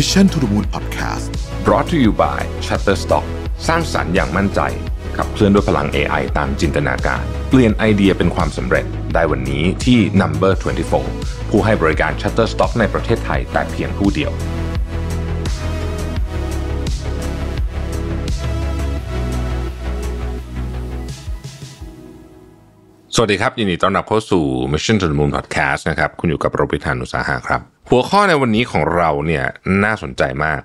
Mission to the Moon Podcast brought to you by Shutterstock สร้างสรรค์อย่างมั่นใจขับเคลื่อนด้วยพลัง AI ตามจินตนาการ เปลี่ยนไอเดียเป็นความสำเร็จได้วันนี้ที่ Number 24 ผู้ให้บริการ Shutterstock ในประเทศไทยแต่เพียงผู้เดียวสวัสดีครับยินดีต้อนรับเข้าสู่ Mission to the Moon Podcast นะครับ คุณอยู่กับโรบิทานุสาหะครับ หัวข้อในวันนี้ของเราเนี่ยน่าสนใจมาก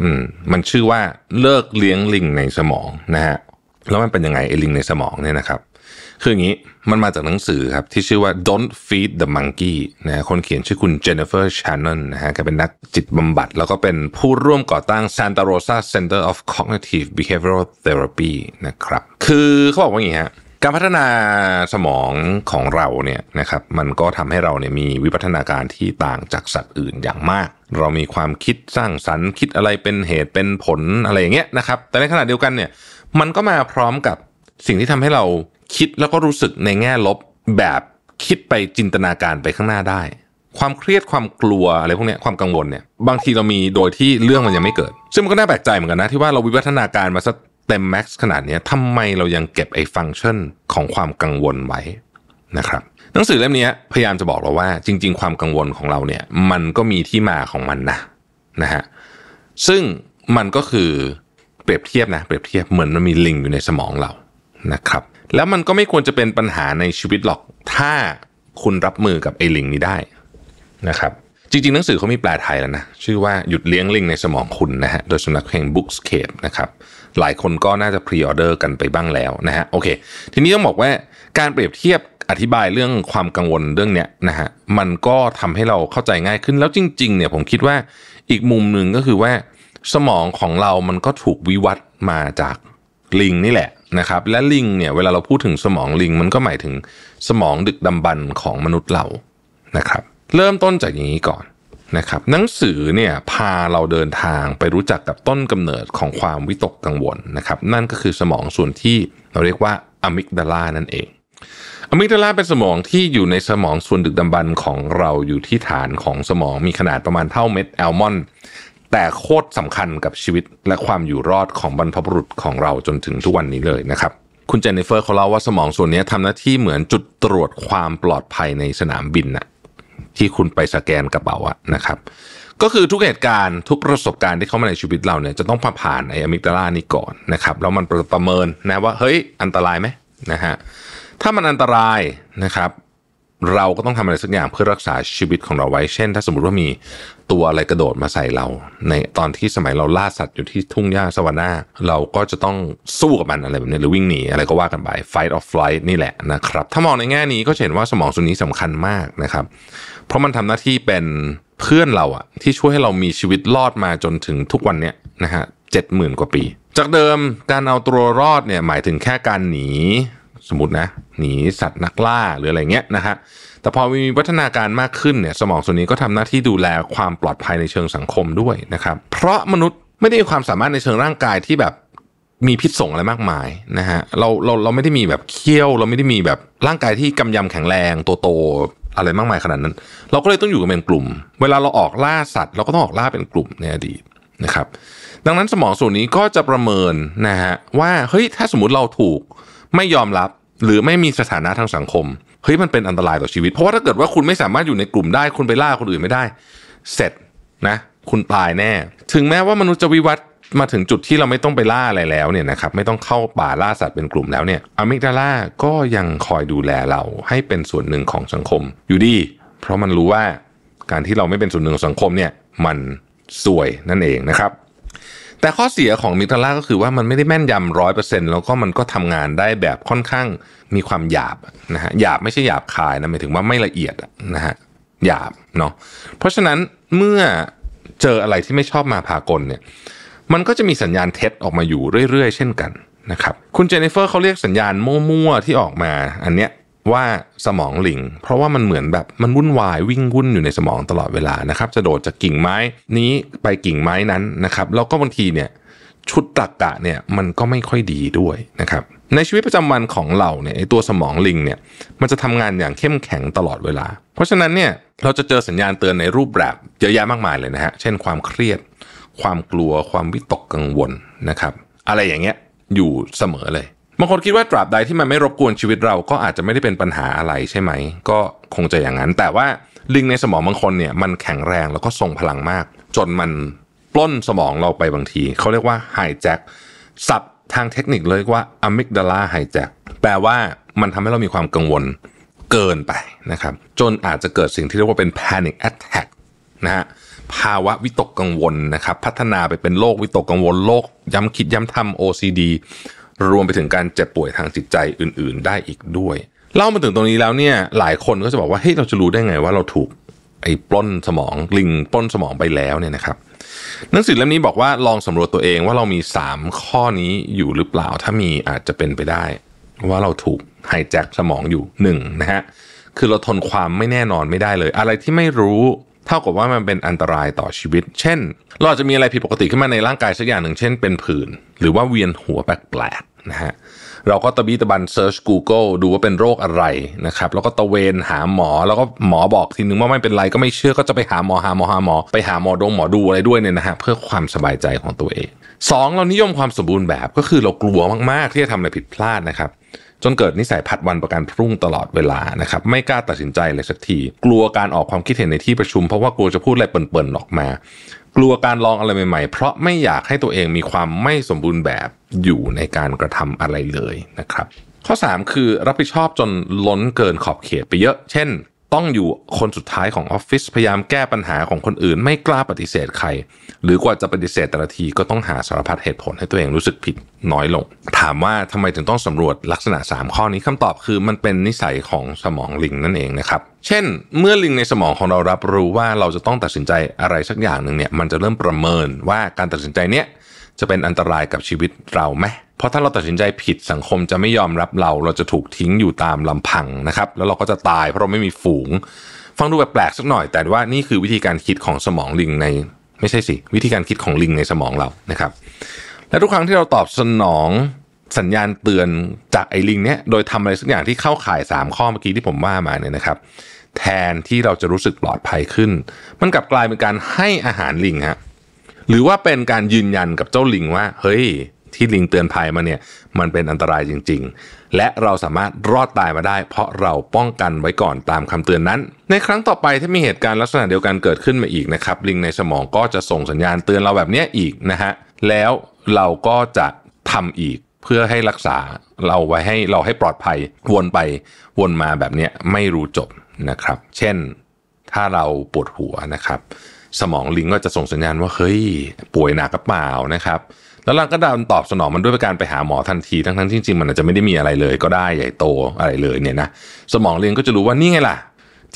อืมมันชื่อว่าเลิกเลี้ยงลิงในสมองนะฮะ แล้วมันเป็นยังไงไอ้ลิงในสมองเนี่ยนะครับ คืออย่างนี้มันมาจากหนังสือครับ ที่ชื่อว่า Don't Feed the Monkey นะคนเขียนชื่อคุณเจเนิเฟอร์ชานนนนะฮะเขาเป็นนักจิตบำบัด แล้วก็เป็นผู้ร่วมก่อตั้ง Santa Rosa Center of Cognitive Behavioral Therapy นะครับ คือเขาบอกว่าอย่างนี้ฮะการพัฒนาสมองของเราเนี่ยนะครับมันก็ทำให้เราเนี่ยมีวิพัฒนาการที่ต่างจากสัตว์อื่นอย่างมาก เรามีความคิดสร้างสรรค์ คิดอะไรเป็นเหตุเป็นผลอะไรอย่างเงี้ยนะครับแต่ในขณะเดียวกันเนี่ยมันก็มาพร้อมกับสิ่งที่ทำให้เราคิดแล้วก็รู้สึกในแง่ลบแบบคิดไปจินตนาการไปข้างหน้าได้ ความเครียดความกลัวอะไรพวกนี้ความกังวลเนี่ยบางทีเรามีโดยที่เรื่องมันยังไม่เกิดซึ่งมันก็น่าแปลกใจเหมือนกันนะที่ว่าเราวิวัฒนาการมาสักเต็มแม็กซ์ขนาดนี้ทำไมเรายังเก็บ ไอ้ฟังก์ชันของความกังวลไว้นะครับ หนังสือเล่มนี้พยายามจะบอกเราว่าจริง ๆ ความกังวลของเราเนี่ยมันก็มีที่มาของมันนะนะฮะ ซึ่งมันก็คือเปรียบเทียบนะ เปรียบเทียบเหมือนมันมีลิงอยู่ในสมองเรานะครับ แล้วมันก็ไม่ควรจะเป็นปัญหาในชีวิตหรอก ถ้าคุณรับมือกับไอ้ลิงนี้ได้นะครับ จริง ๆ หนังสือเขามีแปลไทยแล้วนะ ชื่อว่าหยุดเลี้ยงลิงในสมองคุณนะฮะโดยสำนักแห่ง Bookscape นะครับหลายคนก็น่าจะพรีออเดอร์กันไปบ้างแล้วนะฮะโอเคทีนี้ต้องบอกว่า การเปรียบเทียบอธิบายเรื่องความกังวลเรื่องเนี้ยนะฮะมันก็ทำให้เราเข้าใจง่ายขึ้นแล้วจริงๆเนี่ยผมคิดว่าอีกมุมหนึ่งก็คือว่า สมองของเรามันก็ถูกวิวัฒน์มาจากลิงนี่แหละนะครับและลิงเนี่ยเวลาเราพูดถึงสมองลิงมันก็หมายถึงสมองดึกดำบรรของมนุษย์เรานะครับเริ่มต้นจากอย่างนี้ก่อนนะครับหนังสือเนี่ยพาเราเดินทางไปรู้จักกับต้นกำเนิดของความวิตกกังวลนะครับนั่นก็คือสมองส่วนที่เราเรียกว่าอะมิกดาลานั่นเองอะมิกดาลาเป็นสมองที่อยู่ในสมองส่วนดึกดำบรรของเราอยู่ที่ฐานของสมองมีขนาดประมาณเท่าเม็ดแอลมอนแต่โคตรสำคัญกับชีวิต และความอยู่รอดของบรรพบุรุษของเราจนถึงทุกวันนี้เลยนะครับคุณเจนนิเฟอร์เขาเล่าว่าสมองส่วนนี้ทำหน้าที่เหมือนจุดตรวจความปลอดภัยในสนามบินนะที่คุณไปสแกนกระเป๋าอะนะครับ ก็คือทุกเหตุการณ์ ทุกประสบการณ์ที่เข้ามาในชีวิตเราเนี่ยจะต้องผ่านไออะมิกดาลานี้ก่อนนะครับ แล้วมันประเมินนะว่าเฮ้ยอันตรายไหมนะฮะถ้ามันอันตรายนะครับเราก็ต้องทำอะไรสักอย่างเพื่อรักษาชีวิตของเราไว้เช่นถ้าสมมติว่ามีตัวอะไรกระโดดมาใส่เรา ในตอนที่สมัยเราล่าสัตว์อยู่ที่ทุ่งหญ้าสวรรค์เราก็จะต้องสู้กับมันอะไรแบบนี้หรือวิ่งหนีอะไรก็ว่ากันไป fight or flight นี่แหละนะครับ ถ้ามองในแง่นี้ก็เห็นว่าสมองส่วนนี้สำคัญมากนะครับ เพราะมันทำหน้าที่เป็นเพื่อนเราอะที่ช่วยให้เรามีชีวิตรอดมาจนถึงทุกวันเนี้นะฮะเจ็ดหมื่นกว่าปี จากเดิมการเอาตัวรอดเนี่ยหมายถึงแค่การหนีสมมตินะหนีสัตว์นักล่าหรืออะไรเงี้ยนะฮะแต่พอมีวัฒนาการมากขึ้นเนี่ย สมองส่วนนี้ก็ทำหน้าที่ดูแลความปลอดภัยในเชิงสังคมด้วยนะครับเพราะมนุษย์ไม่ได้มีความสามารถในเชิงร่างกายที่แบบมีพิษส่งอะไรมากมายนะฮะเราเราเราไม่ได้มีแบบเคี้ยว เราไม่ได้มีแบบร่างกายที่กำยำแข็งแรงโตโตอะไรมากมายขนาดนั้น เราก็เลยต้องอยู่กันเป็นกลุ่ม เวลาเราออกล่าสัตว์ เราก็ต้องออกล่าเป็นกลุ่มในอดีตนะครับดังนั้นสมองส่วนนี้ก็จะประเมินนะฮะว่าเฮ้ยถ้าสมมติเราถูกไม่ยอมรับหรือไม่มีสถานะทางสังคม เฮ้ยมันเป็นอันตรายต่อชีวิต เพราะว่าถ้าเกิดว่าคุณไม่สามารถอยู่ในกลุ่มได้ คุณไปล่าคนอื่นไม่ได้ เสร็จนะ คุณตายแน่ ถึงแม้ว่ามนุษย์จะวิวัฒนมาถึงจุดที่เราไม่ต้องไปล่าอะไรแล้วเนี่ยนะครับ ไม่ต้องเข้าป่าล่าสัตว์เป็นกลุ่มแล้วเนี่ยอะมิกดาล่าก็ยังคอยดูแลเราให้เป็นส่วนหนึ่งของสังคม อยู่ดี เพราะมันรู้ว่า การที่เราไม่เป็นส่วนหนึ่งของสังคมเนี่ย มันสวยนั่นเองนะครับแต่ข้อเสียของมิกราล่าก็คือว่ามันไม่ได้แม่นยำร้อยเปอร์เซ็นต์แล้วก็มันก็ทำงานได้แบบค่อนข้างมีความหยาบนะฮะหยาบไม่ใช่หยาบคายนะหมายถึงว่าไม่ละเอียดนะฮะหยาบเนาะเพราะฉะนั้นเมื่อเจออะไรที่ไม่ชอบมาพากลเนี่ยมันก็จะมีสัญญาณเท็จออกมาอยู่เรื่อยๆเช่นกันนะครับคุณเจนนิเฟอร์เขาเรียกสัญญาณมั่วๆที่ออกมาอันเนี้ยว่าสมองลิง เพราะว่ามันเหมือนแบบมันวุ่นวายวิ่งวุ่นอยู่ในสมองตลอดเวลานะครับ จะโดดจากกิ่งไม้นี้ไปกิ่งไม้นั้นนะครับแล้วก็บางทีเนี่ยชุดตรกกะเนี่ยมันก็ไม่ค่อยดีด้วยนะครับในชีวิตประจำวันของเราเนี่ยตัวสมองลิงเนี่ยมันจะทำงานอย่างเข้มแข็งตลอดเวลา เพราะฉะนั้นเนี่ยเราจะเจอสัญญาณเตือนในรูปแบบเยอะแยะมากมายเลยนะฮะเช่น ความเครียด ความกลัวความวิตกกังวลนะครับอะไรอย่างเงี้ยอยู่เสมอเลยบางคนคิดว่าตราบใดที่มันไม่รบกวนชีวิตเราก็อาจจะไม่ได้เป็นปัญหาอะไรใช่ไหม ก็คงจะอย่างนั้น แต่ว่าลิงในสมองบางคนเนี่ยมันแข็งแรงแล้วก็ทรงพลังมาก จนมันปล้นสมองเราไปบางที เขาเรียกว่าไฮแจ็คสับทางเทคนิคเลยว่าอะมิกดาลาไฮแจ็คแปลว่ามันทำให้เรามีความกังวลเกินไปนะครับ จนอาจจะเกิดสิ่งที่เรียกว่าเป็น panic attack นะฮะภาวะวิตกกังวลนะครับพัฒนาไปเป็นโรควิตกกังวลโรคย้ำคิดย้ำทำ OCD รวมไปถึงการเจ็บป่วยทางจิตใจอื่นๆได้อีกด้วยเล่ามาถึงตรงนี้แล้วเนี่ยหลายคนก็จะบอกว่าเฮ้ยเราจะรู้ได้ไงว่าเราถูกไอ้ปล้นสมองลิงปล้นสมองไปแล้วเนี่ยนะครับหนังสือเล่มนี้บอกว่าลองสำรวจตัวเองว่าเรามี 3 ข้อนี้อยู่หรือเปล่าถ้ามีอาจจะเป็นไปได้ ว่าเราถูกไฮแจ็คสมองอยู่1นนะฮะคือเราทนความไม่แน่นอนไม่ได้เลย อะไรที่ไม่รู้เท่ากับว่ามันเป็นอันตรายต่อชีวิต เช่น เราจะมีอะไรผิดปกติขึ้นมาในร่างกายสักอย่างหนึ่ง เช่นเป็นผื่นหรือว่าเวียนหัวแปลกนะฮะเราก็ตะบี้ตะบันเซิร์ช Google ดูว่าเป็นโรคอะไรนะครับแล้วก็ตะเวนหาหมอแล้วก็หมอบอกทีนึงว่าไม่เป็นไรก็ไม่เชื่อก็จะไปหาหมอหาหมอหาหมอ ไปหาหมอดงหมอดูอะไรด้วยเนี่ยนะฮะเพื่อความสบายใจของตัวเองสองเรานิยมความสมบูรณ์แบบก็คือเรากลัวมากๆที่จะทำอะไรผิดพลาดนะครับจนเกิดนิสัยผัดวันประกันพรุ่งตลอดเวลานะครับไม่กล้าตัดสินใจเลยสักที กลัวการออกความคิดเห็นในที่ประชุมเพราะว่ากลัวจะพูดอะไรเปิ่นๆออกมากลัวการลองอะไรใหม่ๆ เพราะไม่อยากให้ตัวเองมีความไม่สมบูรณ์แบบอยู่ในการกระทำอะไรเลยนะครับ ข้อ 3 คือ รับผิดชอบจนล้นเกินขอบเขตไปเยอะ เช่นต้องอยู่คนสุดท้ายของออฟฟิศพยายามแก้ปัญหาของคนอื่นไม่กล้าปฏิเสธใคร หรือกว่าจะปฏิเสธแต่ละทีก็ต้องหาสารพัดเหตุผลให้ตัวเองรู้สึกผิดน้อยลง ถามว่าทำไมถึงต้องสำรวจลักษณะ 3 ข้อนี้คำตอบคือมันเป็นนิสัยของสมองลิงนั่นเองนะครับเช่นเมื่อลิงในสมองของเรารับรู้ว่าเราจะต้องตัดสินใจอะไรสักอย่างหนึ่งเนี่ยมันจะเริ่มประเมินว่าการตัดสินใจเนี้ยจะเป็นอันตรายกับชีวิตเราไหม เพราะถ้าเราตัดสินใจผิดสังคมจะไม่ยอมรับเรา เราจะถูกทิ้งอยู่ตามลำพังนะครับแล้วเราก็จะตายเพราะเราไม่มีฝูง ฟังดูแปลกๆสักหน่อย แต่ว่านี่คือวิธีการคิดของสมองลิงในไม่ใช่สิ วิธีการคิดของลิงในสมองเรานะครับ และทุกครั้งที่เราตอบสนองสัญญาณเตือนจากไอ้ลิงเนี้ยโดยทำอะไรสักอย่างที่เข้าข่าย 3 ข้อเมื่อกี้ที่ผมว่ามาเนี่ยนะครับ แทนที่เราจะรู้สึกปลอดภัยขึ้นมันกลับกลายเป็นการให้อาหารลิงฮะหรือว่าเป็นการยืนยันกับเจ้าลิงว่าเฮ้ยที่ลิงเตือนภัยมาเนี่ยมันเป็นอันตรายจริง ๆ และเราสามารถรอดตายมาได้เพราะเราป้องกันไว้ก่อนตามคำเตือนนั้น ในครั้งต่อไปถ้ามีเหตุการณ์ลักษณะเดียวกันเกิดขึ้นมาอีกนะครับ ลิงในสมองก็จะส่งสัญญาณเตือนเราแบบนี้อีกนะฮะแล้วเราก็จะทำอีกเพื่อให้รักษาเราไว้ให้เราให้ปลอดภัยวนไปวนมาแบบนี้ไม่รู้จบนะครับ เช่นถ้าเราปวดหัวนะครับสมองลิงก็จะส่งสัญญาณว่าเฮ้ยป่วยหนักกระเปล่านะครับแล้วล่างก็ดันตอบสนองมันด้วยการไปหาหมอทันทีทั้งทั้งจริงๆมันอาจจะไม่ได้มีอะไรเลย ก็ได้ใหญ่โตอะไรเลยเนี่ยนะสมองลิงก็จะรู้ว่านี่ไงล่ะ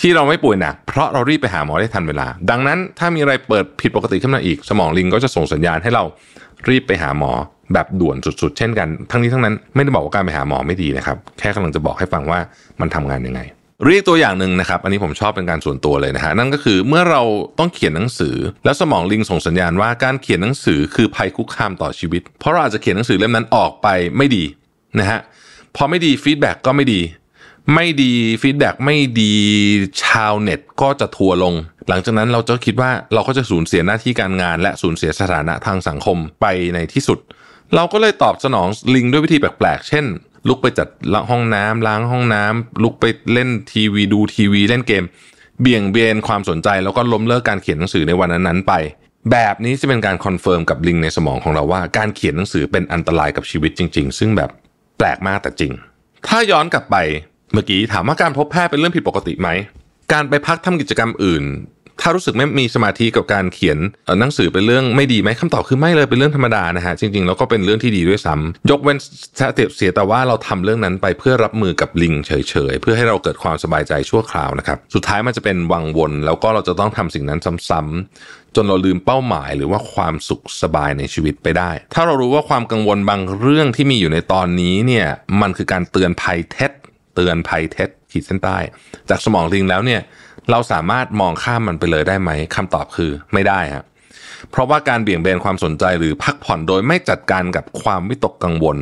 ที่เราไม่ป่วยหนักเพราะเรารีบไปหาหมอได้ทันเวลา ดังนั้นถ้ามีอะไรเปิดผิดปกติขึ้นมาอีก สมองลิงก็จะส่งสัญญาณให้เรารีบไปหาหมอแบบด่วนสุดๆ เช่น กันทั้งนี้ทั้งนั้นไม่ได้บอกว่าการไปหาหมอไม่ดีนะครับแค่กำลังจะบอกให้ฟังว่ามันทำงานยังไงเรียกตัวอย่างหนึ่งนะครับอันนี้ผมชอบเป็นการส่วนตัวเลยนะฮะนั่นก็คือเมื่อเราต้องเขียนหนังสือ แล้วสมองลิงส่งสัญญาณว่าการเขียนหนังสือคือภัยคุกคามต่อชีวิต เพราะเราอาจจะเขียนหนังสือเล่มนั้นออกไปไม่ดีนะฮะพอไม่ดีฟีดแบ็กก็ไม่ดี ไม่ดีฟีดแบ็กไม่ดีชาวเน็ตก็จะทัวลง หลังจากนั้นเราจะคิดว่าเราก็จะสูญเสียหน้าที่การงานและสูญเสียสถานะทางสังคมไปในที่สุด เราก็เลยตอบสนองลิงด้วยวิธีแปลกๆเช่นลุกไปจัดห้องน้ำล้างห้องน้ำลุกไปเล่นทีวีดูทีวีเล่นเกมเบี่ยงเบนความสนใจแล้วก็ล้มเลิกการเขียนหนังสือในวันนั้นๆไป แบบนี้จะเป็นการคอนเฟิร์มกับลิงในสมองของเราว่าการเขียนหนังสือเป็นอันตรายกับชีวิตจริงๆ ซึ่งแบบแปลกมากแต่จริง ถ้าย้อนกลับไปเมื่อกี้ ถามว่าการพบแพทย์เป็นเรื่องผิดปกติไหมการไปพักทำกิจกรรมอื่นถ้ารู้สึกไม่มีสมาธิกับการเขียนหนังสือเป็นเรื่องไม่ดีไหมคำตอบคือไม่เลยเป็นเรื่องธรรมดานะฮะจริงๆแล้วก็เป็นเรื่องที่ดีด้วยซ้ำ ยกเว้นเสียแต่ว่าเราทำเรื่องนั้นไปเพื่อรับมือกับลิงเฉยๆเพื่อให้เราเกิดความสบายใจชั่วคราวนะครับสุดท้ายมันจะเป็นวังวนแล้วก็เราจะต้องทำสิ่งนั้นซ้ำๆ จนเราลืมเป้าหมายหรือว่าความสุขสบายในชีวิตไปได้ ถ้าเรารู้ว่าความกังวลบางเรื่องที่มีอยู่ในตอนนี้เนี่ยมันคือการเตือนภัยเท็จเตือนภัยเท็จขีดเส้นใต้ จากสมองลิงแล้วเนี่ยเราสามารถมองข้ามมันไปเลยได้ไหม คำตอบคือไม่ได้ับเพราะว่าการเบี่ยงเบนความสนใจหรือพักผ่อนโดยไม่จัดการกับความวิตกกังวล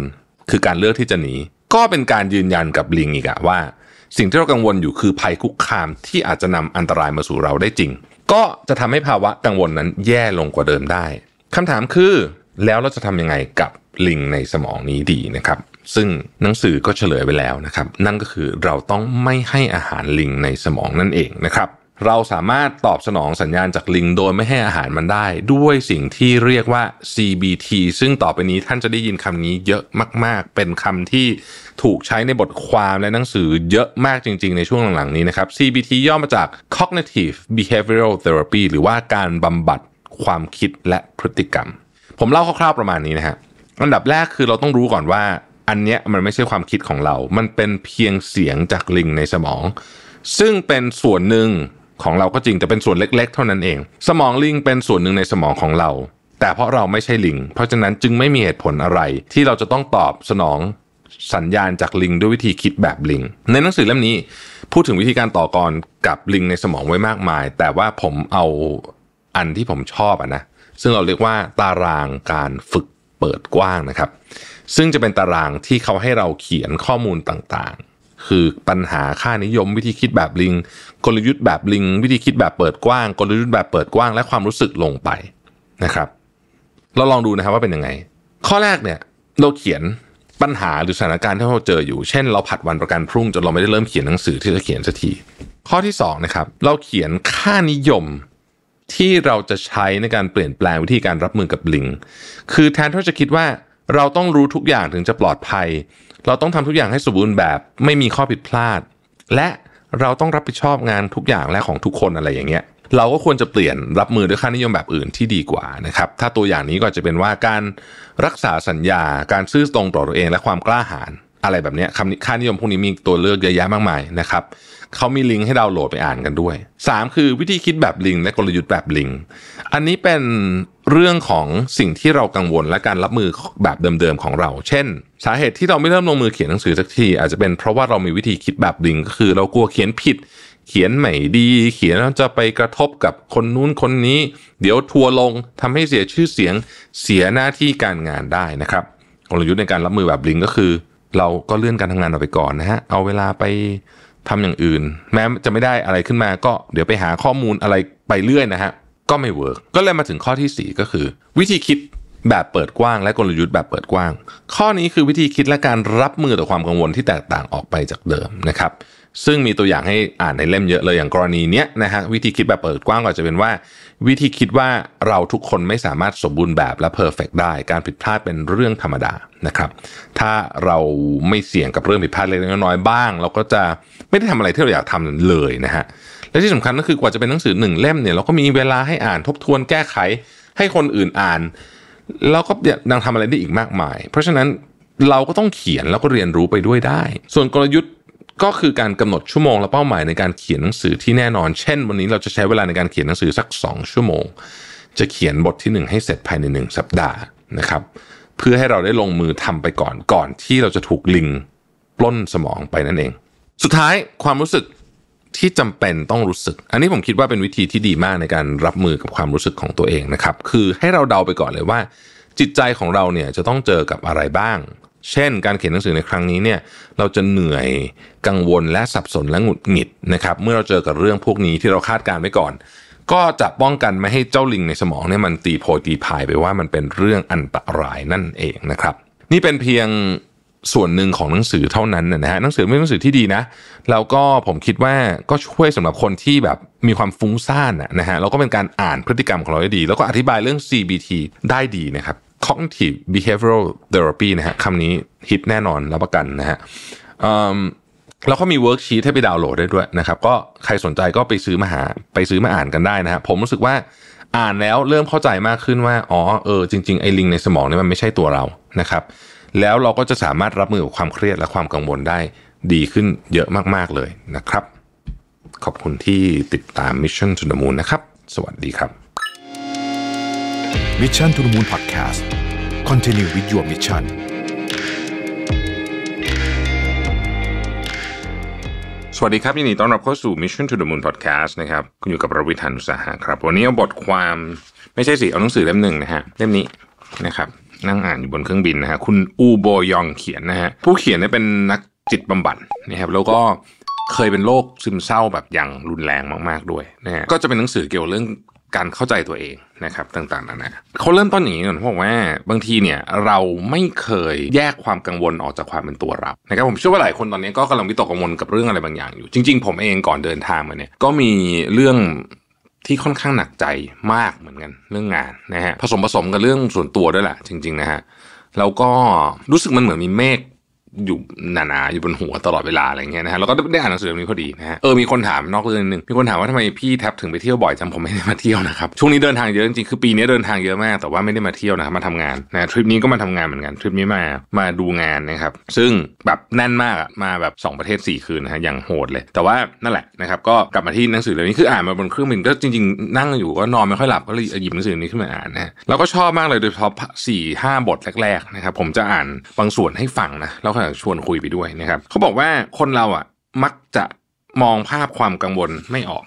คือการเลือกที่จะหนีก็เป็นการยืนยันกับลิงอีกอะว่า สิ่งที่เรากังวลอยู่คือภัยคุกคามที่อาจจะนำอันตรายมาสู่เราได้จริง ก็จะทำให้ภาวะกังวลนั้นแย่ลงกว่าเดิมได้คำถามคือ แล้วเราจะทำยังไงกับลิงในสมองนี้ดีนะครับซึ่งหนังสือก็เฉลยไปแล้วนะครับ นั่นก็คือเราต้องไม่ให้อาหารลิงในสมองนั่นเองนะครับ เราสามารถตอบสนองสัญญาณจากลิงโดยไม่ให้อาหารมันได้ด้วยสิ่งที่เรียกว่า CBT ซึ่งต่อไปนี้ท่านจะได้ยินคำนี้เยอะมากๆ เป็นคำที่ถูกใช้ในบทความและหนังสือเยอะมากจริง ๆ ในช่วงหลัง ๆ นี้นะครับ CBT ย่อมาจาก Cognitive Behavioral Therapy หรือว่าการบำบัดความคิดและพฤติกรรม ผมเล่าคร่าว ๆ ประมาณนี้นะฮะอันดับแรกคือเราต้องรู้ก่อนว่าอันเนี้ยมันไม่ใช่ความคิดของเรา มันเป็นเพียงเสียงจากลิงในสมอง ซึ่งเป็นส่วนหนึ่งของเราก็จริง แต่เป็นส่วนเล็กๆ เท่านั้นเอง สมองลิงเป็นส่วนหนึ่งในสมองของเรา แต่เพราะเราไม่ใช่ลิง เพราะฉะนั้นจึงไม่มีเหตุผลอะไร ที่เราจะต้องตอบสนองสัญญาณจากลิงด้วยวิธีคิดแบบลิง ในหนังสือเล่มนี้พูดถึงวิธีการต่อกรกับลิงในสมองไว้มากมาย แต่ว่าผมเอาอันที่ผมชอบอะนะ ซึ่งเราเรียกว่าตารางการฝึกเปิดกว้างนะครับซึ่งจะเป็นตารางที่เขาให้เราเขียนข้อมูลต่างๆ คือปัญหาค่านิยม วิธีคิดแบบลิงกลยุทธ์แบบลิงวิธีคิดแบบเปิดกว้าง กลยุทธ์แบบเปิดกว้างและความรู้สึกลงไปนะครับเราลองดูนะครับว่าเป็นยังไง ข้อแรกเนี่ยเราเขียนปัญหาหรือสถานการณ์ที่เราเจออยู่ เช่น เราผัดวันประกันพรุ่งจนเราไม่ได้เริ่มเขียนหนังสือที่จะเขียนสักทีข้อที่2นะครับเราเขียนค่านิยม ที่เราจะใช้ในการเปลี่ยนแปลงวิธีการรับมือกับลิงคือแทนที่จะคิดว่าเราต้องรู้ทุกอย่างถึงจะปลอดภัย เราต้องทำทุกอย่างให้สมบูรณ์แบบไม่มีข้อผิดพลาด และเราต้องรับผิดชอบงานทุกอย่างและของทุกคนอะไรอย่างเงี้ย เราก็ควรจะเปลี่ยนรับมือด้วยค่านิยมแบบอื่นที่ดีกว่านะครับ ถ้าตัวอย่างนี้ก็จะเป็นว่าการรักษาสัญญาการซื่อตรงต่อตัวเองและความกล้าหาญอะไรแบบนี้คำค่านิยมพวกนี้มีตัวเลือกเยอะแยะมากมายนะครับเขามีลิงก์ให้ดาวน์โหลดไปอ่านกันด้วย 3 คือวิธีคิดแบบลิงและกลยุทธ์แบบลิงอันนี้เป็นเรื่องของสิ่งที่เรากังวลและการรับมือแบบเดิมๆของเรา เช่น สาเหตุที่เราไม่เริ่มลงมือเขียนหนังสือสักทีอาจจะเป็นเพราะว่าเรามีวิธีคิดแบบลิงก็คือเรากลัวเขียนผิดเขียนใหม่ดี เขียนแล้วจะไปกระทบกับคนนู้นคนนี้ เดี๋ยวทัวลงทำให้เสียชื่อเสียงเสียหน้าที่การงานได้นะครับ กลยุทธ์ในการรับมือแบบลิงก็คือ เราก็เลื่อนการทำงานออกไปก่อนนะฮะเอาเวลาไปทำอย่างอื่น แม้จะไม่ได้อะไรขึ้นมาก็ เดี๋ยวไปหาข้อมูลอะไรไปเรื่อยนะฮะก็ไม่เวิร์กก็เลยมาถึงข้อที่ 4 ก็คือ วิธีคิดแบบเปิดกว้างและกลยุทธ์แบบเปิดกว้าง ข้อนี้คือวิธีคิดและการรับมือต่อความกังวลที่แตกต่างออกไปจากเดิมนะครับ ซึ่งมีตัวอย่างให้อ่านในเล่มเยอะเลยอย่างกรณีเนี้ยนะฮะวิธีคิดแบบเปิดกว้างก็จะเป็นว่า วิธีคิดว่าเราทุกคนไม่สามารถสมบูรณ์แบบและเพอร์เฟกได้การผิดพลาดเป็นเรื่องธรรมดานะครับถ้าเราไม่เสี่ยงกับเรื่องผิดพลาดเล็กน้อยบ้าง เราก็จะไม่ได้ทำอะไรที่เราอยากทำเลยนะฮะและที่สำคัญก็คือกว่าจะเป็นหนังสือหนึ่งเล่มเนี่ยเราก็มีเวลาให้อ่านทบทวนแก้ไขให้คนอื่นอ่าน แล้วก็ยังทำอะไรได้อีกมากมาย เพราะฉะนั้นเราก็ต้องเขียนแล้วก็เรียนรู้ไปด้วยได้ ส่วนกลยุทธ์ก็คือการกำหนดชั่วโมง และเป้าหมายในการเขียนหนังสือที่แน่นอน เช่นวันนี้เราจะใช้เวลาในการเขียนหนังสือสัก 2 ชั่วโมง จะเขียนบทที่ 1 ให้เสร็จภายใน 1 สัปดาห์นะครับเพื่อให้เราได้ลงมือทำไปก่อนก่อนที่เราจะถูกลิงปล้นสมองไปนั่นเอง สุดท้ายความรู้สึกที่จำเป็นต้องรู้สึก อันนี้ผมคิดว่าเป็นวิธีที่ดีมากในการรับมือกับความรู้สึกของตัวเองนะครับ คือให้เราเดาไปก่อนเลยว่า จิตใจของเราเนี่ยจะต้องเจอกับอะไรบ้าง เช่น การเขียนหนังสือในครั้งนี้เนี่ยเราจะเหนื่อยกังวลและสับสนและหงุดหงิดนะครับ เมื่อเราเจอกับเรื่องพวกนี้ที่เราคาดการไว้ก่อน ก็จะป้องกันไม่ให้เจ้าลิงในสมองเนี่ยมันตีโพตีพายไปว่ามันเป็นเรื่องอันตรายนั่นเองนะครับนี่เป็นเพียงส่วนหนึ่งของหนังสือเท่านั้นนะฮะหนังสือเป็นหนังสือที่ดีนะ แล้วก็ผมคิดว่าก็ช่วยสำหรับคนที่แบบมีความฟุ้งซ่านนะฮะแล้วก็เป็นการอ่านพฤติกรรมของเราได้ดี แล้วก็อธิบายเรื่อง CBT ได้ดีนะครับ cognitive behavioral therapy นะฮะคำนี้ฮิตแน่นอนรับประกันนะฮะแล้วก็มีเวิร์กชีตให้ไปดาวน์โหลดได้ด้วยนะครับก็ใครสนใจก็ไปซื้อมาหาไปซื้อมาอ่านกันได้นะฮะผมรู้สึกว่าอ่านแล้วเริ่มเข้าใจมากขึ้นว่าอ๋อเออจริงๆไอ้ลิงในสมองนี่มันไม่ใช่ตัวเรานะครับแล้วเราก็จะสามารถรับมือกับความเครียดและความกังวลได้ดีขึ้นเยอะมากๆเลยนะครับ ขอบคุณที่ติดตาม Mission to the Moon นะครับ สวัสดีครับ Mission to the Moon Podcast Continue with your mission สวัสดีครับยินดีต้อนรับเข้าสู่ Mission to the Moon Podcast นะครับคุณอยู่กับประวิทยันุสาหะครับวันนี้เอาบทความไม่ใช่สิ เอาหนังสือเล่มหนึ่งนะฮะเล่มนี้นะครับนั่งอ่านอยู่บนเครื่องบินนะฮะคุณอูโบยองเขียนนะฮะผู้เขียนเนี่ยเป็นนักจิตบำบัดนะครับแล้วก็เคยเป็นโรคซึมเศร้าแบบอย่างรุนแรงมาก ๆด้วยนะฮะก็จะเป็นหนังสือเกี่ยวเรื่องการเข้าใจตัวเองนะครับต่างๆนานาเขาเริ่มต้นอย่างนี้ก่อนเพราะว่า บางทีเนี่ยเราไม่เคยแยกความกังวลออกจากความเป็นตัวเรานะครับ ผมเชื่อว่าหลายคนตอนนี้ก็กำลังมีตกกังวลกับเรื่องอะไรบางอย่างอยู่ จริงๆ ผมเองก่อนเดินทางมาเนี่ยก็มีเรื่องที่ค่อนข้างหนักใจมากเหมือนกัน เรื่องงานนะฮะ ผสมผสมกับเรื่องส่วนตัวด้วยแหละจริงๆนะฮะ แล้วก็รู้สึกมันเหมือนมีเมฆอยู่านาๆอยู่บนหัวตลอดเวลาอะไรเงี้ยนะฮะแล้วก็ได้อ่านหนังสือเล่มนี้พอดีนะฮะเออมีคนถามนอกเรื่องนึงมีคนถามว่าทำไมพี่แท็บถึงไปเที่ยวบ่อยจำผมไม่ได้มาเที่ยวนะครับช่วงนี้เดินทางเยอะจริงๆคือ ปีนี้เดินทางเยอะมาก แต่ว่าไม่ได้มาเที่ยวนะครับมาทำงานนะทริปนี้ก็มาทำงานเหมือนกันทริปนี้มามาดูงานนะครับซึ่งแบบแน่นมากมาแบบ 2 ประเทศ 4 คืนนะฮะอย่างโหดเลย แต่ว่านั่นแหละนะครับก็กลับมาที่หนังสือเล่มนี้คืออ่านมาบนเครื่องบินก็จริงๆ นั่งอยู่ก็นอนไม่ค่อยหลับ ก็เลยหยิบหนังสือนี้ขึ้นมาอ่านนะแล้วก็ชอบมากเลยโดยเฉพาะสี่ห้าบทแรกๆนะครับผมจะอ่านบางส่วนให้ฟังนะแล้วชวนคุยไปด้วยนะครับเขาบอกว่าคนเราอ่ะมักจะมองภาพความกังวลไม่ออก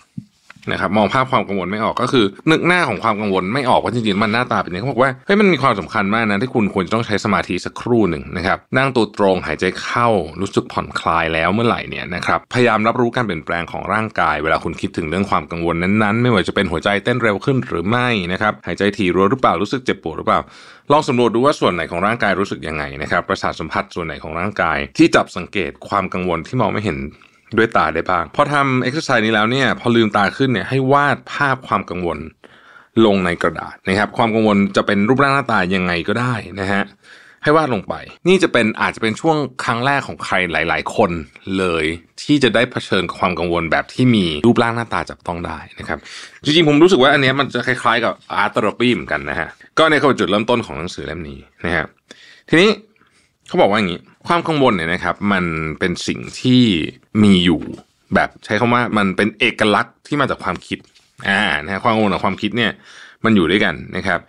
นะครับมองภาพความกังวลไม่ออกก็คือนึกหน้าของความกังวลไม่ออกว่าจริงๆมันหน้าตาเป็นยังไงเขาบอกว่าเฮ้ยมันมีความสำคัญมากนะที่คุณควรจะต้องใช้สมาธิสักครู่หนึ่งนะครับนั่งตัวตรงหายใจเข้ารู้สึกผ่อนคลายแล้วเมื่อไหร่เนี่ยนะครับพยายามรับรู้การเปลี่ยนแปลงของร่างกาย เวลาคุณคิดถึงเรื่องความกังวลนั้น ๆ ไม่ว่าจะเป็นหัวใจเต้นเร็วขึ้นหรือไม่นะครับหายใจถี่รัวหรือเปล่ารู้สึกเจ็บปวดหรือเปล่าลองสำรวจดูว่าส่วนไหนของร่างกายรู้สึกยังไงนะครับประสาทสัมผัสส่วนไหนของร่างกาย ที่จับสังเกตความกังวลที่มองไม่เห็นด้วยตาได้บ้างพอทำเอ็กซ์ไซส์นี้แล้วเนี่ย พอลืมตาขึ้นเนี่ย ให้วาดภาพความกังวลลงในกระดาษนะครับ ความกังวลจะเป็นรูปร่างหน้าตายังไงก็ได้นะฮะ ให้วาดลงไป นี่จะเป็นอาจจะเป็นช่วงครั้งแรกของใครหลายๆ คนเลยที่จะได้เผชิญกับความกังวลแบบที่มีรูปร่างหน้าตาจับต้องได้นะครับ จริงๆผมรู้สึกว่าอันนี้มันจะคล้ายๆกับอาร์ตเทอรปีเหมือนกันนะฮะ ก็เนี่ยคอจุดเริ่มต้นของหนังสือเล่มนี้นะฮะทีนี้เขาบอกว่าอย่างนี้ ความกังวลเนี่ยนะครับ มันเป็นสิ่งที่มีอยู่แบบใช้คำว่ามันเป็นเอกลักษณ์ที่มาจากความคิดอ่านะความโงวลกับความคิดเนี่ย มันอยู่ด้วยกันนะครับ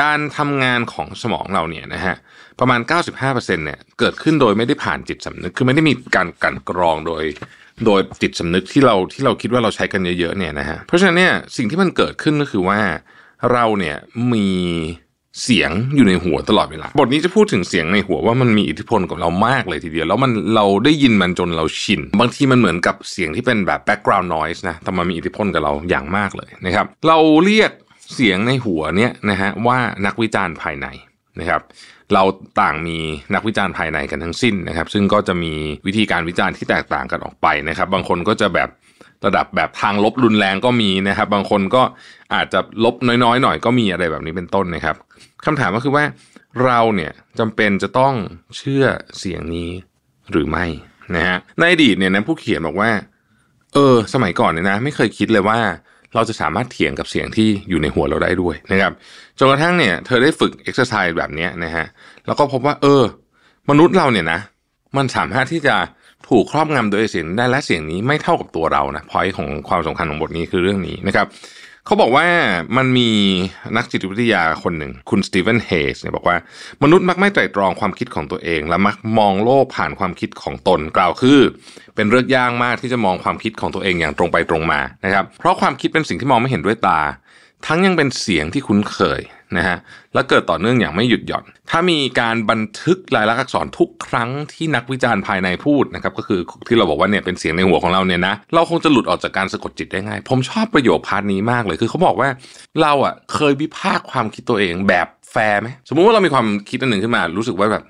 การทำงานของสมองเราเนี่ยนะฮะประมาณ95%เนี่ยเกิดขึ้นโดยไม่ได้ผ่านจิตสำนึกคือไม่ได้มีการกันกรองโดย โดยจิตสำนึกที่เราที่เราคิดว่าเราใช้กันเยอะๆเนี่ยนะฮะเพราะฉะนั้นเนี่ยสิ่งที่มันเกิดขึ้นก็คือว่าเราเนี่ยมีเสียงอยู่ในหัวตลอดเวลา บทนี้จะพูดถึงเสียงในหัวว่ามันมีอิทธิพลกับเรามากเลยทีเดียว แล้วมันเราได้ยินมันจนเราชิน บางทีมันเหมือนกับเสียงที่เป็นแบบ background noise นะแต่มันมีอิทธิพลกับเราอย่างมากเลยนะครับ เราเรียกเสียงในหัวเนี่ยนะฮะว่านักวิจารณ์ภายในนะครับ เราต่างมีนักวิจารณ์ภายในกันทั้งสิ้นนะครับ ซึ่งก็จะมีวิธีการวิจารณ์ที่แตกต่างกันออกไปนะครับ บางคนก็จะแบบระดับแบบทางลบรุนแรงก็มีนะครับบางคนก็อาจจะลบน้อยๆหน่อยก็มีอะไรแบบนี้เป็นต้นนะครับ คำถามก็คือว่าเราเนี่ยจำเป็นจะต้องเชื่อเสียงนี้หรือไม่นะฮะในอดีตเนี่ยนะผู้เขียนบอกว่า เออ สมัยก่อนเนี่ยนะไม่เคยคิดเลยว่า เราจะสามารถเถียงกับเสียงที่อยู่ในหัวเราได้ด้วยนะครับจนกระทั่งเนี่ย เธอได้ฝึกเอ็กซ์ไซส์แบบนี้นะฮะแล้วก็พบว่า เออ มนุษย์เราเนี่ยนะ มันสามารถที่จะเถูกครอบงำโดยเสียงได้และเสียงนี้ไม่เท่ากับตัวเรานะพอยของความสำคัญของบทนี้คือเรื่องนี้นะครับเขาบอกว่ามันมีนักจิตวิทยาคนหนึ่งคุณสตีเวนเฮสเนี่ยบอกว่า มนุษย์มักไม่ไตรตรองความคิดของตัวเอง และมักมองโลกผ่านความคิดของตนกล่าวคือ เป็นเรื่องยากมากที่จะมองความคิดของตัวเองอย่างตรงไปตรงมานะครับ เพราะความคิดเป็นสิ่งที่มองไม่เห็นด้วยตา ทั้งยังเป็นเสียงที่คุ้นเคยนะฮะและเกิดต่อเนื่องอย่างไม่หยุดหย่อนถ้ามีการบันทึกลายลักษณ์อักษรทุกครั้งที่นักวิจารณ์ภายในพูดนะครับก็คือที่เราบอกว่าเนี่ยเป็นเสียงในหัวของเราเนี่ยนะ เราคงจะหลุดออกจากการสะกดจิตได้ง่ายผมชอบประโยคพาร์ทนี้มากเลยคือเขาบอกว่าเราอ่ะเคยวิพากความคิดตัวเองแบบแฟร์ไหมสมมุติว่าเรามีความคิดอันหนึ่งขึ้นมา รู้สึกว่าแบบ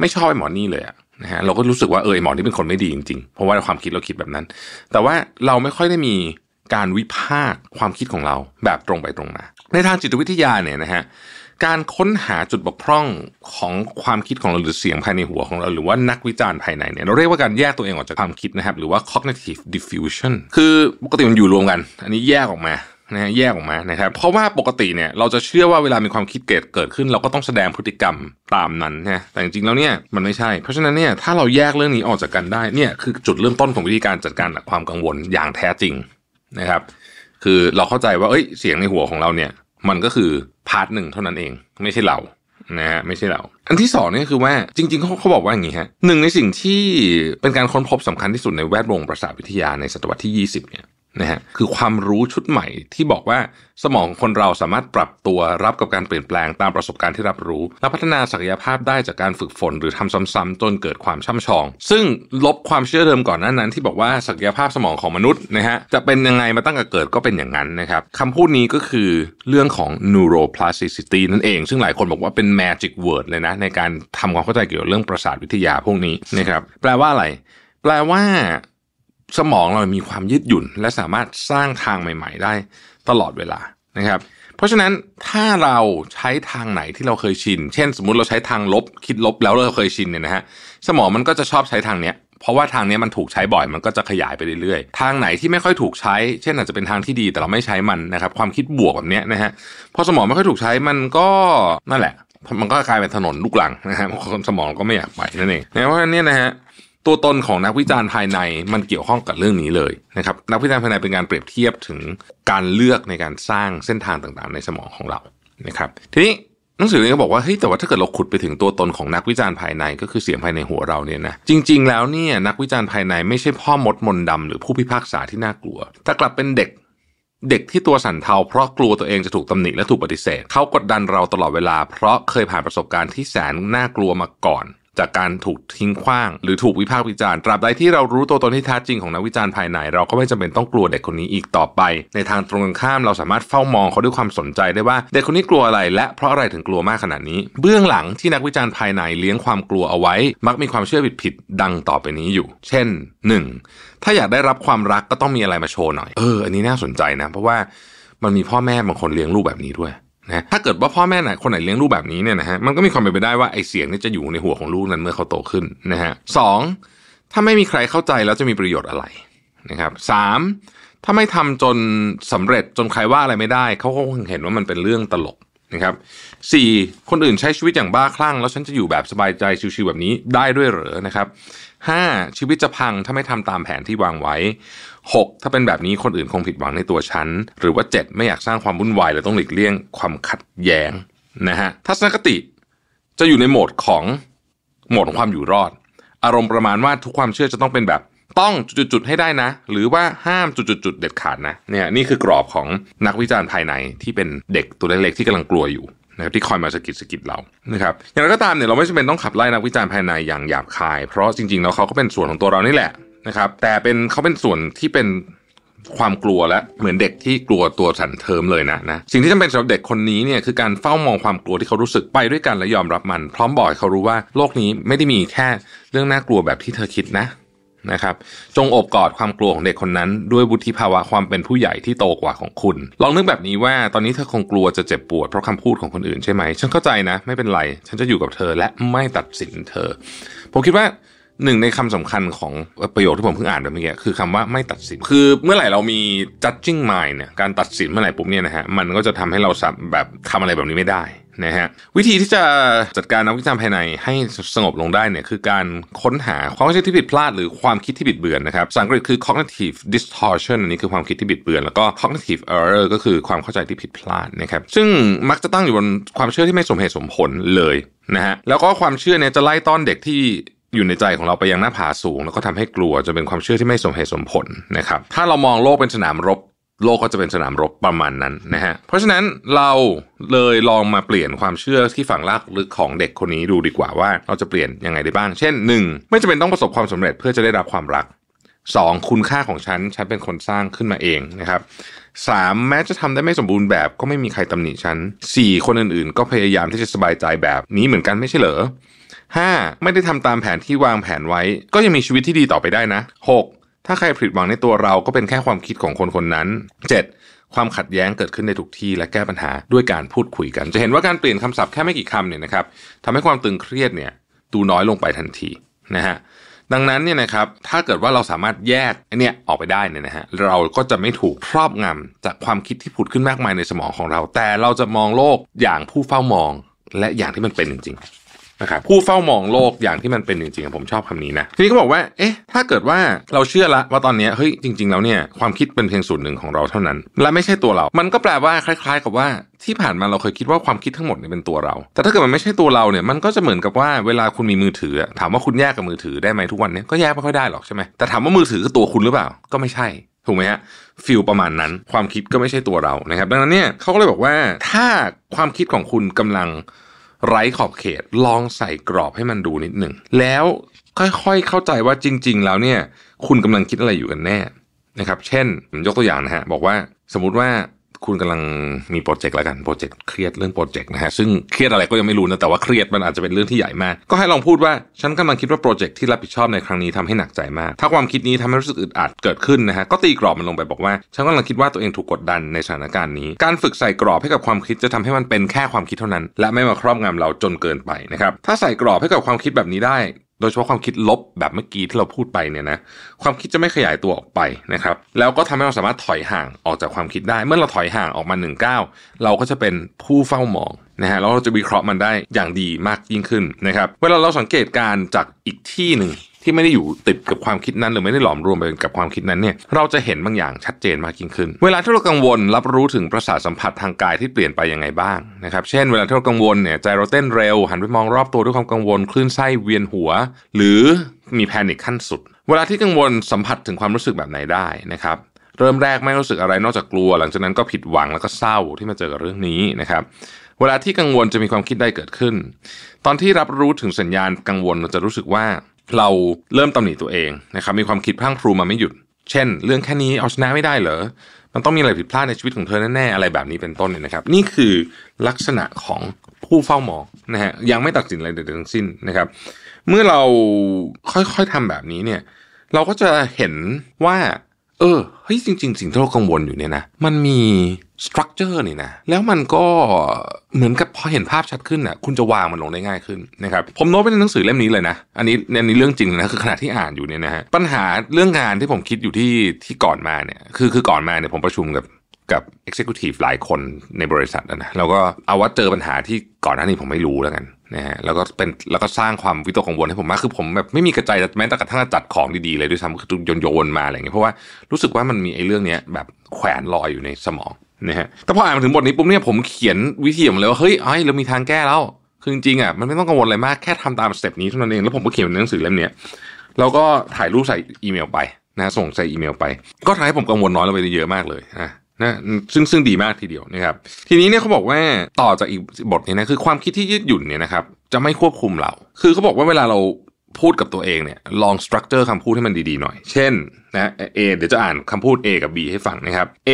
ไม่ชอบไอ้หมอนี่เลยอะนะฮะเราก็รู้สึกว่าเออหมอนี่เป็นคนไม่ดีจริงๆเพราะว่าความคิดเราคิดแบบนั้น แต่ว่าเราไม่ค่อยได้มีการวิพากความคิดของเราแบบตรงไปตรงมาในทางจิตวิทยาเนี่ยนะฮะการค้นหาจุดบกพร่องของความคิดของเราหรือเสียงภายในหัวของเราหรือว่านักวิจารณ์ภายในเนี่ยเราเรียกว่าการแยกตัวเองออกจากความคิดนะครับ หรือว่า cognitive diffusion คือปกติมันอยู่รวมกัน อันนี้แยกออกมานะฮะแยกออกมานะครับเพราะว่าปกติเนี่ยเราจะเชื่อว่าเวลามีความคิดเกิดเกิดขึ้น เราก็ต้องแสดงพฤติกรรมตามนั้นนะแต่จริงๆแล้วเนี่ยมันไม่ใช่เพราะฉะนั้นเนี่ยถ้าเราแยกเรื่องนี้ออกจากกันได้เนี่ยคือจุดเริ่มต้นของวิธีการจัดการกับความกังวลอย่างแท้จริงนะครับคือเราเข้าใจว่าเอ้ย เสียงในหัวของเราเนี่ย มันก็คือพาร์ทหนึ่งเท่านั้นเอง ไม่ใช่เรา นะฮะ ไม่ใช่เรา อันที่สองนี่คือว่า จริงๆ เขาเขาบอกว่าอย่างนี้ฮะหนึ่งในสิ่งที่เป็นการค้นพบสำคัญที่สุดในแวดวงประสาทวิทยาในศตวรรษที่ 20เนี่ยนะฮะคือความรู้ชุดใหม่ที่บอกว่า สมองคนเราสามารถปรับตัวรับกับการเปลี่ยนแปลงตามประสบการณ์ที่รับรู้ และพัฒนาศักยภาพได้จากการฝึกฝน หรือทำซ้ำๆจนเกิดความช่ำชอง ซึ่งลบความเชื่อเดิมก่อนหน้านั้น ที่บอกว่าศักยภาพสมองของมนุษย์นะฮะจะเป็นยังไงมาตั้งแต่เกิดก็เป็นอย่างนั้นนะครับคำพูดนี้ก็คือ เรื่องของ neuroplasticity นั่นเอง ซึ่งหลายคนบอกว่าเป็น magic word เลยนะในการทำความเข้าใจเกี่ยวกับเรื่องประสาทวิทยาพวกนี้นะครับแปลว่าอะไร แปลว่าสมองเรามีความยืดหยุ่นและสามารถสร้างทางใหม่ ๆ ได้ตลอดเวลานะครับ เพราะฉะนั้นถ้าเราใช้ทางไหนที่เราเคยชิน เช่น สมมุติเราใช้ทางลบ คิดลบแล้วเราเคยชินเนี่ยนะฮะสมองมันก็จะชอบใช้ทางเนี้ยเพราะว่าทางเนี้ยมันถูกใช้บ่อยมันก็จะขยายไปเรื่อยๆทางไหนที่ไม่ค่อยถูกใช้ เช่นอาจจะเป็นทางที่ดีแต่เราไม่ใช้มันนะครับ ความคิดบวกแบบเนี้ยนะฮะพอสมองไม่ค่อยถูกใช้มันก็นั่นแหละ มันก็กลายเป็นถนนลูกหลังนะฮะสมองก็ไม่อยากไปนั่นเองเพราะฉะนั้นเนี่ยนะฮะตัวตนของนักวิจารณ์ภายในมันเกี่ยวข้องกับเรื่องนี้เลยนะครับนักวิจารณ์ภายในเป็นการเปรียบเทียบถึงการเลือกในการสร้างเส้นทางต่างๆ ในสมองของเรานะครับทีนี้หนังสือเล่มนี้ก็บอกว่าเฮ้ยแต่ว่าถ้าเกิดเราขุดไปถึงตัวตนของนักวิจารณ์ภายใน ก็คือเสียงภายในหัวเราเนี่ยนะจริงๆแล้วเนี่ยนักวิจารณ์ภายในไม่ใช่พ่อมดมนดำหรือผู้พิพากษาที่น่ากลัวแต่กลับเป็นเด็ก เด็กที่ตัวสั่นเทา เพราะกลัวตัวเองจะถูกตำหนิและถูกปฏิเสธ เขากดดันเราตลอดเวลา เพราะเคยผ่านประสบการณ์ที่แสนน่ากลัวมาก่อนจากการถูกทิ้งขว้าง หรือถูกวิพากษ์วิจารณ์ตราบใดที่เรารู้ตัวตนที่แท้จริงของนักวิจารณ์ภายใน เราก็ไม่จำเป็นต้องกลัวเด็กคนนี้อีกต่อไป ในทางตรงกันข้ามเราสามารถเฝ้ามองเขาด้วยความสนใจได้ว่าเด็กคนนี้กลัวอะไร และเพราะอะไรถึงกลัวมากขนาดนี้ เบื้องหลังที่นักวิจารณ์ภายในเลี้ยงความกลัวเอาไว้ มักมีความเชื่อผิดๆดังต่อไปนี้อยู่ เช่น 1. ถ้าอยากได้รับความรักก็ต้องมีอะไรมาโชว์หน่อย เอออันนี้น่าสนใจนะ เพราะว่ามันมีพ่อแม่บางคนเลี้ยงลูกแบบนี้ด้วยนะถ้าเกิดว่าพ่อแม่ไหนคนไหนเลี้ยงลูกแบบนี้เนี่ยนะฮะมันก็มีความเป็นไปได้ว่าไอเสียงนี่จะอยู่ในหัวของลูกนั้นเมื่อเขาโตขึ้นนะฮะสองถ้าไม่มีใครเข้าใจแล้วจะมีประโยชน์อะไรนะครับสามถ้าไม่ทำจนสำเร็จจนใครว่าอะไรไม่ได้ เขาก็คงเห็นว่ามันเป็นเรื่องตลกนะครับสี่คนอื่นใช้ชีวิตอย่างบ้าคลั่ง แล้วฉันจะอยู่แบบสบายใจชิวๆแบบนี้ได้ด้วยเหรอนะครับห้าชีวิตจะพังถ้าไม่ทำตามแผนที่วางไว้6ถ้าเป็นแบบนี้คนอื่นคงผิดหวังในตัวฉันหรือว่า 7 ไม่อยากสร้างความวุ่นวายเลยต้องหลีกเลี่ยง ความขัดแย้งนะฮะทัศนคติจะอยู่ในโหมดของโหมดของความอยู่รอด อารมณ์ประมาณว่าทุกความเชื่อจะต้องเป็นแบบต้องจุดๆให้ได้นะหรือว่าห้ามจุดๆเด็ดขาดนะเนี่ยนี่คือกรอบของนักวิจารณ์ภายในที่เป็นเด็กตัวเล็กๆที่กำลังกลัวอยู่นะครับที่คอยมาสกิดสกิดเรานะครับอย่างไรก็ตามเนี่ยเราไม่จำเป็นต้องขับไล่นักวิจารณ์ภายในอย่างหยาบคาย เพราะจริงๆแล้วเขาก็เป็นส่วนของตัวเรานี่แหละนะครับแต่เป็นเขาเป็นส่วนที่เป็นความกลัวและเหมือนเด็กที่กลัวตัวสันเทิมเลยนะนะสิ่งที่จำเป็นสำหรับเด็กคนนี้เนี่ยคือการเฝ้ามองความกลัวที่เขารู้สึกไปด้วยกันและยอมรับมัน พร้อมบอกเขารู้ว่าโลกนี้ไม่ได้มีแค่เรื่องน่ากลัวแบบที่เธอคิดนะนะครับ จงอบกอดความกลัวของเด็กคนนั้น ด้วยบุธิภาวะความเป็นผู้ใหญ่ที่โตกว่าของคุณ ลองนึกแบบนี้ว่าตอนนี้เธอคงกลัวจะเจ็บปวด เพราะคำพูดของคนอื่นใช่ไหมฉันเข้าใจนะ ไม่เป็นไรฉันจะอยู่กับเธอและไม่ตัดสินเธอผมคิดว่าหนึ่งในคำสำคัญของประโยคที่ผมเพิ่งอ่านไปเมื่อกี้คือคำว่าไม่ตัดสินคือเมื่อไหร่เรามี judging mind เนี่ยการตัดสินเมื่อไหร่ปุ๊บเนี่ยนะฮะมันก็จะทำให้เราสับแบบทำอะไรแบบนี้ไม่ได้นะฮะวิธีที่จะจัดการนักวิจารณ์ภายในให้สงบลงได้เนี่ยคือการค้นหาความคิดที่ผิดพลาดหรือความคิดที่บิดเบือนนะครับสังกฤษคือ cognitive distortion อันนี้คือความคิดที่บิดเบือนแล้วก็ cognitive error ก็คือความเข้าใจที่ผิดพลาดนะครับซึ่งมักจะตั้งอยู่บนความเชื่อที่ไม่สมเหตุสมผลเลยนะฮะแล้วก็ความเชื่อเนี่ยจะไล่ต้อนเด็กที่อยู่ในใจของเราไปยังหน้าผาสูงแล้วก็ทำให้กลัวจะเป็นความเชื่อที่ไม่สมเหตุสมผลนะครับ ถ้าเรามองโลกเป็นสนามรบ โลกก็จะเป็นสนามรบประมาณนั้นนะฮะเพราะฉะนั้นเราเลยลองมาเปลี่ยนความเชื่อที่ฝังลากลึกของเด็กคนนี้ดูดีกว่าว่าเราจะเปลี่ยนยังไงได้บ้างเช่น 1 ไม่จำเป็นต้องประสบความสำเร็จ เพื่อจะได้รับความรัก 2. คุณค่าของฉันฉันเป็นคนสร้างขึ้นมาเองนะครับ 3. แม้จะทำได้ไม่สมบูรณ์แบบ ก็ไม่มีใครตำหนิฉัน 4. คนอื่นๆก็พยายามที่จะสบายใจแบบนี้เหมือนกันไม่ใช่เหรอ 5. ไม่ได้ทำตามแผนที่วางแผนไว้ ก็ยังมีชีวิตที่ดีต่อไปได้นะ 6. ถ้าใครผิดหวังในตัวเราก็เป็นแค่ความคิดของคนคนนั้น 7. ความขัดแย้งเกิดขึ้นในทุกที่และแก้ปัญหาด้วยการพูดคุยกัน จะเห็นว่าการเปลี่ยนคำศัพท์แค่ไม่กี่คำเนี่ยนะครับทำให้ความตึงเครียดเนี่ยดูน้อยลงไปทันทีนะฮะดังนั้นเนี่ยนะครับถ้าเกิดว่าเราสามารถแยกไอเนี่ยออกไปได้เนี่ยนะฮะเราก็จะไม่ถูกครอบงำจากความคิดที่ผุดขึ้นมากมายในสมองของเรา แต่เราจะมองโลกอย่างผู้เฝ้ามอง และอย่างที่มันเป็นจริง ๆนะครับผู้เฝ้ามองโลกอย่างที่มันเป็นจริงๆ ผมชอบคำนี้นะทีนี้เขาบอกว่า เอ๊ะถ้าเกิดว่าเราเชื่อละว่าตอนนี้เฮ้ยจริงๆแล้วเนี่ยความคิดเป็นเพียงส่วนหนึ่งของเราเท่านั้นและไม่ใช่ตัวเรา มันก็แปลว่าคล้ายๆ กับว่าที่ผ่านมาเราเคยคิดว่าความคิดทั้งหมดเนี่ยเป็นตัวเรา แต่ถ้าเกิดมันไม่ใช่ตัวเราเนี่ยมันก็จะเหมือนกับว่าเวลาคุณมีมือถือถามว่าคุณแยกกับมือถือได้ไหมทุกวันนี้ก็แยกไม่ค่อยได้หรอกใช่ไหมแต่ถามว่ามือถือคือตัวคุณหรือเปล่า ก็ไม่ใช่ถูกไหมฮะฟิลประมาณนั้น ความคิดก็ไม่ใช่ตัวเรานะครับดังนั้นเนี่ยเขาก็เลยบอกว่าถ้าความคิดของคุณกำลังไร้ขอบเขตลองใส่กรอบให้มันดูนิดหนึ่งแล้วค่อยๆเข้าใจว่าจริงๆแล้วเนี่ยคุณกำลังคิดอะไรอยู่กันแน่นะครับเช่นยกตัวอย่างนะฮะ บอกว่าสมมุติว่าคุณกำลังมีโปรเจกต์แล้วกันโปรเจกต์เครียดเรื่องโปรเจกต์นะฮะซึ่งเครียดอะไรก็ยังไม่รู้นะแต่ว่าเครียดมันอาจจะเป็นเรื่องที่ใหญ่มาก ก็ให้ลองพูดว่า ฉันกำลังคิดว่าโปรเจกต์ที่รับผิดชอบในครั้งนี้ทำให้หนักใจมากถ้าความคิดนี้ทำให้รู้สึกอึดอัดเกิดขึ้นนะฮะก็ตีกรอบมันลงไปบอกว่าฉันกำลังคิดว่าตัวเองถูกกดดันในสถานการณ์นี้การฝึกใส่กรอบให้กับความคิดจะทำให้มันเป็นแค่ความคิดเท่านั้นและไม่มาครอบงำเราจนเกินไปนะครับถ้าใส่กรอบให้กับความคิดแบบนี้ได้โดยเฉพาะความคิดลบแบบเมื่อกี้ที่เราพูดไปเนี่ยนะความคิดจะไม่ขยายตัวออกไปนะครับแล้วก็ทำให้เราสามารถถอยห่างออกจากความคิดได้ เมื่อเราถอยห่างออกมา1นก้าวเราก็จะเป็นผู้เฝ้ามองนะฮะแล้วเราจะวิเคราะห์มันได้อย่างดีมากยิ่งขึ้นนะครับเวลาเราสังเกตการจากอีกที่หนึ่งที่ไม่ได้อยู่ติดกับความคิดนั้นหรือไม่ได้หลอมรวมไปกับความคิดนั้นเนี่ยเราจะเห็นบางอย่างชัดเจนมากยิ่งขึ้น เวลาที่เรากังวลรับรู้ถึงประสาทสัมผัสทางกายที่เปลี่ยนไปยังไงบ้างนะครับเช่นเวลาที่เรากังวลเนี่ยใจเราเต้นเร็ว หันไปมองรอบตัวด้วยความกังวลคลื่นไส้เวียนหัว หรือมีแพนิคขั้นสุด เวลาที่กังวลสัมผัสถึงความรู้สึกแบบไหนได้นะครับ เริ่มแรกไม่รู้สึกอะไรนอกจากกลัว หลังจากนั้นก็ผิดหวังแล้วก็เศร้าที่มาเจอกับเรื่องนี้นะครับเวลาที่กังวลจะมีความคิดได้เกิดขึ้น ตอนที่รับรู้ถึงสัญญาณกังวลเราจะรู้สึกว่าเราเริ่มตำหนิตัวเองนะครับมีความคิดพลั้งพลูมาไม่หยุด เช่นเรื่องแค่นี้เอาชนะไม่ได้เหรอมันต้องมีอะไรผิดพลาดในชีวิตของเธอแน่ๆอะไรแบบนี้เป็นต้นนะครับ นี่คือลักษณะของผู้เฝ้ามองนะฮะยังไม่ตัดสินอะไรเด็ดทั้งสิ้นนะครับ เมื่อเราค่อยๆทำแบบนี้เนี่ยเราก็จะเห็นว่าเออเฮ้ยจริงๆสิ่งที่เรากังวลอยู่เนี่ยนะมันมีสตรัคเจอร์นี่นะแล้วมันก็เหมือนกับพอเห็นภาพชัดขึ้นอนะ่ะคุณจะวางมันลงได้ง่ายขึ้นนะครับผมโน้ตไปในหนังสือเล่มนี้เลยนะอันนี้ในนี้เรื่องจริงนะคือขณะที่อ่านอยู่เนี่ยนะฮะปัญหาเรื่องงานที่ผมคิดอยู่ที่ที่ก่อนมาเนี่ยคือคือก่อนมาเนี่ยผมประชุมกับกับ Executive หลายคนในบริษัทนะแล้วก็เอาว่าเจอปัญหาที่ก่อนหน้านี้ผมไม่รู้แล้วกันนะฮะแล้วก็เป็นแล้วก็สร้างความวิตกกังวลให้ผมมากคือผมแบบไม่มีกระจายแม้แต่กระทั่งจัดของดี ๆ เลยด้วยซ้ำคือโยนโยนมาอะไรเงี้ยเพราะว่ารู้สึกว่ามันมีไอ้เรื่องเนี้ยแบบแขวนลอยอยู่ในสมองนะฮะแต่พออ่านมาถึงบทนี้ปุ๊บเนี่ยผมเขียนวิธีมมเลยว่าเฮ้ยไอ้เรามีทางแก้แล้วคือจริงๆอ่ะมันไม่ต้องกังวลอะไรมากแค่ทำตามสเต็ปนี้เท่านั้นเองแล้วผมก็เขียนหนังสือเล่มนี้แล้วก็ถ่ายรูปใส่อีเมลไปนะส่งใส่อีเมลไปก็ทำให้ผมกังวลน้อยลงไปเยอะมากเลยนะนะซึ่งซึ่งดีมากทีเดียวนะครับ ทีนี้เนี่ยเขาบอกว่าต่อจากอีกบทนี้นะคือความคิดที่ยืดหยุ่นเนี่ยนะครับจะไม่ควบคุมเรา คือเขาบอกว่าเวลาเราพูดกับตัวเองเนี่ย ลองสตรัคเจอร์คำพูดให้มันดีๆหน่อย เช่นนะเอเดี๋ยวจะอ่านคำพูด A กับ B ให้ฟังนะครับ A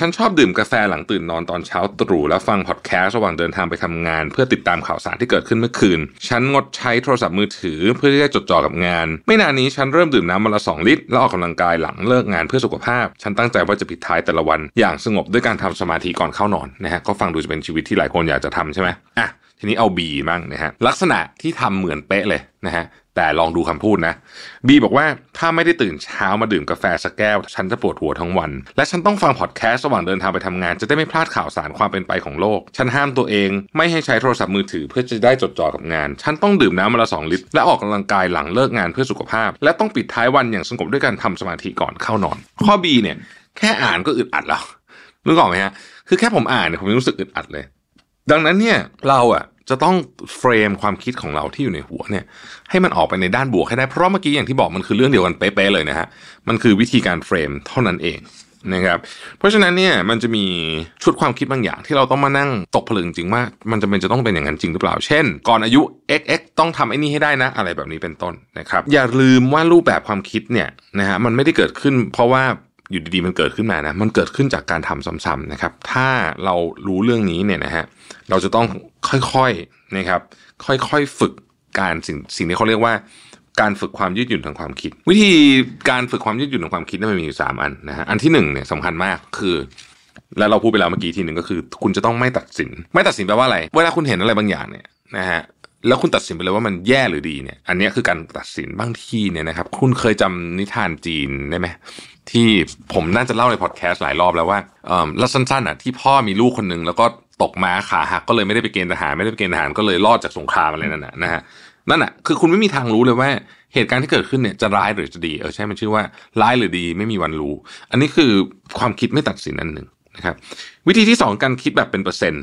ฉันชอบดื่มกาแฟหลังตื่นนอนตอนเช้าตรู่แล้วฟังพอดแคสต์ระหว่างเดินทางไปทำงานเพื่อติดตามข่าวสารที่เกิดขึ้นเมื่อคืน ฉันงดใช้โทรศัพท์มือถือเพื่อที่จะจดจ่อกับงาน ไม่นานนี้ฉันเริ่มดื่มน้ำวันละสองลิตรแล้วออกกำลังกายหลังเลิกงานเพื่อสุขภาพฉันตั้งใจว่าจะปิดท้ายแต่ละวัน อย่างสงบด้วยการทำสมาธิก่อนเข้านอนนะฮะก็ฟังดูจะเป็นชีวิตที่หลายคนอยากจะทำใช่ไหมอ่ะทีนี้เอา B บ้างนะฮะลักษณะที่ทำเหมือนเป๊ะเลยนะฮะแต่ลองดูคำพูดนะบีบอกว่าถ้าไม่ได้ตื่นเช้ามาดื่มกาแฟสักแก้ว ฉันจะปวดหัวทั้งวัน และฉันต้องฟังพอดแคสต์ระหว่างเดินทางไปทำงาน จะได้ไม่พลาดข่าวสารความเป็นไปของโลก ฉันห้ามตัวเองไม่ให้ใช้โทรศัพท์มือถือ เพื่อจะได้จดจ่อกับงาน ฉันต้องดื่มน้ำวันละสองลิตร และออกกำลังกายหลังเลิกงานเพื่อสุขภาพ และต้องปิดท้ายวันอย่างสงบด้วยการทำสมาธิก่อนเข้านอน ข้อบีเนี่ยแค่อ่านก็อึดอัดแล้วรู้ก่อนไหมฮะคือแค่ผมอ่านเนี่ยผมรู้สึกอึดอัดเลย ดังนั้นเนี่ยเราอะจะต้องเฟรมความคิดของเราที่อยู่ในหัวเนี่ยให้มันออกไปในด้านบวกให้ได้เพราะเมื่อกี้อย่างที่บอกมันคือเรื่องเดียวกันเป๊ะๆเลยนะฮะมันคือวิธีการเฟรมเท่านั้นเองนะครับเพราะฉะนั้นเนี่ยมันจะมีชุดความคิดบางอย่าง ที่เราต้องมานั่งตกผลึกจริงว่ามันจะเป็นจะต้องเป็นอย่างนั้นจริงหรือเปล่า เช่น ก่อนอายุ xx ต้องทำไอ้นี่ให้ได้นะอะไรแบบนี้เป็นต้นนะครับอย่าลืมว่ารูปแบบความคิดเนี่ยนะฮะมันไม่ได้เกิดขึ้น เพราะว่าอยู่ดีๆมันเกิดขึ้นมานะ มันเกิดขึ้นจากการทำซ้ำๆนะครับ ถ้าเรารู้เรื่องนี้เนี่ยนะฮะ เราจะต้องค่อยๆนะครับ ค่อยๆฝึกการสิ่งสิ่งที่เขาเรียกว่า การฝึกความยืดหยุ่นทางความคิด วิธีการฝึกความยืดหยุ่นทางความคิดนั้นมันมีอยู่3อันนะฮะ อันที่1เนี่ยสำคัญมาก คือ และเราพูดไปแล้วเมื่อกี้ทีหนึ่งก็คือ คุณจะต้องไม่ตัดสิน ไม่ตัดสินแปลว่าอะไร เวลาคุณเห็นอะไรบางอย่างเนี่ยนะฮะ แล้วคุณตัดสินไปเลยว่ามันแย่หรือดีเนี่ย อันนี้คือการตัดสินบางทีเนี่ยนะครับ คุณเคยจำนิทานจีนได้ไหมที่ผมน่าจะเล่าในพอดแคสต์หลายรอบแล้วว่าเออละสั้นๆอ่ะที่พ่อมีลูกคนหนึ่งแล้วก็ตกมาขาหักก็เลยไม่ได้ไปเกณฑ์ทหารไม่ได้ไปเกณฑ์ทหารก็เลยรอดจากสงครามอะไรนั่นนะนะฮะนั่นอ่ะคือคุณไม่มีทางรู้เลยว่าเหตุการณ์ที่เกิดขึ้นเนี่ยจะร้ายหรือจะดีเออใช่มันชื่อว่าร้ายหรือดี ไม่มีวันรู้ อันนี้คือความคิดไม่ตัดสินอันหนึ่งนะครับวิธีที่2การคิดแบบเป็นเปอร์เซ็นต์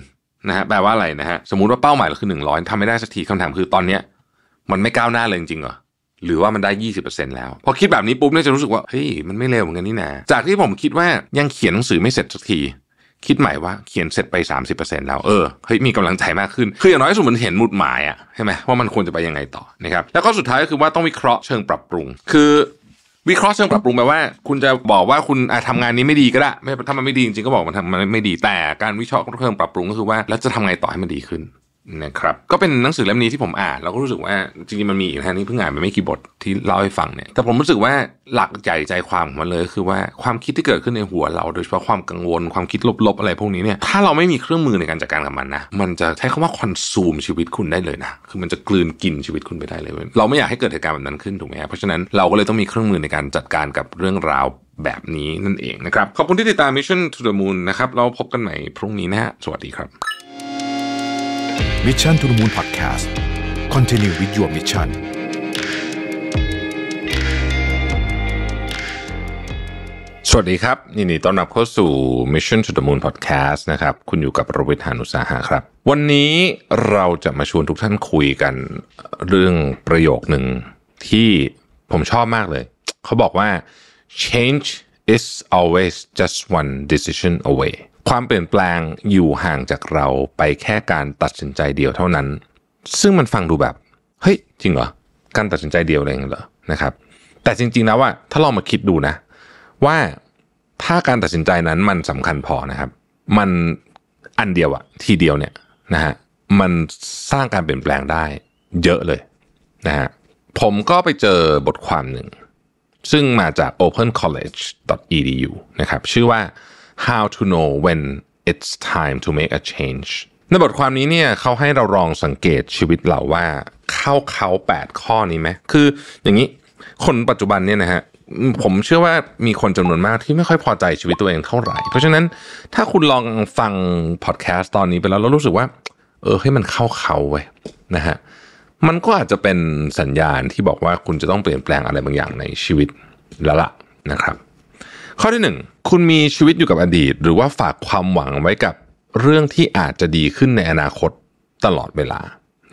นะฮะแปลว่าอะไรนะฮะสมมุติว่าเป้าหมายเราคือหนึ่งร้อยทำไม่ได้สักทีคำถามคือตอนเนี้ยมันไม่ก้าวหน้าเลยจริงเหรอหรือว่ามันได้ 20%แล้วพอคิดแบบนี้ปุ๊บเนี่ยจะรู้สึกว่า เฮ้ย มันไม่เร็วเหมือนกันนี่นะจากที่ผมคิดว่ายังเขียนหนังสือไม่เสร็จสักที คิดใหม่ว่าเขียนเสร็จไป 30%แล้ว เออเฮ้ยมีกำลังใจมากขึ้นคืออย่างน้อยสุดมันเห็นมุดหมายอะใช่ไหมว่ามันควรจะไปยังไงต่อนะครับแล้วก็สุดท้ายก็คือว่าต้องวิเคราะห์เชิงปรับปรุง คือวิเคราะห์เชิงปรับปรุงแปลว่า คุณจะบอกว่าคุณอาทำงานนี้ไม่ดีก็ได้ไม่ถ้ามันไม่ดีจริงๆก็บอกมันทำมันไม่ดีแต่การวิเคราะห์เชิงปรับปรุงก็คือว่าแล้วจะทำไงต่อให้มันดีขึ้นนะครับก็เป็นหนังสือเล่มนี้ที่ผมอ่านเราก็รู้สึกว่าจริงๆมันมีอีกนะนี่เพิ่งอ่านไปไม่กี่บทที่เล่าให้ฟังเนี่ยแต่ผมรู้สึกว่าหลักใจใจความของมันเลยคือว่าความคิดที่เกิดขึ้นในหัว เราโดยเฉพาะความกังวล ความคิดลบๆ อะไรพวกนี้เนี่ยถ้าเราไม่มีเครื่องมือในการจัดการกับมันนะมันจะใช้คำว่าคอนซูมชีวิตคุณได้เลยนะ คือมันจะกลืนกินชีวิตคุณไปได้เลย เราไม่อยากให้เกิดเหตุการณ์แบบนั้นขึ้นถูกไหมเพราะฉะนั้นเราก็เลยต้องมีเครื่องมือในการจัดการกับเรื่องราวแบบนี้นั่นเองนะครับขอบคุณที่ติดตาม Mission to the Moon นะครับเราพบกันใหม่พรุ่งนี้นะฮะสวัสดีครับมิชชั่นทุลมูลพอดแคสต์คอนเทนิววิดีโอมิชชั่นสวัสดีครับยินดีต้อนรับเข้าสู่ Mission to the Moon Podcast นะครับคุณอยู่กับโรเบิร์ตฮานุสาหะครับ วันนี้เราจะมาชวนทุกท่านคุยกันเรื่องประโยคหนึ่งที่ผมชอบมากเลย เขาบอกว่า change is always just one decision away ความเปลี่ยนแปลงอยู่ห่างจากเราไปแค่การตัดสินใจเดียวเท่านั้น ซึ่งมันฟังดูแบบเฮ้ยจริงเหรอการตัดสินใจเดียวอะไรเงี้ยเหรอนะครับแต่จริงๆแล้วว่าถ้าเรามาคิดดูนะ ว่าถ้าการตัดสินใจนั้นมันสำคัญพอนะครับ มันอันเดียวอะทีเดียวเนี่ยนะฮะมันสร้างการเปลี่ยนแปลงได้เยอะเลยนะฮะผมก็ไปเจอบทความหนึ่งซึ่งมาจาก opencollege.edu นะครับชื่อว่า how to know when it's time to make a change ในบทความนี้เนี่ยเขาให้เราลองสังเกตชีวิตเราว่า เข้าเขา8ข้อนี้ไหมคืออย่างนี้คนปัจจุบันเนี่ยนะฮะผมเชื่อว่ามีคนจำนวนมากที่ไม่ค่อยพอใจชีวิตตัวเองเท่าไหร่ เพราะฉะนั้นถ้าคุณลองฟังพอดแคสต์ตอนนี้ไปแล้ว แล้วรู้สึกว่า เออให้มันเข้าเขาไว้นะฮะมันก็อาจจะเป็นสัญญาณที่บอกว่าคุณจะต้องเปลี่ยนแปลงอะไรบางอย่างในชีวิตแล้วล่ะนะครับข้อที่1คุณมีชีวิตอยู่กับอดีต หรือว่าฝากความหวังไว้กับเรื่องที่อาจจะดีขึ้นในอนาคตตลอดเวลา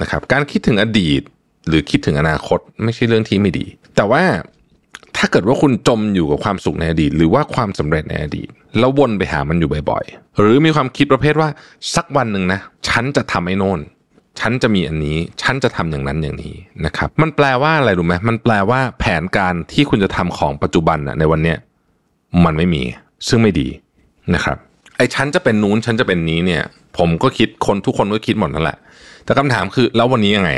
นะครับ การคิดถึงอดีตหรือคิดถึงอนาคตไม่ใช่เรื่องที่ไม่ดี แต่ว่าถ้าเกิดว่าคุณจมอยู่กับความสุขในอดีต หรือว่าความสำเร็จในอดีต แล้ววนไปหามันอยู่บ่อยๆ หรือมีความคิดประเภทว่าสักวันหนึ่งนะฉันจะทำไอ้นนฉันจะมีอันนี้ฉันจะทำอย่างนั้นอย่างนี้นะครับมันแปลว่าอะไรรู้ไหมมันแปลว่าแผนการที่คุณจะทำของปัจจุบันอะในวันเนี้ยมันไม่มีซึ่งไม่ดีนะครับ ไอ้ฉันจะเป็นนู้นฉันจะเป็นนี้เนี่ย ผมก็คิดคนทุกคนก็คิดหมดนั่นแหละ แต่คำถามคือแล้ววันนี้ยังไง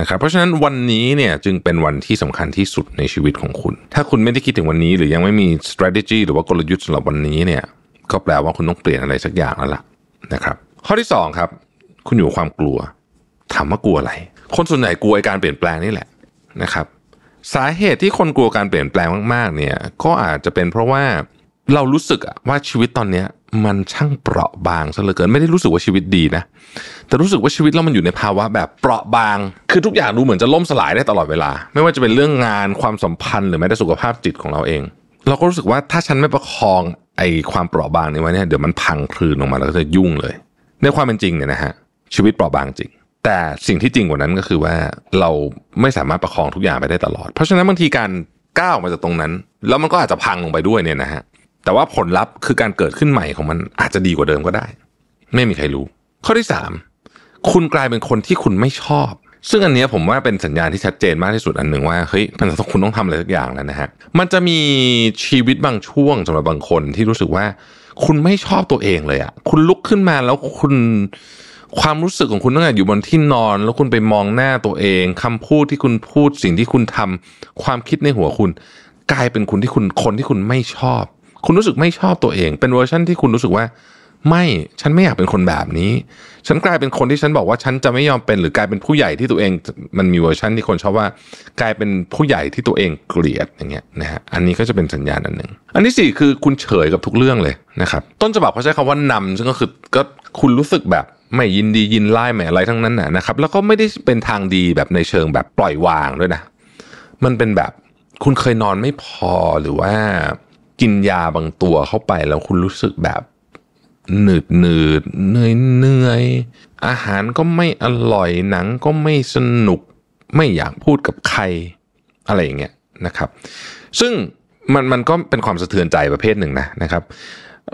นะครับ เพราะฉะนั้นวันนี้เนี่ยจึงเป็นวันที่สำคัญที่สุดในชีวิตของคุณ ถ้าคุณไม่ได้คิดถึงวันนี้หรือยังไม่มี strategy หรือว่ากลยุทธ์สำหรับวันนี้เนี่ย ก็แปลว่าคุณต้องเปลี่ยนอะไรสักอย่างแล้วล่ะนะครับ ข้อที่2ครับ คุณอยู่ความกลัวถามว่ากลัวอะไร คนส่วนใหญ่กลัวการเปลี่ยนแปลงนี่แหละนะครับสาเหตุที่คนกลัวการเปลี่ยนแปลงมากๆเนี่ยก็อาจจะเป็นเพราะว่าเรารู้สึกว่าชีวิตตอนเนี้ยมันช่างเปราะบางซะเหลือเกิน ไม่ได้รู้สึกว่าชีวิตดีนะแต่รู้สึกว่าชีวิตเรามันอยู่ในภาวะแบบเปราะบาง คือทุกอย่างดูเหมือนจะล่มสลายได้ตลอดเวลา ไม่ว่าจะเป็นเรื่องงานความสัมพันธ์ หรือแม้แต่สุขภาพจิตของเราเอง เราก็รู้สึกว่าถ้าฉันไม่ประคองไอ้ความเปราะบางนี้ไว้เนี่ยเดี๋ยวมันพังคลืนลงมาแล้วก็จะยุ่งเลย ในความเป็นจริงเนี่ยนะฮะชีวิตเปราะบางจริงแต่สิ่งที่จริงกว่านั้นก็คือว่าเราไม่สามารถประคองทุกอย่างไปได้ตลอดเพราะฉะนั้นบางทีการก้าวมาจากตรงนั้นแล้วมันก็อาจจะพังลงไปด้วยเนี่ยนะฮะแต่ว่าผลลัพธ์คือการเกิดขึ้นใหม่ของมันอาจจะดีกว่าเดิมก็ได้ ไม่มีใครรู้ ข้อที่ 3 คุณกลายเป็นคนที่คุณไม่ชอบ ซึ่งอันนี้ผมว่าเป็นสัญญาณที่ชัดเจนมากที่สุดอันหนึ่งว่าเฮ้ยมันต้องคุณต้องทำอะไรสักอย่างแล้วนะฮะมันจะมีชีวิตบางช่วงสำหรับบางคนที่รู้สึกว่า คุณไม่ชอบตัวเองเลยอะคุณลุกขึ้นมาแล้วคุณความรู้สึกของคุณตั้งแต่อยู่บนที่นอน แล้วคุณไปมองหน้าตัวเอง คำพูดที่คุณพูดสิ่งที่คุณทำ ความคิดในหัวคุณ กลายเป็นคุณที่คุณคนที่คุณไม่ชอบ คุณรู้สึกไม่ชอบตัวเองเป็นเวอร์ชั่นที่คุณรู้สึกว่าไม่ฉันไม่อยากเป็นคนแบบนี้ ฉันกลายเป็นคนที่ฉันบอกว่าฉันจะไม่ยอมเป็น หรือกลายเป็นผู้ใหญ่ที่ตัวเอง มันมีเวอร์ชันที่คนชอบว่า กลายเป็นผู้ใหญ่ที่ตัวเองเกลียด อย่างเงี้ยนะฮะอันนี้ก็จะเป็นสัญญาณอันหนึ่งอันที่สี่คือคุณเฉยกับทุกเรื่องเลยนะครับต้นฉบับเขาใช้คำว่านำ ซึ่งก็คือก็คุณรู้สึกแบบไม่ยินดียินไล่ไม่อะไรทั้งนั้นนะนะครับ แล้วก็ไม่ได้เป็นทางดีแบบในเชิงแบบปล่อยวางด้วยนะ มันเป็นแบบคุณเคยนอนไม่พอหรือว่ากินยาบางตัวเข้าไปแล้วคุณรู้สึกแบบหนืดหนืดเหนื่อยเหนื่อยอาหารก็ไม่อร่อยหนังก็ไม่สนุกไม่อยากพูดกับใครอะไรอย่างเงี้ยนะครับ ซึ่งมันมันก็เป็นความสะเทือนใจประเภทหนึ่งนะนะครับ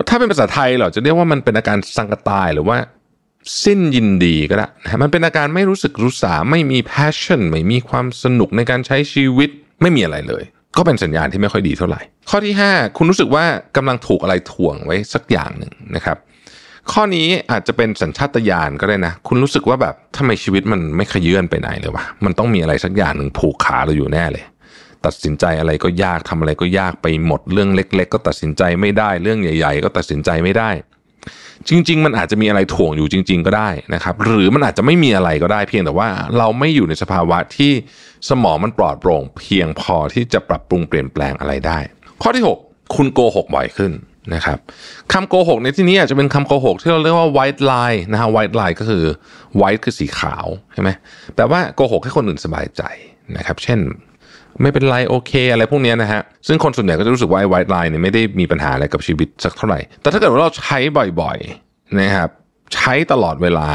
ถ้าเป็นภาษาไทยเราจะเรียกว่ามันเป็นอาการสังกตายหรือว่าสิ้นยินดีก็ได้นะมันเป็นอาการไม่รู้สึกรู้สาไม่มี passion ไม่มีความสนุกในการใช้ชีวิตไม่มีอะไรเลย ก็เป็นสัญญาณที่ไม่ค่อยดีเท่าไหร่ ข้อที่ 5 คุณรู้สึกว่ากำลังถูกอะไรถ่วงไว้สักอย่างหนึ่งนะครับข้อนี้อาจจะเป็นสัญชาตญาณก็ได้นะ คุณรู้สึกว่าแบบทำไมชีวิตมันไม่ขยื่นไปไหนเลยวะมันต้องมีอะไรสักอย่างหนึ่งผูกขาเราอยู่แน่เลย ตัดสินใจอะไรก็ยากทำอะไรก็ยากไปหมดเรื่องเล็ก ๆ ก็ตัดสินใจไม่ได้เรื่องใหญ่ ๆ ก็ตัดสินใจไม่ได้จริงๆ มันอาจจะมีอะไรถ่วงอยู่จริง ๆ ก็ได้นะครับหรือมันอาจจะไม่มีอะไรก็ได้เพียงแต่ว่าเราไม่อยู่ในสภาวะที่สมองมันปลอดโปร่ง เพียงพอที่จะปรับปรุงเปลี่ยนแปลงอะไรได้ ข้อที่ 6 คุณโกหกบ่อยขึ้นนะครับคำโกหกในที่นี้อาจจะเป็นคำโกหกที่เราเรียกว่า white lie นะฮะ white lie ก็คือ white คือสีขาวใช่ไหมแปลว่าโกหกให้คนอื่นสบายใจนะครับเช่นไม่เป็นไรโอเคอะไรพวกนี้นะฮะซึ่งคนส่วนใหญ่ก็จะรู้สึกว่าไอ้ไวท์ไลน์เนี่ยไม่ได้มีปัญหาอะไรกับชีวิตสักเท่าไหร่แต่ถ้าเกิดว่าเราใช้บ่อยๆนะครับใช้ตลอดเวลา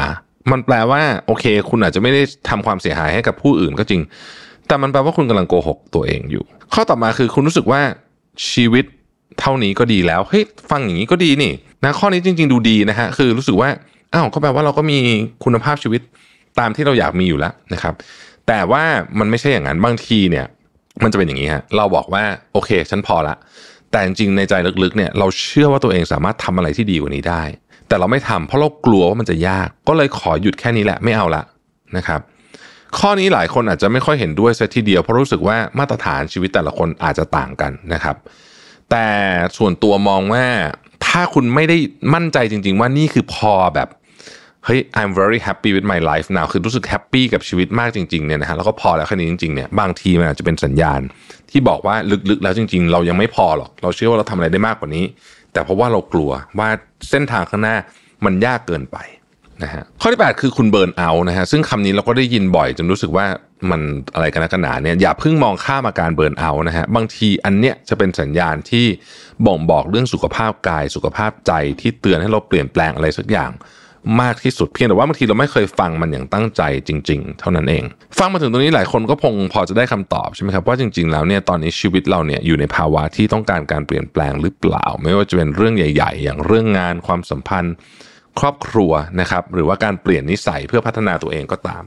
มันแปลว่าโอเค คุณอาจจะไม่ได้ทำความเสียหายให้กับผู้อื่นก็จริง แต่มันแปลว่าคุณกำลังโกหกตัวเองอยู่ ข้อต่อมาคือคุณรู้สึกว่าชีวิตเท่านี้ก็ดีแล้วเฮ้ยฟังอย่างนี้ก็ดีนี่นะข้อนี้จริงๆดูดีนะฮะคือรู้สึกว่าอ้าวก็แปลว่าเราก็มีคุณภาพชีวิตตามที่เราอยากมีอยู่แล้วนะครับแต่ว่ามันไม่ใช่อย่างนั้นบางทีเนี่ยมันจะเป็นอย่างนี้ฮะ เราบอกว่าโอเคฉันพอละ แต่จริงในใจลึกๆเนี่ยเราเชื่อว่าตัวเองสามารถทำอะไรที่ดีกว่านี้ได้ แต่เราไม่ทำเพราะเรากลัวว่ามันจะยากก็เลยขอหยุดแค่นี้แหละไม่เอาละนะครับ ข้อนี้หลายคนอาจจะไม่ค่อยเห็นด้วยซะทีเดียวเพราะรู้สึกว่ามาตรฐานชีวิตแต่ละคนอาจจะต่างกันนะครับ แต่ส่วนตัวมองว่าถ้าคุณไม่ได้มั่นใจจริง ๆ ว่านี่คือพอแบบเฮ้ย I'm very happy with my life now คือรู้สึกแฮปปี้กับชีวิตมากจริง ๆเนี่ยนะฮะแล้วก็พอแล้วแค่นี้จริงๆเนี่ยบางทีมันอาจจะเป็นสัญญาณที่บอกว่าลึกๆแล้วจริง ๆ เรายังไม่พอหรอกเราเชื่อว่าเราทำอะไรได้มากกว่านี้ แต่เพราะว่าเรากลัวว่าเส้นทางข้างหน้ามันยากเกินไปนะฮะข้อที่ 8 คือคุณเบิร์นเอานะฮะซึ่งคำนี้เราก็ได้ยินบ่อยจนรู้สึกว่ามันอะไรกันนะกันหนาเนี่ยอย่าเพิ่งมองข้ามอาการเบิร์นเอานะฮะบางทีอันเนี้ยจะเป็นสัญญาณที่บ่งบอกเรื่องสุขภาพกาย สุขภาพใจที่เตือนให้เราเปลี่ยนแปลงอะไรสักอย่างมากที่สุดเพียงแต่ว่าบางทีเราไม่เคยฟังมันอย่างตั้งใจจริง ๆ เท่านั้นเอง ฟังมาถึงตรงนี้หลายคนก็พงพอจะได้คำตอบใช่ไหมครับว่าจริงๆแล้วเนี่ยตอนนี้ชีวิตเราเนี่ยอยู่ในภาวะที่ต้องการการเปลี่ยนแปลงหรือเปล่า ไม่ว่าจะเป็นเรื่องใหญ่ ๆ อย่างเรื่องงานความสัมพันธ์ครอบครัวนะครับหรือว่าการเปลี่ยนนิสัยเพื่อพัฒนาตัวเองก็ตาม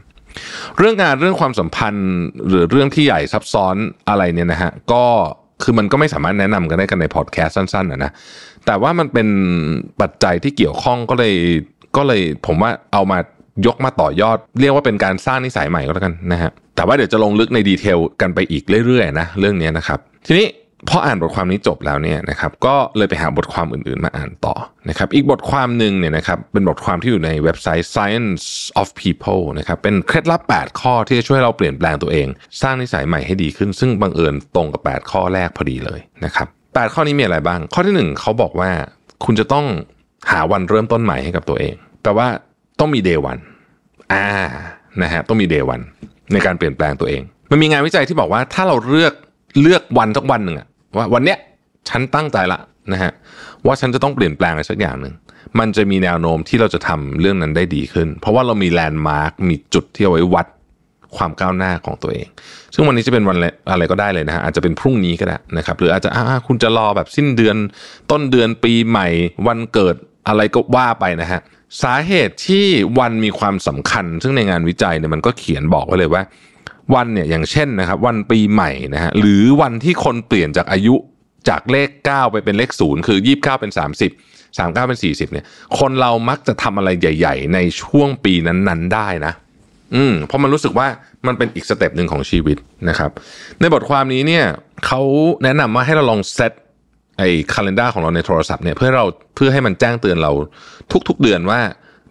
เรื่องงานเรื่องความสัมพันธ์หรือเรื่องที่ใหญ่ซับซ้อนอะไรเนี่ยนะฮะก็คือมันก็ไม่สามารถแนะนำกันได้กันในพอดแคสต์สั้นๆนะนะแต่ว่ามันเป็นปัจจัยที่เกี่ยวข้องก็เลยก็เลยผมว่าเอามายกมาต่อยอดเรียกว่าเป็นการสร้างนิสัยใหม่ก็แล้วกันนะฮะแต่ว่าเดี๋ยวจะลงลึกในดีเทลกันไปอีกเรื่อยๆนะเรื่องนี้นะครับทีนี้พออ่านบทความนี้จบแล้วเนี่ยนะครับก็เลยไปหาบทความอื่นๆมาอ่านต่อนะครับอีกบทความหนึ่งเนี่ยนะครับเป็นบทความที่อยู่ในเว็บไซต์ Science of People นะครับเป็นเคล็ดลับ 8 ข้อที่จะช่วยเราเปลี่ยนแปลงตัวเอง สร้างนิสัยใหม่ให้ดีขึ้นซึ่งบังเอิญตรงกับ 8 ข้อแรกพอดีเลยนะครับ 8 ข้อนี้มีอะไรบ้าง ข้อที่ 1เขาบอกว่า คุณจะต้องหาวันเริ่มต้นใหม่ให้กับตัวเองแปลว่าต้องมีเดวันอ่านะฮะ ต้องมีเดวันในการเปลี่ยนแปลงตัวเอง มันมีงานวิจัยที่บอกว่าถ้าเราเลือกเลือกวันสักวันหนึ่งอะว่าวันเนี้ยฉันตั้งใจละนะฮะว่าฉันจะต้องเปลี่ยนแปลงอะไรสักอย่างหนึ่ง มันจะมีแนวโน้มที่เราจะทำเรื่องนั้นได้ดีขึ้น เพราะว่าเรามีแลนด์มาร์กมีจุดที่เอาไว้วัดความก้าวหน้าของตัวเอง ซึ่งวันนี้จะเป็นวันอะไรก็ได้เลยนะฮะอาจจะเป็นพรุ่งนี้ก็ได้นะครับหรืออาจจะคุณจะรอแบบสิ้นเดือนต้นเดือนปีใหม่ วันเกิดอะไรก็ว่าไปนะฮะสาเหตุที่วันมีความสำคัญ ซึ่งในงานวิจัยเนี่ยมันก็เขียนบอกไว้เลยว่า วันเนี่ยอย่างเช่นนะครับ วันปีใหม่นะฮะหรือวันที่คนเปลี่ยนจากอายุจากเลข 9 ไปเป็นเลข 0 คือ 29 เป็น 30 39 เป็น 40เนี่ย คนเรามักจะทำอะไรใหญ่ๆ ในช่วงปีนั้นๆได้นะ อืมเพราะมันรู้สึกว่ามันเป็นอีกสเต็ปหนึ่งของชีวิตนะครับ ในบทความนี้เนี่ยเขาแนะนำว่าให้เราลองเซตไอ้คัล endar ของเราในโทรศัพท์เนี่ยเพื่อเราเพื่อให้มันแจ้งเตือนเราทุกๆเดือนว่า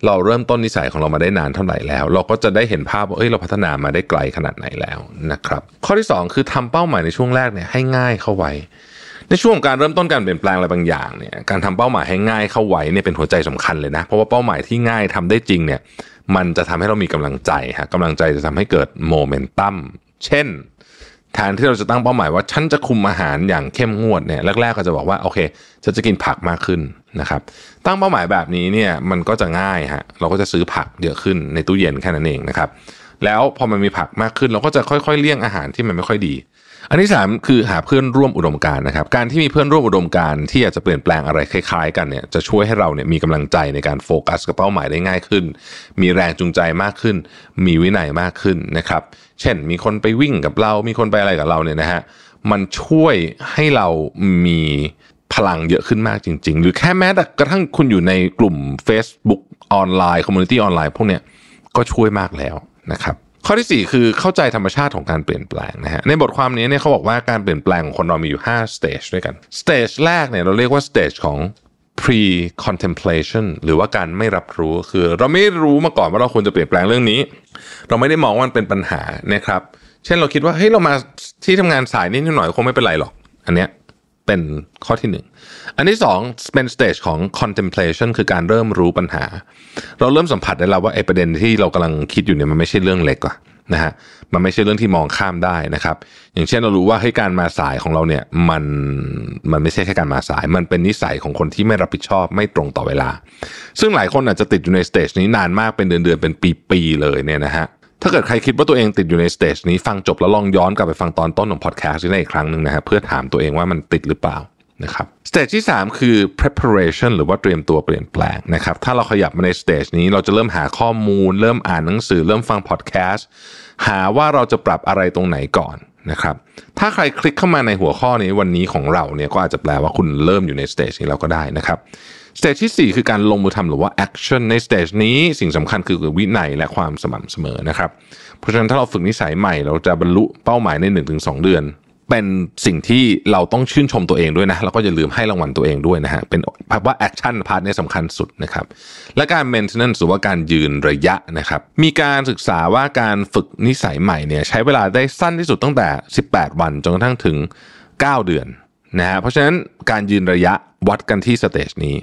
เราเริ่มต้นนิสัยของเรามาได้นาน เท่าไหร่แล้ว เราก็จะได้เห็นภาพว่าเอ้ยเราพัฒนามาได้ไกลขนาดไหนแล้วนะครับข้อที่ 2 คือทำเป้าหมายในช่วงแรกเนี่ยให้ง่ายเข้าไว้ ในช่วงการเริ่มต้นการเปลี่ยนแปลงอะไรบางอย่างเนี่ยการทำเป้าหมายให้ง่ายเข้าไว้เนี่ยเป็นหัวใจสำคัญเลยนะ เพราะว่าเป้าหมายที่ง่ายทำได้จริงเนี่ยมันจะทำให้เรามีกำลังใจฮะกำลังใจจะทำให้เกิดโมเมนตัมเช่นทางที่เราจะตั้งเป้าหมายว่าฉันจะคุมอาหารอย่างเข้มงวดเนี่ยแรกๆก็จะบอกว่าโอเคฉันจะกินผักมากขึ้นนะครับตั้งเป้าหมายแบบนี้เนี่ยมันก็จะง่ายฮะเราก็จะซื้อผักเยอะขึ้นในตู้เย็นแค่นั้นเองนะครับแล้วพอมันมีผักมากขึ้นเราก็จะค่อยๆเลี่ยงอาหารที่มันไม่ค่อยดีอันที่3คือหาเพื่อนร่วมอุดมการนะครับการที่มีเพื่อนร่วมอุดมการที่อยากจะเปลี่ยนแปลงอะไรคล้ายๆกันเนี่ยจะช่วยให้เราเนี่ยมีกำลังใจในการโฟกัสกับเป้าหมายได้ง่ายขึ้น มีแรงจูงใจมากขึ้น มีวินัยมากขึ้นนะครับ เช่นมีคนไปวิ่งกับเรา มีคนไปอะไรกับเราเนี่ยนะฮะมันช่วยให้เรามีพลังเยอะขึ้นมากจริงๆ หรือแค่แม้แต่กระทั่งคุณอยู่ในกลุ่ม Facebook ออนไลน์คอมมูนิตี้ออนไลน์พวกเนี้ยก็ช่วยมากแล้วนะครับข้อที่4คือเข้าใจธรรมชาติของการเปลี่ยนแปลงนะฮะ ในบทความนี้เนี่ยเขาบอกว่าการเปลี่ยนแปลงของคนเรามีอยู่ 5 stage ด้วยกันสเตจแรกเนี่ยเราเรียกว่าสเตจของ pre contemplation หรือว่าการไม่รับรู้คือเราไม่รู้มาก่อนว่าเราควรจะเปลี่ยนแปลงเรื่องนี้ เราไม่ได้มองว่ามันเป็นปัญหานะครับเช่นเราคิดว่าเฮ้ยเรามาที่ทำงานสายนิดหน่อยคงไม่เป็นไรหรอก อันเนี้ยเป็นข้อที่หนึ่งอันที่สองเป็นสเตจของ contemplation คือการเริ่มรู้ปัญหา เราเริ่มสัมผัสได้แล้วว่าไอ้ประเด็นที่เรากำลังคิดอยู่เนี่ยมันไม่ใช่เรื่องเล็กอะนะฮะมันไม่ใช่เรื่องที่มองข้ามได้นะครับ อย่างเช่นเรารู้ว่าให้การมาสายของเราเนี่ยมันมันไม่ใช่แค่การมาสาย มันเป็นนิสัยของคนที่ไม่รับผิดชอบไม่ตรงต่อเวลา ซึ่งหลายคนอาจจะติดอยู่ในสเตจนี้นานมากเป็นเดือนๆเป็นปีๆเลยเนี่ยนะฮะถ้าเกิดใครคิดว่าตัวเองติดอยู่ในสเตจนี้ฟังจบแล้วลองย้อนกลับไปฟังตอนต้นของพอดแคสต์นี้อีกครั้งหนึ่งนะครับเพื่อถามตัวเองว่ามันติดหรือเปล่านะครับสเตจที่ 3 คือ preparation หรือว่าเตรียมตัวเปลี่ยนแปลงนะครับถ้าเราขยับมาในสเตจนี้เราจะเริ่มหาข้อมูลเริ่มอ่านหนังสือเริ่มฟังพอดแคสต์หาว่าเราจะปรับอะไรตรงไหนก่อนนะครับ ถ้าใครคลิกเข้ามาในหัวข้อนี้วันนี้ของเราเนี่ยก็อาจจะแปลว่าคุณเริ่มอยู่ในสเตจนี้เราก็ได้นะครับสเตจที่ 4 คือการลงมือทำหรือว่าแอคชั่นในสเตจนี้ สิ่งสำคัญคือวินัยและความสม่ำเสมอนะครับเพราะฉะนั้นถ้าเราฝึกนิสัยใหม่เราจะบรรลุเป้าหมายใน 1-2 เดือน เป็นสิ่งที่เราต้องชื่นชมตัวเองด้วยนะแล้วก็อย่าลืมให้รางวัลตัวเองด้วยนะฮะเป็นภาพว่าแอคชั่นพาร์ทนี้สำคัญสุดนะครับและการเมนเทนน a n หรือว่าการยืนระยะนะครับมีการศึกษาว่าการฝึกนิสัยใหม่เนี่ยใช้เวลาได้สั้นที่สุดตั้งแต่ 18 วันจนกระทั่งถึง 9 เดือนนะฮะเพราะฉะนั้นการยืนระยะวัดกันที่สเตจนี้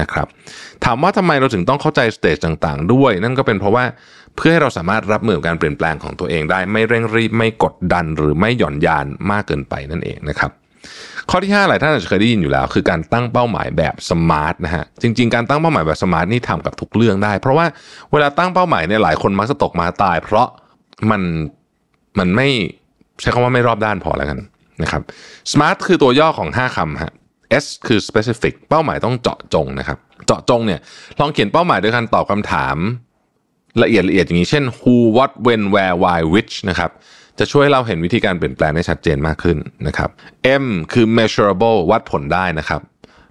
นะครับถามว่าทำไมเราถึงต้องเข้าใจสเตจต่างๆ ด้วย นั่นก็เป็นเพราะว่าเพื่อให้เราสามารถรับมือกับการเปลี่ยนแปลงของตัวเองได้ไม่เร่งรีบไม่กดดันหรือไม่หย่อนยานมากเกินไปนั่นเองนะครับข้อที่ 5 หลายท่านอาจจะเคยได้ยินอยู่แล้ว คือการตั้งเป้าหมายแบบสมาร์ทนะฮะจริงๆการตั้งเป้าหมายแบบสมาร์ทนี่ทำกับทุกเรื่องได้เพราะว่าเวลาตั้งเป้าหมายเนี่ยหลายคนมักจะตกมาตาย เพราะมันมันไม่ใช้คำว่าไม่รอบด้านพอแล้วกันนะครับสมาร์ทคือตัวย่อของ 5คำฮะ S คือ specific เป้าหมายต้องเจาะจงนะครับ เจาะจงเนี่ยลองเขียนเป้าหมายโดยการตอบคำถาม ละเอียดละเอียดอย่างนี้เช่น who what when where why which นะครับ จะช่วยเราเห็นวิธีการเปลี่ยนแปลงได้ชัดเจนมากขึ้นนะครับ M คือ measurable วัดผลได้นะครับ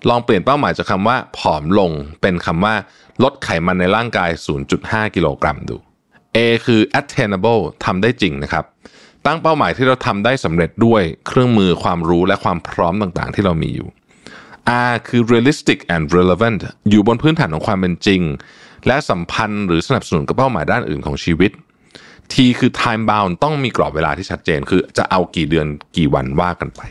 ลองเปลี่ยนเป้าหมายจากคำว่า ผอมลงเป็นคำว่า ลดไขมันในร่างกาย 0.5 กิโลกรัมดู A คือ attainable ทำได้จริงนะครับ ตั้งเป้าหมายที่เราทำได้สำเร็จด้วยเครื่องมือความรู้และความพร้อมต่างๆ ที่เรามีอยู่ R คือ realistic and relevant อยู่บนพื้นฐานของความเป็นจริง และสัมพันธ์หรือสนับสนุนกับเป้าหมายด้านอื่นของชีวิต T คือ time bound ต้องมีกรอบเวลาที่ชัดเจนคือจะเอากี่เดือนกี่วันว่ากันไป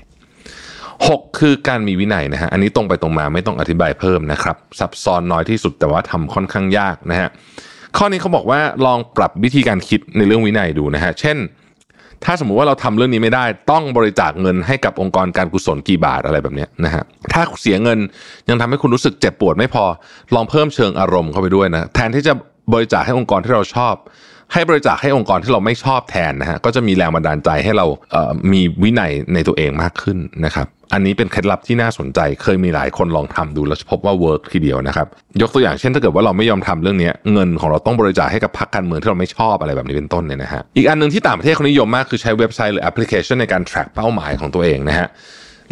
6 คือการมีวินัยนะฮะอันนี้ตรงไปตรงมาไม่ต้องอธิบายเพิ่มนะครับซับซ้อนน้อยที่สุดแต่ว่าทำค่อนข้างยากนะฮะข้อนี้เขาบอกว่าลองปรับวิธีการคิดในเรื่องวินัยดูนะฮะเช่นถ้าสมมุติว่าเราทำเรื่องนี้ไม่ได้ ต้องบริจาคเงินให้กับองค์กรการกุศลกี่บาทอะไรแบบนี้นะฮะถ้าเสียเงินยังทำให้คุณรู้สึกเจ็บปวดไม่พอ ลองเพิ่มเชิงอารมณ์เข้าไปด้วยนะแทนที่จะบริจาคให้องค์กรที่เราชอบให้บริจาคให้องค์กรที่เราไม่ชอบแทนนะฮะก็จะมีแรงบันดาลใจให้เราเมีวินัยในตัวเองมากขึ้นนะครับ อันนี้เป็นเคล็ดลับที่น่าสนใจเคยมีหลายคนลองทำดูแล้วพบว่าเวิร์กทีเดียวนะครับยกตัวอย่างเช่นถ้าเกิดว่าเราไม่ยอมทำเรื่องนี้เงินของเราต้องบริจาคให้กับพรรคการเมืองที่เราไม่ชอบอะไรแบบนี้เป็นต้นเนี่ยนะฮะอีกอันนึงที่ต่างประเทศเขานิยมมากคือใช้เว็บไซต์หรือแอปพลิเคชันในการ track เป้าหมายของตัวเองนะฮะ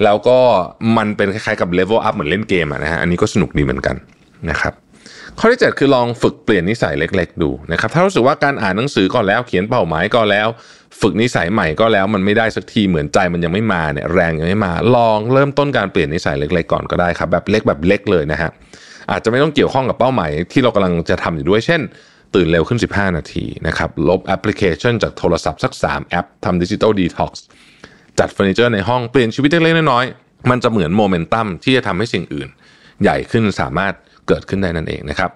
แล้วก็มันเป็นคล้ายๆกับ level up เหมือนเล่นเกมนะฮะอันนี้ก็สนุกดีเหมือนกันนะครับข้อที่7คือลองฝึกเปลี่ยนนิสัย เล็ก ๆ ดูนะครับถ้ารู้สึกว่าการอ่านหนังสือก่อนแล้วเขียนเป้าหมายก็แล้ว ฝึกนิสัยใหม่ก็แล้วมันไม่ได้สักทีเหมือนใจมันยังไม่มาเนี่ยแรงยังไม่มาลองเริ่มต้นการเปลี่ยนนิสัยเล็ก ๆก่อนก็ได้ครับแบบเล็กแบบเล็กเลยนะฮะอาจจะไม่ต้องเกี่ยวข้องกับเป้าหมายที่เรากำลังจะทำอยู่ด้วยเช่น ตื่นเร็วขึ้น 15 นาทีนะครับลบแอปพลิเคชันจากโทรศัพท์สัก3แอปทำดิจิตอลดีท็อกซ์จัดเฟอร์นิเจอร์ในห้องเปลี่ยนชีวิตเล็กๆน้อยๆมันจะเหมือนโมเมนตัมที่จะทำให้สิ่งอื่น ใหญ่ขึ้นสามารถเกิดขึ้นได้นั่นเองนะครับ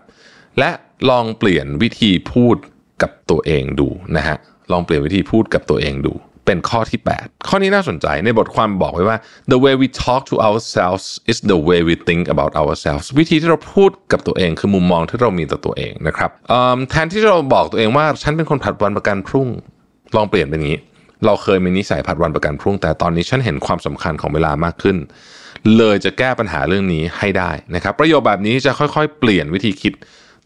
และลองเปลี่ยนวิธีพูดกับตัวเองดูนะฮะลองเปลี่ยนวิธีพูดกับตัวเองดู เป็นข้อที่ 8 ข้อนี้น่าสนใจในบทความบอกไว้ว่า the way we talk to ourselves is the way we think about ourselves วิธีที่เราพูดกับตัวเองคือมุมมองที่เรามีต่อตัวเองนะครับแทนที่เราบอกตัวเองว่าฉันเป็นคนผัดวันประกันพรุ่ง ลองเปลี่ยนเป็นงนี้ เราเคยมีนิสัยผัดวันประกันพรุ่ง แต่ตอนนี้ฉันเห็นความสำคัญของเวลามากขึ้นเลยจะแก้ปัญหาเรื่องนี้ให้ได้นะครับ ประโยชน์แบบนี้จะค่อยๆ เปลี่ยนวิธีคิด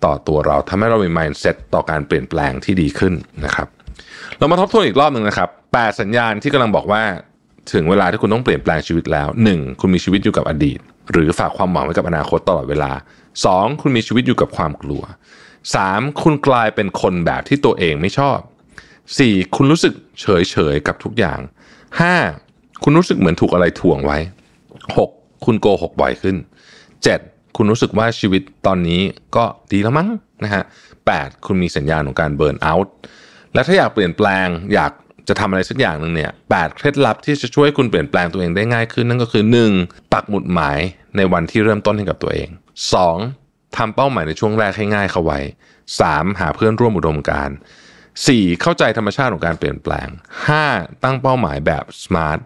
ต่อตัวเราทำให้เรามี mindset ต่อการเปลี่ยนแปลงที่ดีขึ้นนะครับ เรามาทบทวนอีกรอบหนึ่งนะครับ 8 สัญญาณที่กำลังบอกว่า ถึงเวลาที่คุณต้องเปลี่ยนแปลงชีวิตแล้ว 1. คุณมีชีวิตอยู่กับอดีต หรือฝากความหวังไว้กับอนาคตตลอดเวลา 2. คุณมีชีวิตอยู่กับความกลัว 3. คุณกลายเป็นคนแบบที่ตัวเองไม่ชอบ 4. คุณรู้สึกเฉยเฉยกับทุกอย่าง 5. คุณรู้สึกเหมือนถูกอะไรถ่วงไว้6คุณโกหกบ่อยขึ้น 7. คุณรู้สึกว่าชีวิตตอนนี้ก็ดีแล้วมั้งนะฮะแคุณมีสัญญาณของการเบิร์นเอาท์และถ้าอยากเปลี่ยนแปลง อยากจะทำอะไรสักอย่างหนึ่งเนี่ยแเคล็ดลับที่จะช่วยคุณเปลี่ยนแปลงตัวเองได้ง่ายขึ้น นั่นก็คือ 1. ปักหมุดหมายในวันที่เริ่มต้นให้กับตัวเอง 2. ทำเป้าหมายในช่วงแรกให้ง่ายเข้าไว้ 3. หาเพื่อนร่วมอุดมการณ์ 4. เข้าใจธรรมชาติของการเปลี่ยนแปลง 5. ตั้งเป้าหมายแบบ smart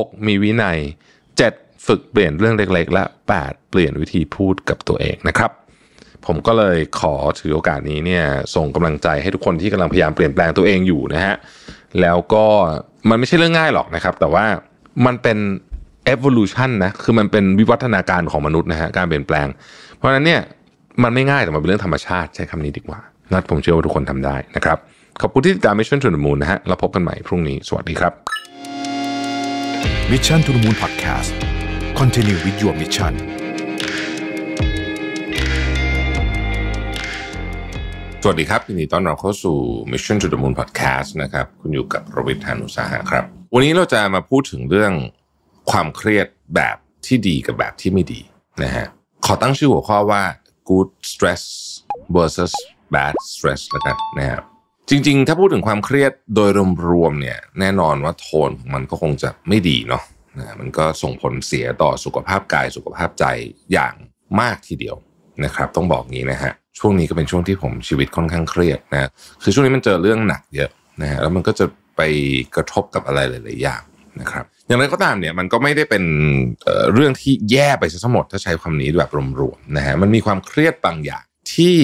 6. มีวินัย 7. ฝึกเปลี่ยนเรื่องเล็กๆและ 8 เปลี่ยนวิธีพูดกับตัวเองนะครับผมก็เลยขอถือโอกาสนี้เนี่ยส่งกำลังใจให้ทุกคนที่กำลังพยายามเปลี่ยนแปลงตัวเองอยู่นะฮะแล้วก็มันไม่ใช่เรื่องง่ายหรอกนะครับแต่ว่ามันเป็น evolution นะคือมันเป็นวิวัฒนาการของมนุษย์นะฮะการเปลี่ยนแปลง เพราะฉะนั้นเนี่ยมันไม่ง่ายแต่มันเป็นเรื่องธรรมชาติใช้คำนี้ดีกว่านัดผมเชื่อว่าทุกคนทำได้นะครับขอบคุณที่ติดตามมิชชั่นทู t มูลนะฮะเราพบกันใหม่พรุ่งนี้สวัสดีครับ Mission to the Moon Podcast Continue with your mission สวัสดีครับยินดีต้อนรับเข้าสู่ Mission to the Moon Podcast นะครับ คุณอยู่กับโรบิทานุสาหะครับ วันนี้เราจะมาพูดถึงเรื่องความเครียดแบบที่ดีกับแบบที่ไม่ดีนะฮะ ขอตั้งชื่อหัวข้อว่า good stress versus bad stress นะครับนะครับ จริงๆ ถ้าพูดถึงความเครียดโดยรวมๆ เนี่ย แน่นอนว่าโทนของมันก็คงจะไม่ดีเนาะนะมันก็ส่งผลเสียต่อสุขภาพกาย สุขภาพใจอย่างมากทีเดียวนะครับต้องบอกงี้นะฮะช่วงนี้ก็เป็นช่วงที่ผมชีวิตค่อนข้างเครียดนะคือช่วงนี้มันเจอเรื่องหนักเยอะนะฮะแล้วมันก็จะไปกระทบกับอะไรหลายๆอย่างนะครับอย่างไรก็ตามเนี่ยมันก็ไม่ได้เป็นเรื่องที่แย่ไปซะทั้งหมดถ้าใช้คำนี้แบบรวมๆนะฮะมันมีความเครียดบางอย่างที่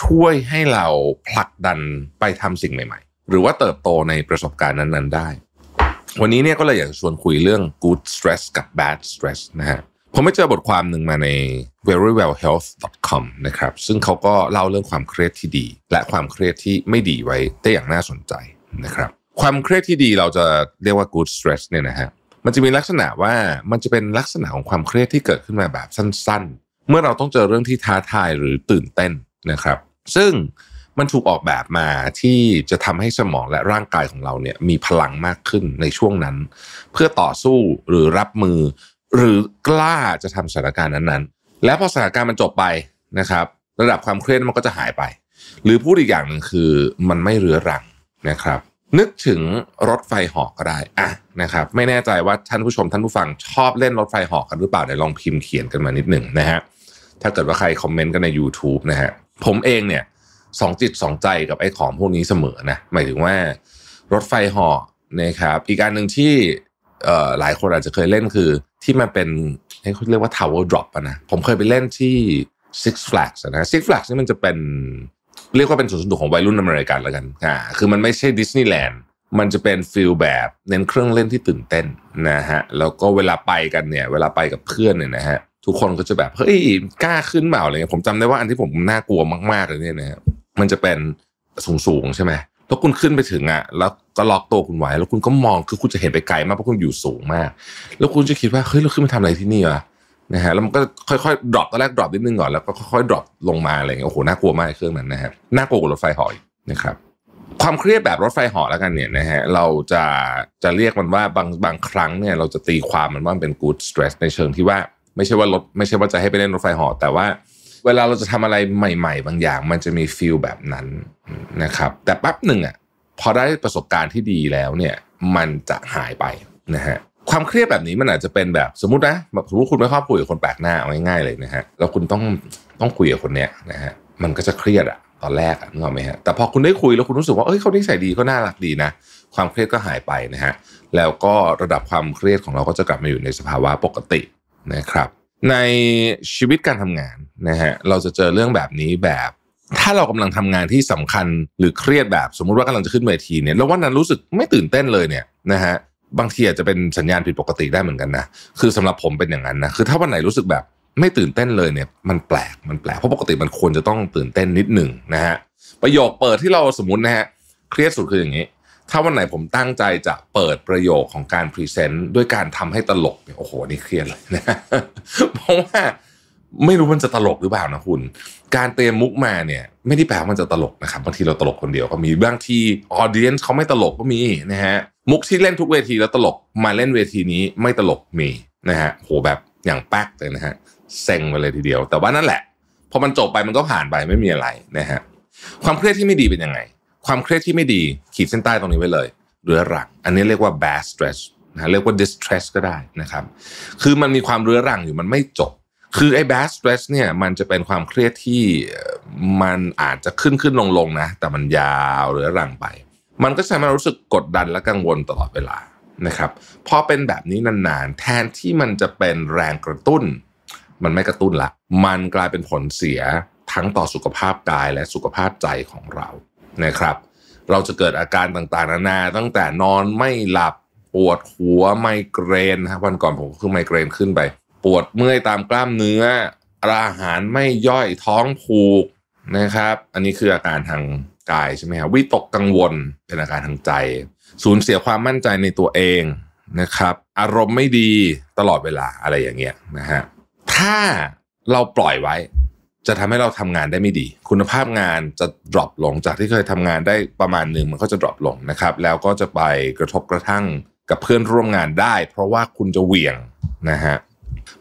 ช่วยให้เราผลักดันไปทำสิ่งใหม่ ๆ หรือว่าเติบโตในประสบการณ์นั้น ๆ ได้วันนี้เนี่ยก็เลยอยากชวนคุยเรื่อง good stress กับ bad stress นะฮะ ผมไปเจอบทความหนึ่งมาใน verywellhealth.com นะครับ ซึ่งเขาก็เล่าเรื่องความเครียดที่ดี และความเครียดที่ไม่ดีไว้ได้อย่างน่าสนใจนะครับ ความเครียดที่ดีเราจะเรียกว่า good stress เนี่ยนะฮะ มันจะมีลักษณะว่ามันจะเป็นลักษณะของความเครียดที่เกิดขึ้นมาแบบสั้นๆ เมื่อเราต้องเจอเรื่องที่ท้าทายหรือตื่นเต้นนะครับ ซึ่งมันถูกออกแบบมาที่จะทำให้สมองและร่างกายของเราเนี่ยมีพลังมากขึ้นในช่วงนั้น เพื่อต่อสู้หรือรับมือ หรือกล้าจะทำสถานการณ์นั้นๆ แล้วพอสถานการณ์มันจบไปนะครับ ระดับความเครียดมันก็จะหายไป หรือพูดอีกอย่างหนึ่งคือมันไม่เรื้อรังนะครับ นึกถึงรถไฟหอกก็ได้อะนะครับไม่แน่ใจว่าท่านผู้ชมท่านผู้ฟังชอบเล่นรถไฟหอกกันหรือเปล่าเดี๋ยวลองพิมพ์เขียนกันมานิดหนึ่งนะฮะถ้าเกิดว่าใครคอมเมนต์กันใน YouTube นะฮะผมเองเนี่ยสองจิตสองใจกับไอ้ของพวกนี้เสมอนะหมายถึงว่ารถไฟห่อนะครับอีกการหนึ่งที่หลายคนอาจจะเคยเล่นคือที่มันเป็นเเรียกว่า Tower Drop นะผมเคยไปเล่นที่ Six Flags นะ Six Flags นี่มันจะเป็นเรียกว่าเป็นสวนสนุกของวัยรุ่นอเมริกันแล้วกันอ่าคือมันไม่ใช่ดิสนีย์แลนด์มันจะเป็นฟิลแบบเน้นเครื่องเล่นที่ตื่นเต้นนะฮะแล้วก็เวลาไปกันเนี่ยเวลาไปกับเพื่อนเนี่ยนะฮะทุกคนก็จะแบบเฮ้ยกล้าขึ้นเปล่าอะไรเงี้ยผมจำได้ว่าอันที่ผมน่ากลัวมากๆเลยเนี่ยนะมันจะเป็นสูงสูงใช่ไหมถ้าคุณขึ้นไปถึงอ่ะแล้วก็ล็อกตัวคุณไว้แล้วคุณก็มองคือคุณจะเห็นไปไกลมากเพราะคุณอยู่สูงมาก แล้วคุณจะคิดว่าเฮ้ยเราขึ้นมาทำอะไรที่นี่วะนะฮะแล้วมันก็ค่อยๆดรอปตอนแรกดรอปนิดนึงก่อนแล้วก็ค่อยๆดรอปลงมาอะไรเงี้ยโอ้โหน่ากลัวมากเครื่องนั้นนะฮะน่ากลัวกว่ารถไฟหอยนะครับความเครียดแบบรถไฟหอแล้วกันเนี่ยนะฮะเราจะจะเรียกมันว่าบางบางครั้งเนี่ยเราจะตีความมันว่าเป็น good stress ในเชิงที่ว่าไม่ใช่ว่ารถไม่ใช่ว่าจะให้ไปเล่นรถไฟหอแต่ว่าเวลาเราจะทำอะไรใหม่ๆ บางอย่าง มันจะมีฟิลแบบนั้นนะครับ แต่แป๊บหนึ่งอ่ะพอได้ประสบการณ์ที่ดีแล้วเนี่ยมันจะหายไปนะฮะความเครียดแบบนี้มันอาจจะเป็นแบบสมมตินะแบบสมมติคุณไม่ชอบคุยกับคนแปลกหน้าเอาง่ายๆเลยนะฮะแล้วคุณต้องต้องคุยกับคนเนี้ยนะฮะมันก็จะเครียดอะตอนแรกอะนึกออกไหมฮะแต่พอคุณได้คุยแล้วคุณรู้สึกว่าเอ้ยเขานิสัยดีเขาน่ารักดีนะความเครียดก็หายไปนะฮะแล้วก็ระดับความเครียดของเราก็จะกลับมาอยู่ในสภาวะปกตินะครับในชีวิตการทำงานนะฮะเราจะเจอเรื่องแบบนี้แบบ ถ้าเรากำลังทำงานที่สำคัญหรือเครียดแบบสมมุติว่ากำลังจะขึ้นเวทีเนี่ยแล้ววันนั้นรู้สึกไม่ตื่นเต้นเลยเนี่ยนะฮะบางทีอาจจะเป็นสัญญาณผิดปกติได้เหมือนกันนะคือสำหรับผมเป็นอย่างนั้นนะคือถ้าวันไหนรู้สึกแบบไม่ตื่นเต้นเลยเนี่ยมันแปลกมันแปลก เพราะปกติมันควรจะต้องตื่นเต้นนิดหนึ่งนะฮะประโยคเปิดที่เราสมมตินะฮะเครียดสุดคืออย่างนี้ถ้าวันไหนผมตั้งใจจะเปิดประโยคของการพรีเซนต์ด้วยการทำให้ตลกเนี่ยโอ้โห นี่เครียดเลยนะเพราะว่าไม่รู้มันจะตลกหรือเปล่านะคุณ การเตรียมมุกมาเนี่ย ไม่ได้แปลว่ามันจะตลกนะครับบางทีเราตลกคนเดียวก็มีบางทีออเดียนต์เขาไม่ตลกก็มีนะฮะมุกที่เล่นทุกเวทีแล้วตลกมาเล่นเวทีนี้ไม่ตลกมีนะฮะโหแบบอย่างแป๊กเลยนะฮะเซ็งไปเลยทีเดียว แต่ว่านั่นแหละพอมันจบไปมันก็ผ่านไปไม่มีอะไรนะฮะ ความเครียดที่ไม่ดีเป็นยังไงความเครียดที่ไม่ดี ขีดเส้นใต้ตรงนี้ไว้เลยเรื้อรังอันนี้เรียกว่า bad stress นะเรียกว่า distress ก็ได้นะครับ คือมันมีความเรื้อรังอยู่มันไม่จบ คือไอ้ bad stress เนี่ยมันจะเป็นความเครียดที่มันอาจจะขึ้นขึ้นลงลงนะ แต่มันยาวเรื้อรังไป มันก็จะทำให้รู้สึกกดดันและกังวลตลอดเวลานะครับพอเป็นแบบนี้นานๆ แทนที่มันจะเป็นแรงกระตุ้น มันไม่กระตุ้นละมันกลายเป็นผลเสียทั้งต่อสุขภาพกายและสุขภาพใจของเรานะครับเราจะเกิดอาการต่างๆ นานาตั้งแต่นอนไม่หลับปวดหัวไมเกรนฮะวันก่อนผมก็คือไมเกรนขึ้นไป ปวดเมื่อยตามกล้ามเนื้ออาหารไม่ย่อยท้องผูกนะครับ อันนี้คืออาการทางกายใช่ไหมครัวิตกกังวลเป็นอาการทางใจ สูญเสียความมั่นใจในตัวเองนะครับอารมณ์ไม่ดีตลอดเวลาอะไรอย่างเงี้ยนะฮะถ้าเราปล่อยไว้จะทำให้เราทำงานได้ไม่ดี คุณภาพงานจะดรอปลงจากที่เคยทำงานได้ประมาณหนึ่งมันก็จะดรอปลงนะครับ แล้วก็จะไปกระทบกระทั่งกับเพื่อนร่วมงานได้ เพราะว่าคุณจะเหวี่ยงนะฮะ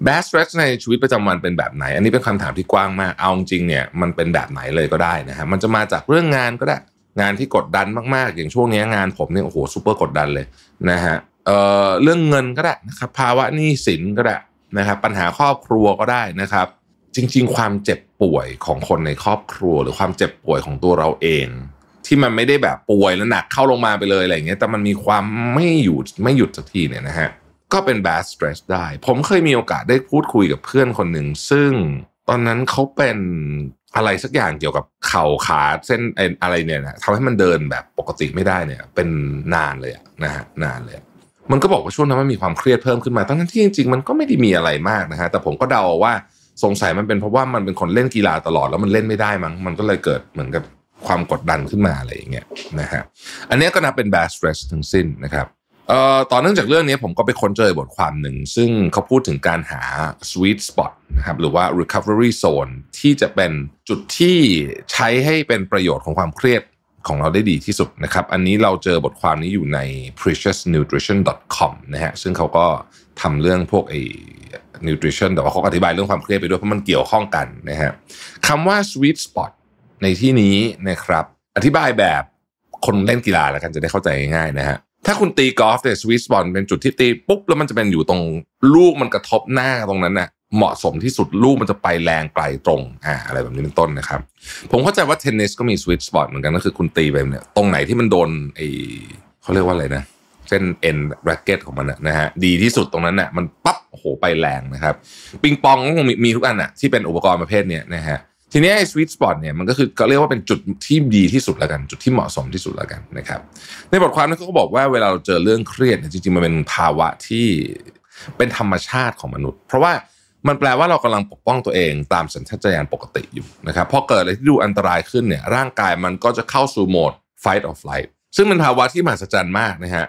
b บส stretch ในชีวิตประจำวันเป็นแบบไหน อันนี้เป็นคำถามที่กว้างมาก เอาจริงเนี่ยมันเป็นแบบไหนเลยก็ได้นะฮะมันจะมาจากเรื่องงานก็ได้งานที่กดดันมากๆ อย่างช่วงนี้งานผมเนี่ยโอ้โหซูเปอร์กดดันเลยนะฮะเอ่อเรื่องเงินก็ได้นะครับภาวะหนี้สินก็ได้นะครับปัญหาครอบครัวก็ได้นะครับจริงๆ ความเจ็บป่วยของคนในครอบครัวหรือความเจ็บป่วยของตัวเราเอง ที่มันไม่ได้แบบป่วยแล้วหนักเข้าลงมาไปเลยอะไรเงี้ยแต่มันมีความไม่หยุดไม่หยุดสักทีเนี่ยนะฮะก็เป็น bad stress ได้ ผมเคยมีโอกาสได้พูดคุยกับเพื่อนคนหนึ่ง ซึ่ง ตอนนั้นเขาเป็นอะไรสักอย่างเกี่ยวกับเข่าขาเส้นอะไรเนี่ยนะทำให้มันเดินแบบปกติไม่ได้เนี่ย เป็นนานเลยนะฮะนานเลย มันก็บอกว่าช่วงนั้นมันมีความเครียดเพิ่มขึ้นมาตั้งที่จริง ๆ มันก็ไม่ได้มีอะไรมากนะฮะแต่ผมก็เดาว่าสงสัยมันเป็นเพราะว่ามันเป็นคนเล่นกีฬาตลอดแล้วมันเล่นไม่ได้มั้งมันก็เลยเกิดเหมือนกับความกดดันขึ้นมาอะไรอย่างเงี้ยนะฮะอันนี้ก็นับเป็นแบสเ t ร e ถึทั้งสิ้นนะครับเอ่อต่อเนื่องจากเรื่องนี้ผมก็ไปค้นเจอบทความหนึ่งซึ่งเขาพูดถึงการหา sweet spot นะครับหรือว่า recovery zone ที่จะเป็นจุดที่ใช้ให้เป็นประโยชน์ของความเครียดของเราได้ดีที่สุดนะครับอันนี้เราเจอบทความนี้อยู่ใน preciousnutrition.com นะฮะซึ่งเขาก็ทำเรื่องพวกไอิวทริชั่นแต่ว่าเขาอธิบายเรื่องความเครียดไปด้วยเพราะมันเกี่ยวข้องกันนะฮะคำว่าสวิตสปอตในที่นี้นะครับอธิบายแบบคนเล่นกีฬาแล้วกันจะได้เข้าใจง่ายนะฮะถ้าคุณตีกอล์ฟเนี่ยสวิตช์บอตเป็นจุดที่ตีปุ๊บแล้วมันจะเป็นอยู่ตรงลูกมันกระทบหน้าตรงนั้นนะ่ะเหมาะสมที่สุดลูกมันจะไปแรงไกลตรงอ่าอะไรแบบนี้เป็นต้นนะครับ ผมเข้าใจว่าเทนนิสก็มีสวิตช์บอตเหมือนกันก็คือคุณตีไปเนี่ยตรงไหนที่มันโดนไอเขาเรียกว่าอะไรนะเส้นเอ็นแร็กเก็ตของมันนะฮะดีที่สุดตรงนั้นน่ะมันปั๊บโอ้โหไปแรงนะครับ ปิงปองก็คงมีทุกอันอ่ะที่เป็นอุปกรณ์ประเภทเนี้ยนะฮะทีนี้ไอ้สวิตสปอตเนี่ยมันก็คือก็เรียกว่าเป็นจุดที่ดีที่สุดแล้วกัน จุดที่เหมาะสมที่สุดแล้วกันนะครับในบทความนั้นเขาก็บอกว่าเวลาเราเจอเรื่องเครียดเนี่ยจริงๆมันเป็นภาวะที่เป็นธรรมชาติของมนุษย์เพราะว่ามันแปลว่าเรากำลังปกป้องตัวเอง ตามสัญชาตญาณปกติอยู่นะครับพอเกิดอะไรที่ดูอันตรายขึ้นเนี่ยร่างกายมันก็จะเข้าสู่โหมด fight or flight ซึ่งเป็นภาวะที่มหัศจรรย์มากนะฮะ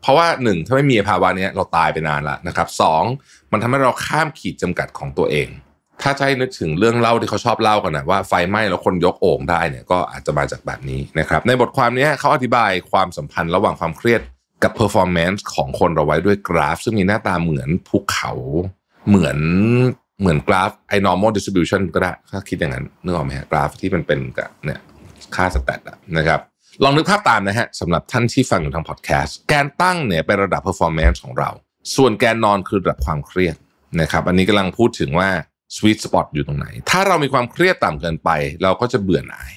เพราะว่าหนึ่งถ้าไม่มีภาวะนี้เราตายไปนานละนะครับสองมันทำให้เราข้ามขีดจำกัดของตัวเอง ถ้าจะให้นึกถึงเรื่องเล่าที่เขาชอบเล่ากันนะว่าไฟไหม้แล้วคนยกโอ่งได้เนี่ยก็อาจจะมาจากแบบนี้นะครับในบทความนี้เขาอธิบายความสัมพันธ์ระหว่างความเครียดกับ performance ของคนเราไว้ด้วยกราฟ ซึ่งมีหน้าตาเหมือนภูเขาเหมือนเหมือนกราฟไอ้ normal distribution ก็ได้ถ้าคิดอย่างนั้นนึกออกไหมฮะกราฟที่มันเป็นกับเนี่ยค่าสแตทนะครับลองนึกภาพตามนะฮะสำหรับท่านที่ฟังอยู่ทางพอดแคสต์แกนตั้งเนี่ย เป็นระดับ performance ของเรา ส่วนแกนนอนคือระดับความเครียดนะครับ อันนี้กำลังพูดถึงว่า sweet spot อยู่ตรงไหน ถ้าเรามีความเครียดต่ำเกินไป เราก็จะเบื่อหน่าย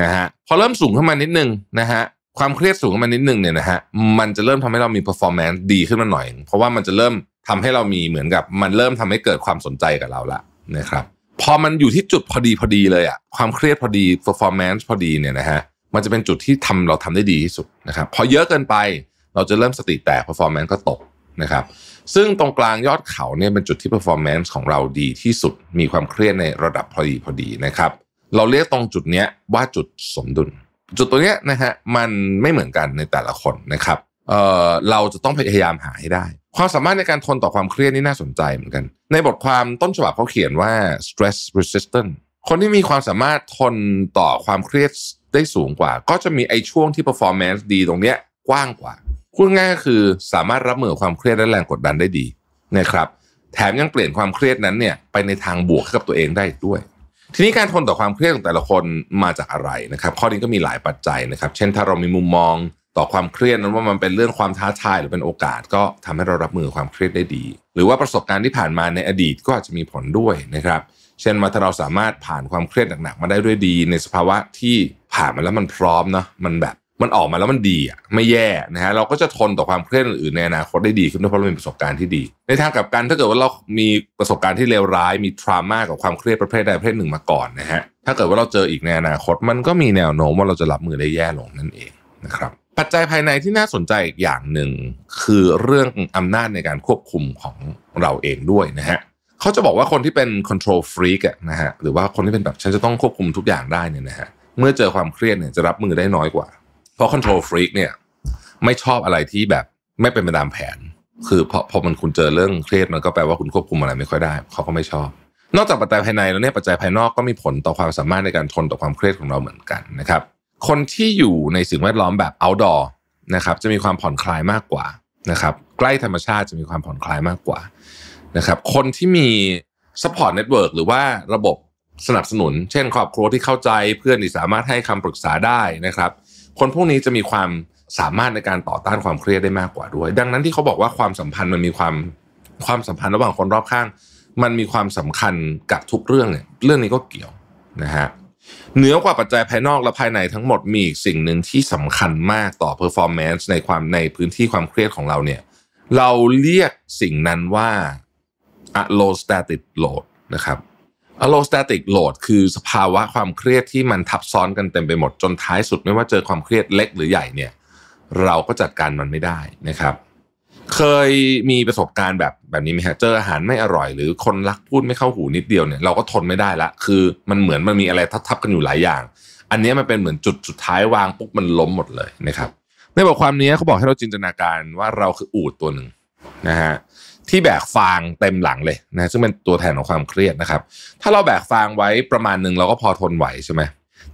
นะฮะ พอเริ่มสูงขึ้นมานิดนึงนะฮะ ความเครียดสูงขึ้นมานิดนึงเนี่ยนะฮะ มันจะเริ่มทำให้เรามี performance ดีขึ้นมาหน่อย เพราะว่ามันจะเริ่มทำให้เรามีเหมือนกับมันเริ่มทำให้เกิดความสนใจกับเราละนะครับพอมันอยู่ที่จุดพอดีพอดีเลยอะความเครียดพอดี performance พอดีเนี่ยนะฮะมันจะเป็นจุดที่ทำเราทำได้ดีที่สุดนะครับพอเยอะเกินไปเราจะเริ่มสติแตก performance ก็ตกนะครับซึ่งตรงกลางยอดเขาเนี่ยเป็นจุดที่ performance ของเราดีที่สุดมีความเครียดในระดับพอดีพอดีนะครับเราเรียกตรงจุดเนี้ยว่าจุดสมดุล จุดตัวเนี้ยนะฮะมันไม่เหมือนกันในแต่ละคนนะครับเอ่อเราจะต้องพยายามหาให้ได้ความสามารถในการทนต่อความเครียดนี่น่าสนใจเหมือนกัน ในบทความต้นฉบับเขาเขียนว่า stress resistant คนที่มีความสามารถทนต่อความเครียดได้สูงกว่าก็จะมีไอ้ช่วงที่ performance ดีตรงเนี้ยกว้างกว่าพูดง่ายก็คือสามารถรับมือความเครียดและแรงกดดันได้ดีนะครับแถมยังเปลี่ยนความเครียดนั้นเนี่ยไปในทางบวกให้กับตัวเองได้ด้วย ทีนี้การทนต่อความเครียดของแต่ละคนมาจากอะไรนะครับ ข้อนี้ก็มีหลายปัจจัยนะครับเช่น ถ้าเรามีมุมมองต่อความเครียดนั้นว่ามันเป็นเรื่องความท้าทายหรือเป็นโอกาสก็ทำให้เรารับมือความเครียดได้ดี หรือว่าประสบการณ์ที่ผ่านมาในอดีตก็อาจจะมีผลด้วยนะครับเช่นมาถ้าเราสามารถผ่านความเครียดหนักๆมาได้ด้วยดี ในสภาวะที่ผ่านมาแล้วมันพร้อมเนาะมันแบบมันออกมาแล้วมันดีอ่ะ ไม่แย่นะฮะเราก็จะทนต่อความเครียดอื่นในอนาคตได้ดีขึ้นเพราะเรามีประสบการณ์ที่ดี ในทางกลับกัน ถ้าเกิดว่าเรามีประสบการณ์ที่เลวร้าย มีทรามากับความเครียดประเภทใดประเภทหนึ่งมาก่อนนะฮะถ้าเกิดว่าเราเจออีกในอนาคตมันก็มีแนวโน้มว่าเราจะรับมือได้แย่ลงนั่นเองนะครับปัจจัยภายในที่น่าสนใจอีกอย่างหนึ่งคือเรื่องอำนาจในการควบคุมของเราเองด้วยนะฮะเขาจะบอกว่าคนที่เป็น control freak นะฮะหรือว่าคนที่เป็นแบบฉันจะต้องควบคุมทุกอย่างได้เนี่ยนะฮะเเมื่อเจอความเครียดเนี่ยจะรับมือได้น้อยกว่า เพราะ control freak เนี่ยไม่ชอบอะไรที่แบบไม่เป็นไปตามแผน คือพอพอมันคุณเจอเรื่องเครียดมันก็แปลว่าคุณควบคุมอะไรไม่ค่อยได้ เขาก็ไม่ชอบ นอกจากปัจจัยภายในแล้วเนี่ยปัจจัยภายนอกก็มีผลต่อความสามารถในการทนต่อความเครียดของเราเหมือนกันนะครับ คนที่อยู่ในสิ่งแวดล้อมแบบ outdoor นะครับจะมีความผ่อนคลายมากกว่านะครับใกล้ธรรมชาติจะมีความผ่อนคลายมากกว่านะครับคนที่มี support network หรือว่าระบบสนับสนุน เช่นครอบครัวที่เข้าใจ เพื่อนที่สามารถให้คำปรึกษาได้นะครับ คนพวกนี้จะมีความสามารถในการต่อต้านความเครียดได้มากกว่าด้วย ดังนั้นที่เขาบอกว่าความสัมพันธ์มันมีความความสัมพันธ์ระหว่างคนรอบข้าง มันมีความสำคัญกับทุกเรื่องเนี่ยเรื่องนี้ก็เกี่ยวนะฮะเหนือกว่าปัจจัยภายนอกและภายในทั้งหมดมีอีกสิ่งหนึ่งที่สำคัญมากต่อ performance ในความในพื้นที่ความเครียดของเราเนี่ย เราเรียกสิ่งนั้นว่า allostatic load นะครับอโลส s ตติกโหลดคือสภาวะความเครียดที่มันทับซ้อนกันเต็มไปหมดจนท้ายสุดไม่ว่าเจอความเครียดเล็ก หรือใหญ่เนี่ย เราก็จัดการมันไม่ได้นะครับ เคยมีประสบการณ์แบบแบบนี้ไหมฮะเจออาหารไม่อร่อย หรือคนรักพูดไม่เข้าหูนิดเดียวเนี่ยเราก็ทนไม่ได้ละคือมันเหมือนมันมีอะไรทับๆกันอยู่หลายอย่าง อันนี้มันเป็นเหมือนจุดสุดท้ายวาง ปุ๊บมันล้มหมดเลยนะครับในบทความนี้เขาบอกให้เราจินตนาการว่าเราคืออูดตัวหนึ่งนะฮะที่แบกฟางเต็มหลังเลยนะซึ่งเป็นตัวแทนของความเครียดนะครับถ้าเราแบกฟางไว้ประมาณหนึ่งเราก็พอทนไหวใช่ไหม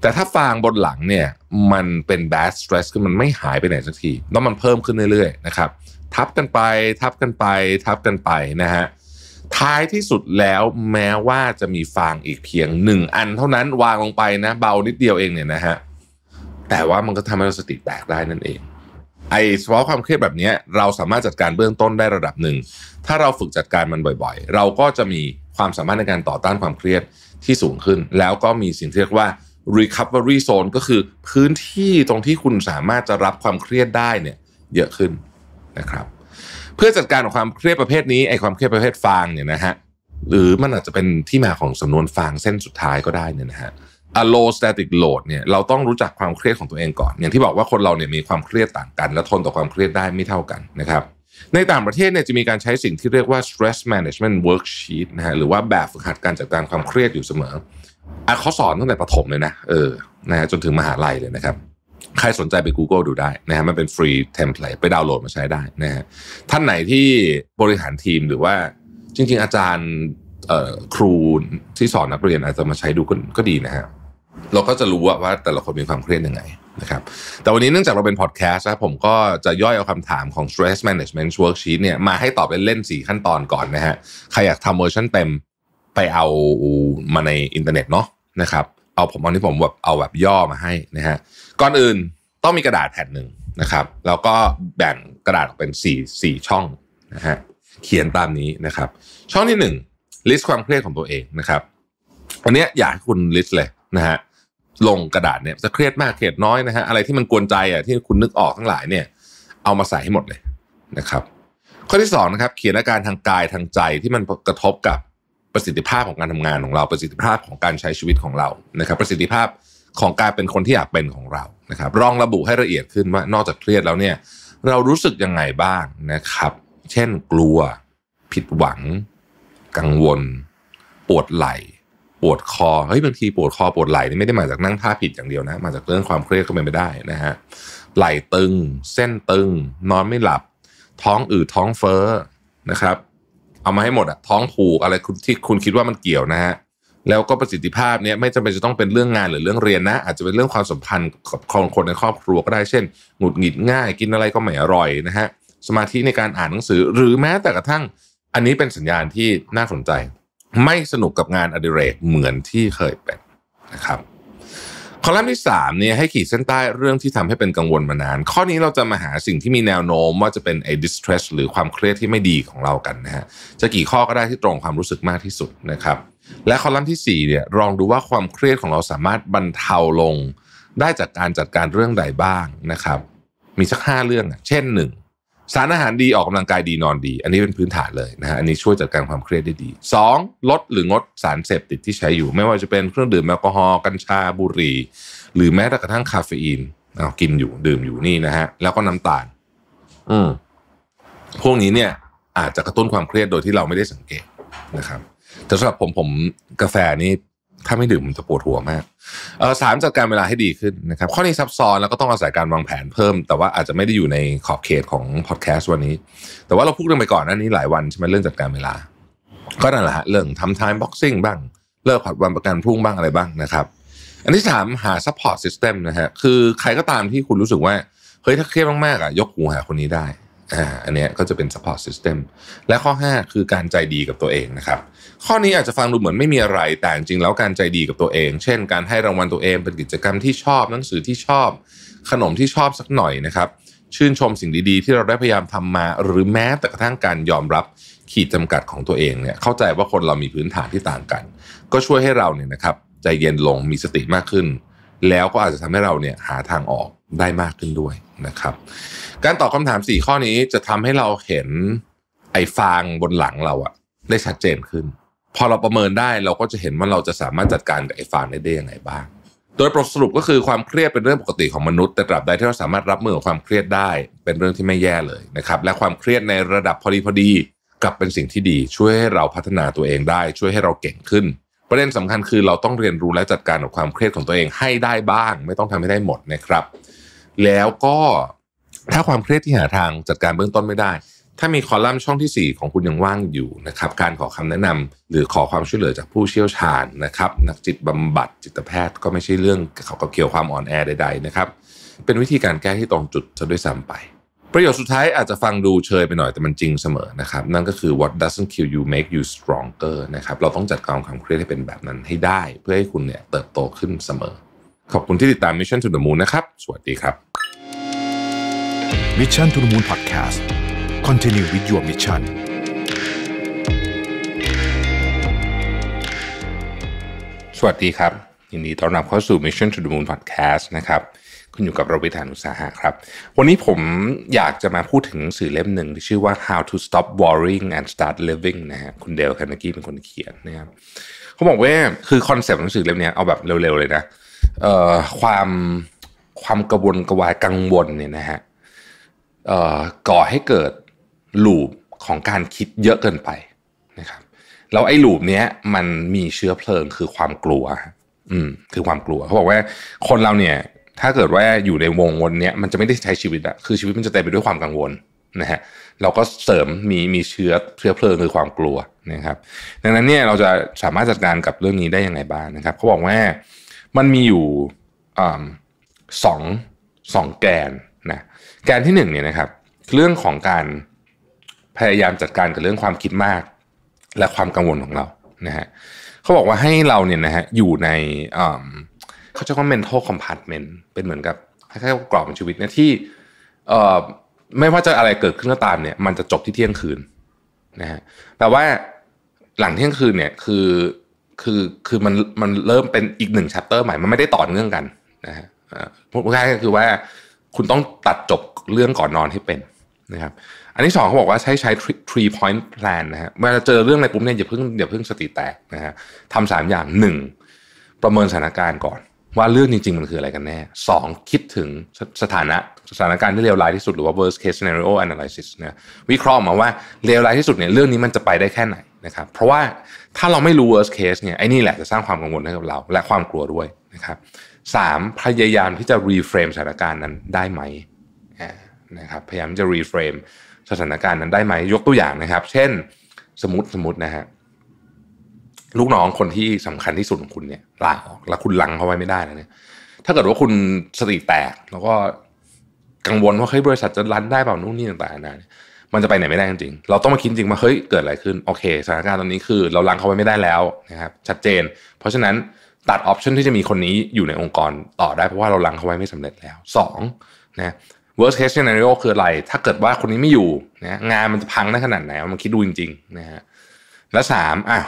แต่ถ้าฟางบนหลังเนี่ยมันเป็น bad stress คือมันไม่หายไปไหนสักทีแล้วมันเพิ่มขึ้นเรื่อยๆนะครับทับกันไป ทับกันไป ทับกันไปนะฮะท้ายที่สุดแล้วแม้ว่าจะมีฟางอีกเพียงหนึ่งอันเท่านั้นวางลงไปนะเบานิดเดียวเองเนี่ยนะฮะแต่ว่ามันก็ทำให้เราสติแตกได้นั่นเองไอ้สภาวะความเครียดแบบนี้เราสามารถจัดการเบื้องต้นได้ระดับหนึ่ง ถ้าเราฝึกจัดการมันบ่อยๆ เราก็จะมีความสามารถในการต่อต้านความเครียดที่สูงขึ้น แล้วก็มีสิ่งที่เรียกว่า recovery zone ก็คือพื้นที่ตรงที่คุณสามารถจะรับความเครียดได้เนี่ยเยอะขึ้นนะครับ เพื่อจัดการกับความเครียดประเภทนี้ไอ้ความเครียดประเภทฟางเนี่ยนะฮะหรือมันอาจจะเป็นที่มาของสำนวนฟางเส้นสุดท้ายก็ได้เนี่ยนะฮะเ a low static load เนี่ยเราต้องรู้จักความเครียดของตัวเองก่อน อย่างที่บอกว่าคนเราเนี่ยมีความเครียดต่างกัน และทนต่อความเครียดได้ไม่เท่ากันนะครับ ในต่างประเทศเนี่ยจะมีการใช้สิ่งที่เรียกว่า stress management worksheet นะฮะหรือว่าแบบฝึกหัดการจัดการความเครียดอยู่เสมออะเขาสอนตั้งแต่ประถมเลยนะเออนะจนถึงมหาลัยเลยนะครับ ใครสนใจไป Google ดูได้นะฮะมันเป็นฟรีเทมเพลตไปดาวน์โหลดมาใช้ได้นะฮะท่านไหนที่บริหารทีมหรือว่าจริงๆ อาจารย์ครูที่สอนนักเรียนอาจจะมาใช้ดูก็ดีนะฮะเราก็จะรู้ว่าแต่ละคนมีความเครียดยังไงนะครับ แต่วันนี้เนื่องจากเราเป็นพอดแคสต์นะผมก็จะย่อยเอาคำถามของ stress management worksheet เนี่ย มาให้ตอบเล่นๆสี่ขั้นตอนก่อนนะฮะใครอยากทำเวอร์ชันเต็มไปเอามาในอินเทอร์เน็ตเนาะนะครับเอาผมเอาที่ผมแบบเอาแบบย่อมาให้นะฮะก่อนอื่นต้องมีกระดาษแผ่นหนึ่งนะครับ แล้วก็แบ่งกระดาษออกเป็น 4 4 ช่องนะฮะเขียนตามนี้นะครับ ช่องที่1ง list ความเครียดของตัวเองนะครับวันนี้อยากให้คุณ list เลยนะฮะลงกระดาษเนี่ยจะเครียดมากเครียดน้อยนะฮะอะไรที่มันกวนใจอ่ะที่คุณนึกออกทั้งหลายเนี่ยเอามาใส่ให้หมดเลยนะครับ ข้อที่2นะครับเขียนอาการทางกายทางใจที่มันกระทบกับประสิทธิภาพของการทำงานของเราประสิทธิภาพของการใช้ชีวิตของเรานะครับประสิทธิภาพของการเป็นคนที่อยากเป็นของเรานะครับรองระบุให้ละเอียดขึ้นว่านอกจากเครียดแล้วเนี่ยเรารู้สึกยังไงบ้างนะครับ เช่นกลัวผิดหวัง กังวลปวดไหล่ปวดคอเฮ้ยบางทีปวดคอ ปวดไหล่นี่ไม่ได้มาจากนั่งท่าผิดอย่างเดียวนะมาจากเรื่องความเครียดก็เป็นไปได้นะฮะไหล่ตึงเส้นตึงนอนไม่หลับ ท้องอืดท้องเฟ้อนะครับ เอามาให้หมดอะท้องผูกอะไรที่คุณคิดว่ามันเกี่ยวนะฮะแล้วก็ประสิทธิภาพเนี่ยไม่จำเป็นจะต้องเป็นเรื่องงานหรือเรื่องเรียนนะ อาจจะเป็นเรื่องความสัมพันธ์กับคนในครอบครัวก็ได้เช่นหงุดหงิดง่าย กินอะไรก็ไม่อร่อยนะฮะสมาธิในการอ่านหนังสือหรือแม้แต่กระทั่งอันนี้เป็นสัญญาณที่น่าสนใจไม่สนุกกับงานอดิเรกเหมือนที่เคยเป็นนะครับคอลัมน์ที่3เนี่ยให้ขีดเส้นใต้เรื่องที่ทำให้เป็นกังวลมานาน ข้อนี้เราจะมาหาสิ่งที่มีแนวโน้ม ว่าจะเป็นไอ้ distress หรือความเครียดที่ไม่ดีของเรากันนะฮะจะกี่ข้อก็ได้ที่ตรงความรู้สึกมากที่สุดนะครับ และคอลัมน์ที่4เนี่ยลองดูว่าความเครียดของเราสามารถบรรเทาลง ได้จากการจัดการเรื่องใดบ้างนะครับมีสัก5เรื่องเช่น 1สารอาหารดีออกกำลังกายดีนอนดี อันนี้เป็นพื้นฐานเลยนะฮะอันนี้ช่วยจัดการความเครียดได้ดี 2. ลดหรืองดสารเสพติดที่ใช้อยู่ ไม่ว่าจะเป็นเครื่องดื่มแอลกอฮอล์กัญชาบุหรี่หรือแม้แต่กระทั่งคาเฟอีนเอากินอยู่ดื่มอยู่นี่นะฮะ แล้วก็น้ำตาล อืมพวกนี้เนี่ย อาจจะกระตุ้นความเครียดโดยที่เราไม่ได้สังเกตนะครับแต่สำหรับผมผมกาแฟนี่ถ้าไม่ดื่มมันจะปวดหัวมากเสามจัดการเวลาให้ดีขึ้นนะครับข้อนี้ซับซ้อนแล้วก็ต้องอาศัยการวางแผนเพิ่ม แต่ว่าอาจจะไม่ได้อยู่ในขอบเขตของพอดแคสต์วันนี้ แต่ว่าเราพูดกันไปก่อนนันนี้หลายวันใช่ไหมเรื่องจัดการเวลา ก็นั่นแหละฮะเรื่องทำไทม์บ็อกซิ่งบ้าง เลิกผัดวันประกันพรุ่งบ้างอะไรบ้างนะครับ อันที่สามหาซัพพอร์ตซิสเต็มนะฮะคือใครก็ตามที่คุณรู้สึกว่าเฮ้ยถ้าเครียดมากๆอ่ะยกหูหาคนนี้ได้อ่าอันนี้ก็จะเป็น support system และข้อ5คือการใจดีกับตัวเองนะครับข้อนี้อาจจะฟังดูเหมือนไม่มีอะไรแต่จริงแล้วการใจดีกับตัวเอง เช่น การให้รางวัลตัวเองเป็นกิจกรรมที่ชอบหนังสือที่ชอบ ขนมที่ชอบสักหน่อยนะครับชื่นชมสิ่งดีๆ ที่เราได้พยายามทำมา หรือแม้แต่กระทั่งการยอมรับขีดจำกัดของตัวเองเนี่ยเข้าใจว่าคนเรามีพื้นฐานที่ต่างกัน ก็ช่วยให้เราเนี่ยนะครับใจเย็นลงมีสติมากขึ้น แล้วก็อาจจะทำให้เราเนี่ยหาทางออกได้มากขึ้นด้วยนะครับ การตอบคาถาม 4 ข้อนี้จะทำให้เราเห็นไอ้ฟางบนหลังเราอะได้ชัดเจนขึ้นพอเราประเมินได้เราก็จะเห็นว่าเราจะสามารถจัดการกับไอ้ฟางได้ยังไงบ้าง โดยสรุปก็คือความเครียดเป็นเรื่องปกติของมนุษย์แต่ตราบใดที่เราสามารถรับมือกับความเครียดได้เป็นเรื่องที่ไม่แย่เลยนะครับ และความเครียดในระดับพอดีพอดี กลับเป็นสิ่งที่ดี ช่วยให้เราพัฒนาตัวเองได้ ช่วยให้เราเก่งขึ้น ประเด็นสำคัญคือเราต้องเรียนรู้และจัดการกับความเครียดของตัวเองให้ได้บ้าง ไม่ต้องทำให้ได้หมดนะครับ แล้วก็ถ้าความเครียดที่หาทางจัดการเบื้องต้นไม่ได้ถ้ามีคอลัมน์ช่องที่ 4 ของคุณยังว่างอยู่นะครับการขอคำแนะนำหรือขอความช่วยเหลือจากผู้เชี่ยวชาญนะครับนักจิตบำบัดจิตแพทย์ก็ไม่ใช่เรื่องเขากี่ยวความอ่อนแอใดๆนะครับเป็นวิธีการแก้ที่ตรงจุดจะด้วยซ้ำไป ประโยชน์สุดท้ายอาจจะฟังดูเชยไปหน่อยแต่มันจริงเสมอนะครับนั่นก็คือ what doesn't kill you make you stronger นะครับเราต้องจัดการความเครียดให้เป็นแบบนั้นให้ได้ เพื่อให้คุณเนี่ยเติบโตขึ้นเสมอ ขอบคุณที่ติดตาม Mission to the Moon นะครับสวัสดีครับ Mission to the Moon Podcast Continue with your mission สวัสดีครับ ยินดีต้อนรับเข้าสู่ Mission to the Moon Podcast นะครับ คุณอยู่กับเราวิธานอุตสาหะครับ วันนี้ผมอยากจะมาพูดถึงสื่อเล่มหนึ่งที่ชื่อว่า How to Stop Worrying and Start Living นะฮะ คุณเดลคานากี้ เป็นคนเขียนนะครับ เขาบอกว่า คือคอนเซปต์ของสื่อเล่มนี้เอาแบบเร็วๆเลยนะ เอ่อ ความ ความกระวนกระวายกังวลเนี่ยนะฮะก่อให้เกิดลูปของการคิดเยอะเกินไปนะครับแล้วไอ้ลูปเนี้ยมันมีเชื้อเพลิงคือความกลัว อืมคือความกลัวเขาบอกว่าคนเราเนี่ยถ้าเกิดว่าอยู่ในวงวนเนี้ยมันจะไม่ได้ใช้ชีวิตอะคือชีวิตมันจะเต็มไปด้วยความกังวลนะฮะเราก็เสริมมีมีเชื้อเชื้อเพลิงคือความกลัวนะครับ ดังนั้นเนี่ยเราจะสามารถจัดการกับเรื่องนี้ได้ยังไงบ้างนะครับเขาบอกว่ามันมีอยู่อสองสองแกนนะแกนที่หนึ่งเนี่ยนะครับ เรื่องของการพยายามจัดการกับเรื่องความคิดมาก และความกังวลของเรา นะฮะเขาบอกว่าให้เราเนี่ยนะฮะอยู่ในเขาจะว่า mental compartment เป็นเหมือนกับคล้ายๆกรอบชีวิตเนี่ยที่ ไม่ว่าจะอะไรเกิดขึ้นก็ตามเนี่ยมันจะจบที่เที่ยงคืนนะฮะ แปลว่าหลังเที่ยงคืนเนี่ยคือคือคือมันมันเริ่มเป็นอีกหนึ่งชัปเตอร์ใหม่ มันไม่ได้ต่อเนื่องกันนะฮะพูดง่ายก็คือว่าคุณต้องตัดจบเรื่องก่อนนอนให้เป็นนะครับอันที่สองเขาบอกว่าใช้ใช้ three point plan นะฮะเวลาเจอเรื่องอะไรปุ๊บเนี่ยอย่าเพิ่งอย่าเพิ่งสติแตกนะฮะทำสามอย่างหนึ่งประเมินสถานการณ์ก่อน ว่าเรื่องจริง ๆ มันคืออะไรกันแน่สองคิดถึงสสถานะสถานการณ์ที่เลวร้ายที่สุดหรือว่า worst case scenario analysis นะวิเคราะห์มาว่าเลวร้ายที่สุดเนี่ยเรื่องนี้มันจะไปได้แค่ไหนะครับเพราะว่าถ้าเราไม่รู้ worst case เนี่ยไอ้นี่แหละจะสร้างความกังวลให้กับเรา และความกลัวด้วยนะครับสามพยายามที่จะ reframe สถานการณ์นั้นได้ไหมนะครับพยายามจะ reframe สถานการณ์นั้นได้ไหมยกตัวอย่างนะครับ เช่น สมมติสมมตินะฮะลูกน้องคนที่สำคัญที่สุดของคุณเนี่ยลาออกแล้วคุณลังเขาไว้ไม่ได้นะเนี่ย ถ้าเกิดว่าคุณสติแตก แล้วก็กังวลว่าเฮ้ยบริษัทจะรันได้เปล่านู่นนี่ต่างๆนะมันจะไปไหนไม่ได้จริงๆเราต้องมาคิดจริงมาเฮ้ยเกิดอะไรขึ้นโอเคสถานการณ์ตอนนี้คือ เราลังเขาไว้ไม่ได้แล้วนะครับชัดเจน เพราะฉะนั้น ตัดออปชันที่จะมีคนนี้อยู่ในองค์กรต่อได้ เพราะว่าเราลังเขาไว้ไม่สำเร็จแล้ว2นะ worst case scenario คืออะไร ถ้าเกิดว่าคนนี้ไม่อยู่นะงานมันจะพังได้ขนาดไหนมันคิดดูจริงๆนะฮะ และสามอ้าว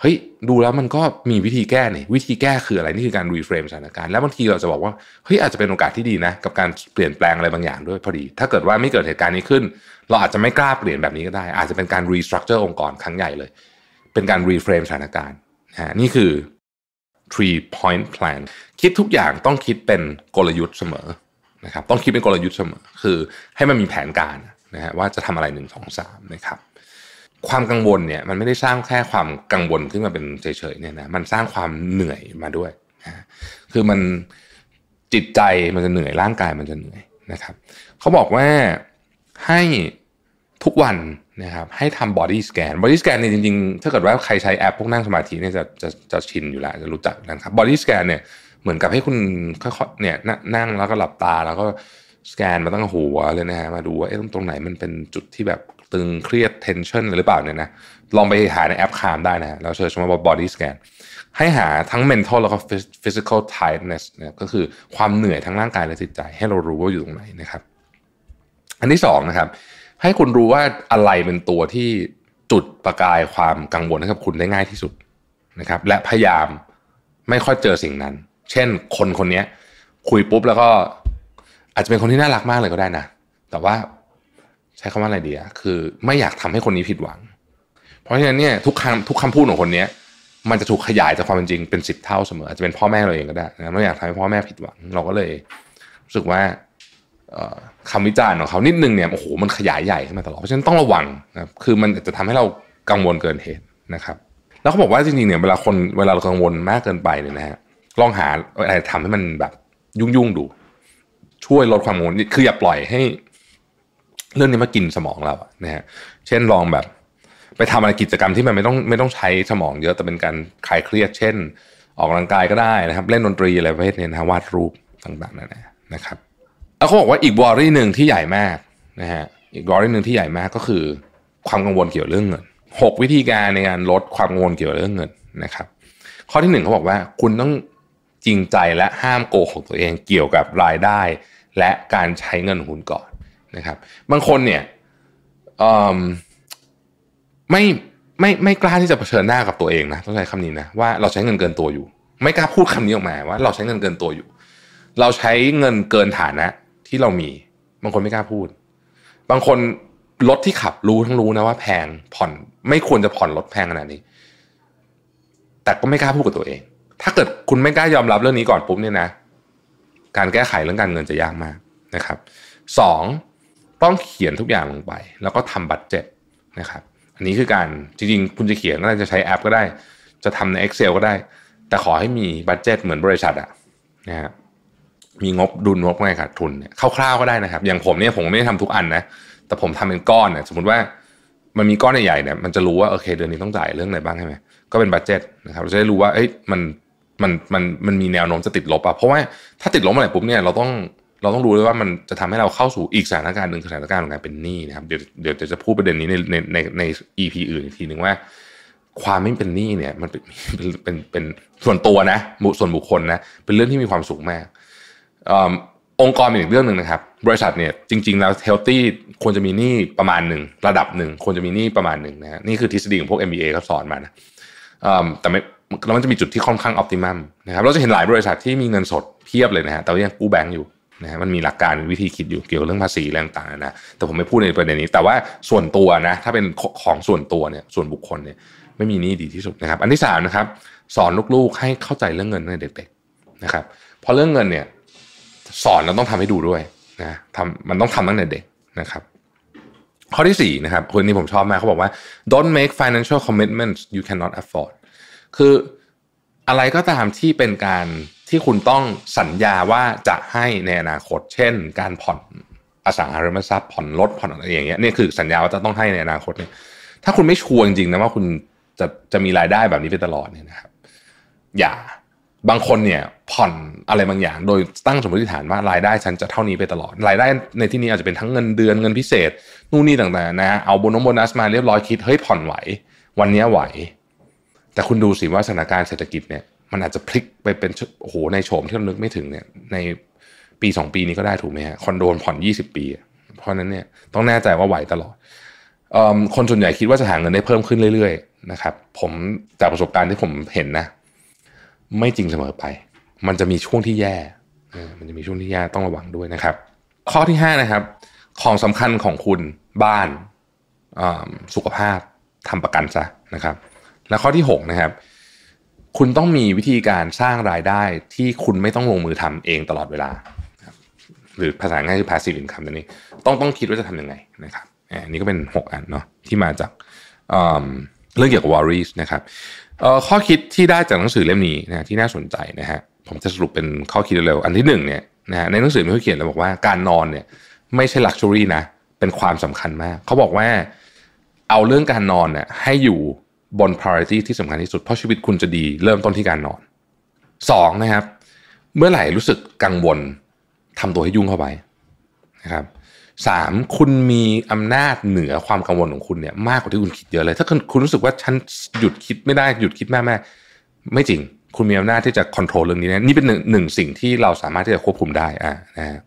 เฮ้ยดูแล้วมันก็มีวิธีแก้นี่ วิธีแก้คืออะไรนี่คือการรีเฟรมสถานการณ์ แล้วบางทีเราจะบอกว่าเฮ้ยอาจจะเป็นโอกาสที่ดีนะ กับการเปลี่ยนแปลงอะไรบางอย่างด้วยพอดี ถ้าเกิดว่าไม่เกิดเหตุการณ์นี้ขึ้น เราอาจจะไม่กล้าเปลี่ยนแบบนี้ก็ได้ อาจจะเป็นการรีสตรัคเจอร์องค์กรครั้งใหญ่เลย เป็นการรีเฟรมสถานการณ์นะนี่คือ three point plan คิดทุกอย่างต้องคิดเป็นกลยุทธ์เสมอนะครับต้องคิดเป็นกลยุทธ์เสมอ คือให้มันมีแผนการนะฮะว่าจะทำอะไรหนึ่งสองสามนะครับความกังวลเนี่ยมันไม่ได้สร้างแค่ความกังวลขึ้นมาเป็นเฉยๆเนี่ยนะมันสร้างความเหนื่อยมาด้วยนะคือมันจิตใจมันจะเหนื่อยร่างกายมันจะเหนื่อยนะครับเขาบอกว่าให้ทุกวันนะครับให้ทำบอดี้สแกนบอดี้สแกนเนี่ยจริง ๆ ถ้าเกิดว่าใครใช้แอปพวกนั่งสมาธิเนี่ยจะจะจะชินอยู่แล้ว จะรู้จักนะครับบอดี้สแกนเนี่ยเหมือนกับให้คุณค่อยๆเนี่ยนั่งแล้วก็หลับตา แล้วก็สแกนมาตั้งหัวเลยนะฮะมาดูว่าเอ๊ะตรงไหนมันเป็นจุดที่แบบตึงเครียดเทนชั่นหรือเปล่าเนี่ยนะลองไปหาในแอปคามได้นะแล้วเชิญชมว่าบอดี้สแกนให้หาทั้ง mental แล้วก็ physical tiredness นะก็คือความเหนื่อยทั้งร่างกายและจิตใจ ให้เรารู้ว่าอยู่ตรงไหนนะครับ อันที่สองนะครับให้คุณรู้ว่าอะไรเป็นตัวที่จุดประกายความกังวลให้กับคุณได้ง่ายที่สุดนะครับและพยายามไม่ค่อยเจอสิ่งนั้นเช่นคนคนนี้คุยปุ๊บแล้วก็อาจจะเป็นคนที่น่ารักมากเลยก็ได้นะแต่ว่าใช้คำว่าอะไรดีอะคือไม่อยากทำให้คนนี้ผิดหวัง เพราะฉะนั้นเนี่ยทุกคำทุกคำพูดของคนนี้มันจะถูกขยายจากความเป็นจริงเป็นสิบเท่าเสมออาจจะเป็นพ่อแม่เราเองก็ได้นะไม่อยากทำให้พ่อแม่ผิดหวังเราก็เลยรู้สึกว่าคำวิจารณ์ของเขานิดนึงเนี่ยโอ้โหมันขยายใหญ่ขึ้นมาตลอดเพราะฉะนั้นต้องระวังนะคือมันจะทำให้เรากังวลเกินเหตุนะครับแล้วเขาบอกว่าจริงๆเนี่ยเวลาคนเวลาเรากังวลมากเกินไปเนี่ยนะฮะลองหาอะไรทำให้มันแบบยุ่งๆดู ช่วยลดความโงวคืออย่าปล่อยให้ เรื่องนี้มากินสมองเราอะนะฮะเช่น ลองแบบ ไปทำอะไรกิจกรรมที่มันไม่ต้องไม่ต้องใช้สมองเยอะแต่เป็นการคลายเครียด เช่น ออกกำลังกายก็ได้นะครับ เล่นดนตรีอะไรประเภทนี้นะวาดรูปต่าง ๆนั่นแหละนะครับ แล้วเขาบอกว่าอีกวอรี่หนึ่งที่ใหญ่มากนะฮะอีกวอรี่หนึ่งที่ใหญ่มากก็คือ ความกังวลเกี่ยวเรื่องเงินหกวิธีการในการลดความกังวลเกี่ยวกับเรื่องเงินนะครับ ข้อที่หนึ่งเขาบอกว่า คุณต้องจริงใจและห้ามโกหกตัวเองเกี่ยวกับรายได้ และการใช้เงินหุ้นก่อนนะครับ บางคนเนี่ยไม่ไม่ไม่กล้าที่จะเผชิญหน้ากับตัวเองนะต้องใช้คำนี้นะว่าเราใช้เงินเกินตัวอยู่ ไม่กล้าพูดคำนี้ออกมาว่าเราใช้เงินเกินตัวอยู่ เราใช้เงินเกินฐานะที่เรามี บางคนไม่กล้าพูด บางคนรถที่ขับรู้ทั้งรู้นะว่าแพงผ่อนไม่ควรจะผ่อนรถแพงขนาดนี้ แต่ก็ไม่กล้าพูดกับตัวเองถ้าเกิดคุณไม่กล้ายอมรับเรื่องนี้ก่อนปุ๊บเนี่ยนะ การแก้ไขเรื่องการเงินจะยากมากนะครับสองต้องเขียนทุกอย่างลงไป แล้วก็ทำบัตรเจ็ดนะครับ อันนี้คือการจริงๆคุณจะเขียน ก็ได้จะใช้แอปก็ได้ จะทำใน Excel ก็ได้ แต่ขอให้มีบัตรเจ็ดเหมือนบริษัทอะนะฮะมีงบดุลงบไงขาดทุนคร่าวๆก็ได้นะครับ อย่างผมเนี่ย ผมไม่ได้ทำทุกอันนะ แต่ผมทำเป็นก้อนเนี่ยสมมติว่า มันมีก้อนใหญ่ๆเนี่ยมันจะรู้ว่าโอเค เดือนนี้ต้องจ่ายเรื่องอะไรบ้างใช่ไหมก็เป็นบัตรเจ็ดนะครับเราจะได้รู้ว่าเอ้ยมันมันมันมันมีแนวโน้มจะติดลบอะเพราะว่าถ้าติดลบอะไรปุ๊บเนี่ยเราต้องเราต้องรู้ด้วยว่ามันจะทำให้เราเข้าสู่อีกสถานการณ์หนึ่งสถานการณ์ของการเป็นหนี้นะครับเดี๋ยวเดี๋ยวจะพูดประเด็นนี้ในในในในอีพีอื่นอีกทีหนึ่งว่า ความไม่เป็นหนี้เนี่ย มันเป็นเป็นเป็นส่วนตัวนะส่วนบุคคลนะ เป็นเรื่องที่มีความสูงมากองค์กรอีกเรื่องหนึ่งนะครับ บริษัทเนี่ยจริงๆ แล้วเฮลตี้ควรจะมีหนี้ประมาณหนึ่งระดับหนึ่งควรจะมีหนี้ประมาณหนึ่งนะนี่คือทฤษฎีของพวก MBA เขาสอนมานะแต่ไม่แล้วมันจะมีจุดที่ค่อนข้างออพติมัมนะครับ เราจะเห็นหลายบริษัทที่มีเงินสดเพียบเลยนะฮะ แต่ยังกู้แบงก์อยู่นะฮะ มันมีหลักการวิธีคิดอยู่เกี่ยวกับเรื่องภาษีแรงต่างนะ แต่ผมไม่พูดในประเด็นนี้ แต่ว่าส่วนตัวนะ ถ้าเป็นของส่วนตัวเนี่ย ส่วนบุคคลเนี่ยไม่มีนี่ดีที่สุดนะครับ อันที่สามนะครับ สอนลูกๆให้เข้าใจเรื่องเงินในเด็กๆนะครับเพราะเรื่องเงินเนี่ยสอนเราต้องทำให้ดูด้วยนะทำมันต้องทำตั้งแต่เด็กนะครับข้อที่4นะครับคนนี้ผมชอบมากเขาบอกว่า don't make financial commitments you cannot afford คืออะไรก็ตามที่เป็นการที่คุณต้องสัญญาว่าจะให้ในอนาคต เช่น การผ่อนอสังหาริมทรัพย์ผ่อนรถผ่อนอะไรอย่างเงี้ยนี่คือสัญญาว่าจะต้องให้ในอนาคตเนี่ยถ้าคุณไม่ชัวร์จริงๆนะว่าคุณจะจะมีรายได้แบบนี้ไปตลอดเนี่ยนะครับ อย่าบางคนเนี่ยผ่อนอะไรบางอย่าง โดยตั้งสมมติฐานว่ารายได้ฉันจะเท่านี้ไปตลอดรายได้ในที่นี้อาจจะเป็นทั้งเงินเดือนเงินพิเศษ นู่นนี่ต่างๆนะเอาโบนัสบนัสมาเรียบร้อยคิดเฮ้ยผ่อนไหววันนี้ไหวแต่คุณดูสิว่าสถานการณ์เศรษฐกิจเนี่ยมันอาจจะพลิกไปเป็น โอ้โห ในโฉมที่เรานึกไม่ถึงเนี่ย ในปี 2 ปีนี้ก็ได้ถูกไหมฮะคอนโดนผ่อน 20 ปี เพราะนั้นเนี่ยต้องแน่ใจว่าไหวตลอดอคนส่วนใหญ่คิดว่าจะหาเงินได้เพิ่มขึ้นเรื่อยๆ นะครับ ผมจากประสบการณ์ที่ผมเห็นนะ ไม่จริงเสมอไป มันจะมีช่วงที่แย่ มันจะมีช่วงที่แย่ต้องระวังด้วยนะครับ ข้อที่5นะครับ ของสำคัญของคุณบ้านสุขภาพทำประกันซะนะครับและข้อที่6นะครับคุณต้องมีวิธีการสร้างรายได้ที่คุณไม่ต้องลงมือทำเองตลอดเวลา หรือภาษาง่ายคือ passive income ตัวนี้ ต้องต้องคิดว่าจะทํำยังไงนะครับอันนี้ก็เป็น 6 อันเนาะที่มาจากเรื่องเกี่ยวกับ worries นะครับข้อคิดที่ได้จากหนังสือเล่มนี้นะที่น่าสนใจนะฮะผมจะสรุปเป็นข้อคิดเร็วอันที่หนึ่งเนี่ยนะฮะในหนังสือมีเขเขียนเลยบอกว่าการนอนเนี่ยไม่ใช่ลักชัวรี่นะเป็นความสำคัญมากเขาบอกว่าเอาเรื่องการนอนเนี่ยให้อยู่บน priority ที่สำคัญที่สุด เพราะชีวิตคุณจะดี เริ่มต้นที่การนอนสองนะครับเมื่อไหร่รู้สึกกังวลทำตัวให้ยุ่งเข้าไปนะครับสามคุณมีอำนาจเหนือความกังวลของคุณเนี่ยมากกว่าที่คุณคิดเยอะเลย ถ้าคุณรู้สึกว่าฉันหยุดคิดไม่ได้หยุดคิดแม่แม่ไม่จริงคุณมีอำนาจที่จะควบคุมเรื่องนี้นะนี่เป็นหนึ่งหนึ่งสิ่งที่เราสามารถที่จะควบคุมได้อ่านะครับ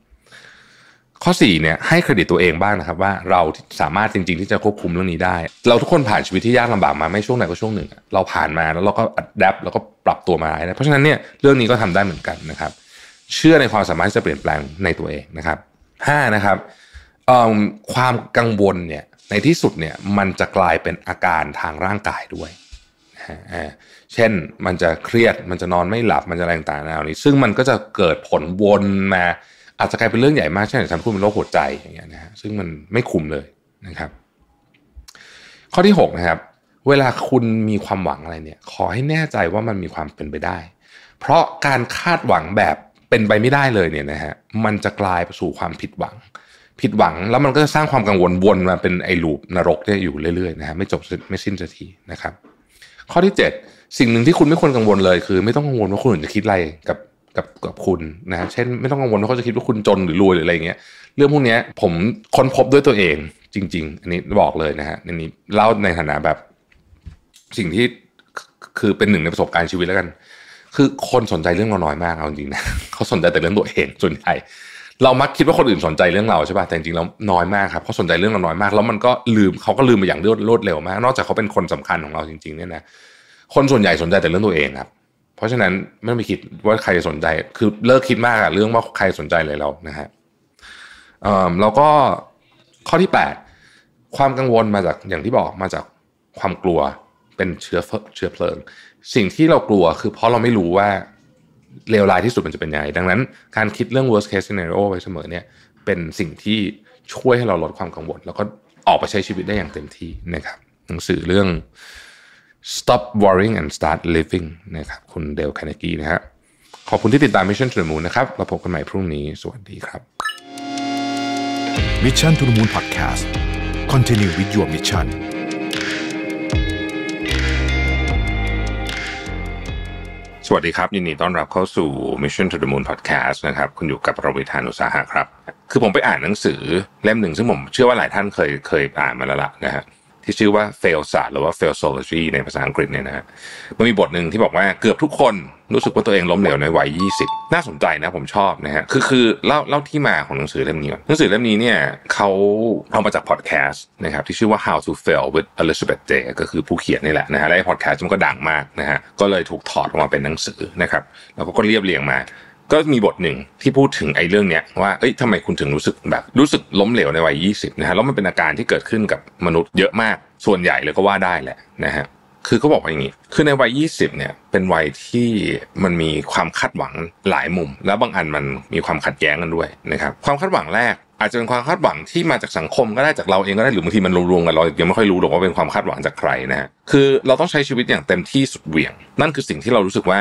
ข้อ4เนี่ยให้เครดิตตัวเองบ้างนะครับว่าเราสามารถจริงๆ ที่จะควบคุมเรื่องนี้ได้ เราทุกคนผ่านชีวิตที่ยากลำบากมาไม่ช่วงไหนก็ช่วงหนึ่งเราผ่านมาแล้วเราก็อัดแอปแล้วก็ปรับตัวมาได้เพราะฉะนั้นเนี่ยเรื่องนี้ก็ทำได้เหมือนกันนะครับ เชื่อในความสามารถที่จะเปลี่ยนแปลงในตัวเองนะครับ5นะครับความกังวลเนี่ยในที่สุดเนี่ยมันจะกลายเป็นอาการทางร่างกายด้วยเช่นมันจะเครียดมันจะนอนไม่หลับมันจะอะไรต่างๆเหล่านี้ซึ่งมันก็จะเกิดผลวนมาอาจจะกลายเป็นเรื่องใหญ่มากเช่นฉันพูดเป็นโรคหัวใจอย่างเงี้ยนะฮะซึ่งมันไม่คุมเลยนะครับ ข้อที่ 6 นะครับ เวลาคุณมีความหวังอะไรเนี่ย ขอให้แน่ใจว่ามันมีความเป็นไปได้ เพราะการคาดหวังแบบเป็นไปไม่ได้เลยเนี่ยนะฮะมันจะกลายไปสู่ความผิดหวัง ผิดหวังแล้วมันก็จะสร้างความกังวลวนมาเป็นไอ้ลูปนรกเนี่ยอยู่เรื่อยๆนะฮะไม่จบไม่สิ้นสักทีนะครับ ข้อที่7สิ่งหนึ่งที่คุณไม่ควรกังวลเลย คือ ไม่ต้องกังวลว่าคนอื่นจะคิดอะไรกับกับกับคุณนะเช่นไม่ต้องกังวลว่าเขาจะคิดว่าคุณจนหรือรวยหรืออะไรเงี้ยเรื่องพวกนี้ผมค้นพบด้วยตัวเอง จริง ๆ อันนี้บอกเลยนะฮะอันนี้เล่าในฐานะแบบ สิ่งที่คือเป็นหนึ่งในประสบการณ์ชีวิตแล้วกัน คือคนสนใจเรื่องเราน้อยมากเอาจริงนะเขาสนใจแต่เรื่องตัวเองส่วนใหญ่ เรามักคิดว่าคนอื่นสนใจเรื่องเราใช่ป่ะแต่จริงๆแล้วน้อยมากครับเขาสนใจเรื่องเราน้อยมาก แล้วมันก็ลืมเขาก็ลืมไปอย่างรวดเร็วมาก นอกจากเขาเป็นคนสำคัญของเราจริงๆเนี่ยนะคนส่วนใหญ่สนใจแต่เรื่องตัวเองครับราะฉะนั้นไม่ต้องไปคิดว่าใครจะสนใจ คือเลิกคิดมากอะเรื่องว่าใครสนใจเลยเรานะฮะแล้วก็ข้อที่ 8 ความกังวลมาจากอย่างที่บอกมาจากความกลัวเป็นเชื้อเชื้อเพลิง สิ่งที่เรากลัวคือเพราะเราไม่รู้ว่าเลวร้ายที่สุดมันจะเป็นยังไงดังนั้นการคิดเรื่อง worst case scenario ไว้เสมอเนี่ย เป็นสิ่งที่ช่วยให้เราลดความกังวล แล้วก็ออกไปใช้ชีวิตได้อย่างเต็มที่นะครับหนังสือเรื่อง Stop Worrying and Start Living นะครับคุณเดลคานากีนะฮะขอบคุณที่ติดตาม Mission to the Moon นะครับเราพบกันใหม่พรุ่งนี้ สวัสดีครับ Mission to the Moon Podcast Continue with your mission สวัสดีครับ ยินดีต้อนรับเข้าสู่ Mission to the Moon Podcast นะครับ คุณอยู่กับประวิธานอุตสาหะครับ คือผมไปอ่านหนังสือเล่มหนึ่งซึ่งผมเชื่อว่าหลายท่านเคยเคยอ่านมาแล้วล่ะนะฮะที่ชื่อว่าเฟลศาสตร์หรือว่าเฟลโซโลจีในภาษาอังกฤษเนี่ยนะฮะมันมีบทหนึ่งที่บอกว่าเกือบทุกคนรู้สึกว่าตัวเองล้มเหลวในวัย20 น่าสนใจนะผมชอบนะฮะคือ คือเล่าเล่าที่มาของหนังสือเล่มนี้ก่อนหนังสือเล่มนี้เนี่ยเขาเอามาจากพอดแคสต์นะครับที่ชื่อว่า How to Fail with Elizabeth Day ก็คือผู้เขียนนี่แหละนะฮะและพอดแคสต์มันก็ดังมากนะฮะก็เลยถูกถอดออกมาเป็นหนังสือนะครับแล้วก็เรียบเรียงมาก็มีบทหนึ่งที่พูดถึงไอ้เรื่องเนี้ยว่าเอ้ยทำไมคุณถึงรู้สึกแบบรู้สึกล้มเหลวในวัย20นะฮะ แล้วมันเป็นอาการที่เกิดขึ้นกับมนุษย์ เยอะมาก ส่วนใหญ่เลยก็ว่าได้แหละนะฮะ คือเขาบอกว่าอย่างนี้ คือในวัย20เนี่ยเป็นวัยที่มันมีความคาดหวังหลายมุม แล้วบางอันมันมีความขัดแย้งกันด้วยนะครับ ความคาดหวังแรก อาจจะเป็นความคาดหวังที่มาจากสังคมก็ได้จากเราเองก็ได้ หรือบางทีมันรวมๆกันเรายังไม่ค่อยรู้หรอกว่าเป็นความคาดหวังจากใครนะฮะคือเราต้องใช้ชีวิตอย่างเต็มที่สุดเหวี่ยงนั่นคือสิ่งที่เรารู้สึกว่า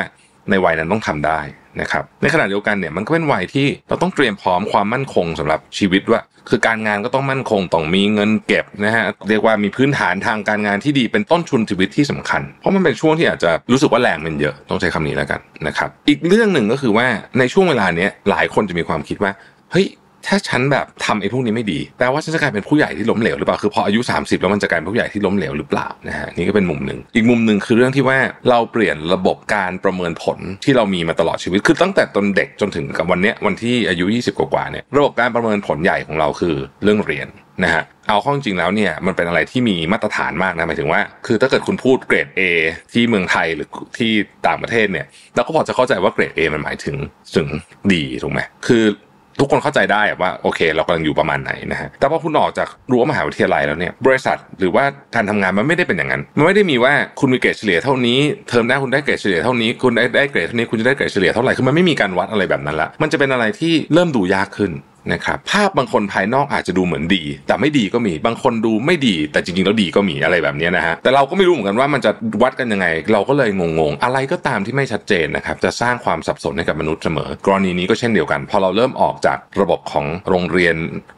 ในวัยนั้นต้องทำได้นะครับ ในขณะเดียวกันเนี่ยมันก็เป็นวัยที่เราต้องเตรียมพร้อมความมั่นคงสำหรับชีวิตว่า คือการงานก็ต้องมั่นคงต้องมีเงินเก็บนะฮะเรียกว่ามีพื้นฐานทางการงานที่ดีเป็นต้นทุนชีวิตที่สำคัญ เพราะมันเป็นช่วงที่อาจจะรู้สึกว่าแรงมันเยอะ ต้องใช้คำนี้แล้วกันนะครับอีกเรื่องหนึ่งก็คือว่าในช่วงเวลาเนี้ยหลายคนจะมีความคิดว่าเฮ้ยถ้าฉันแบบทำไอ้พวกนี้ไม่ดีแปลว่าฉันจะกลายเป็นผู้ใหญ่ที่ล้มเหลวหรือเปล่า คือพออายุ30แล้วมันจะกลายเป็นผู้ใหญ่ที่ล้มเหลวหรือเปล่านะฮะ นี่ก็เป็นมุมหนึ่งอีกมุมหนึ่งคือเรื่องที่ว่าเราเปลี่ยนระบบการประเมินผลที่เรามีมาตลอดชีวิต คือตั้งแต่ตอนเด็กจนถึงกับวันเนี้ยวันที่อายุ 20กว่าเนี่ย ระบบการประเมินผลใหญ่ของเราคือเรื่องเรียนนะฮะ เอาข้อจริงแล้วเนี่ยมันเป็นอะไรที่มีมาตรฐานมากนะหมายถึงว่า คือถ้าเกิดคุณพูดเกรด A ที่เมืองไทยหรือที่ต่างประเทศเนี่ยเราก็พอจะเข้าใจว่าเกรด A มันหมายถึงถึงดีถูกไหมคือทุกคนเข้าใจได้ว่าโอเค เรากำลังอยู่ประมาณไหนนะฮะ แต่พอคุณออกจากรั้วมหาวิทยาลัยแล้วเนี่ย บริษัทหรือว่าการทำงานมันไม่ได้เป็นอย่างนั้น มันไม่ได้มีว่าคุณมีเกรดเฉลี่ยเท่านี้เทอมหน้าคุณได้เกรดเฉลี่ยเท่านี้ คุณได้เกรดเท่านี้คุณจะได้เกรดเฉลี่ยเท่าไหร่คือมันไม่มีการวัดอะไรแบบนั้นละมันจะเป็นอะไรที่เริ่มดูยากขึ้นนะครับภาพบางคนภายนอกอาจจะดูเหมือนดี แต่ไม่ดีก็มีบางคนดูไม่ดี แต่จริงๆแล้วดีก็มีอะไรแบบนี้นะฮะ แต่เราก็ไม่รู้เหมือนกันว่ามันจะวัดกันยังไง เราก็เลยงงๆอะไรก็ตามที่ไม่ชัดเจนนะครับจะสร้างความสับสนให้กับมนุษย์เสมอ กรณีนี้ก็เช่นเดียวกัน พอเราเริ่มออกจากระบบของโรงเรียน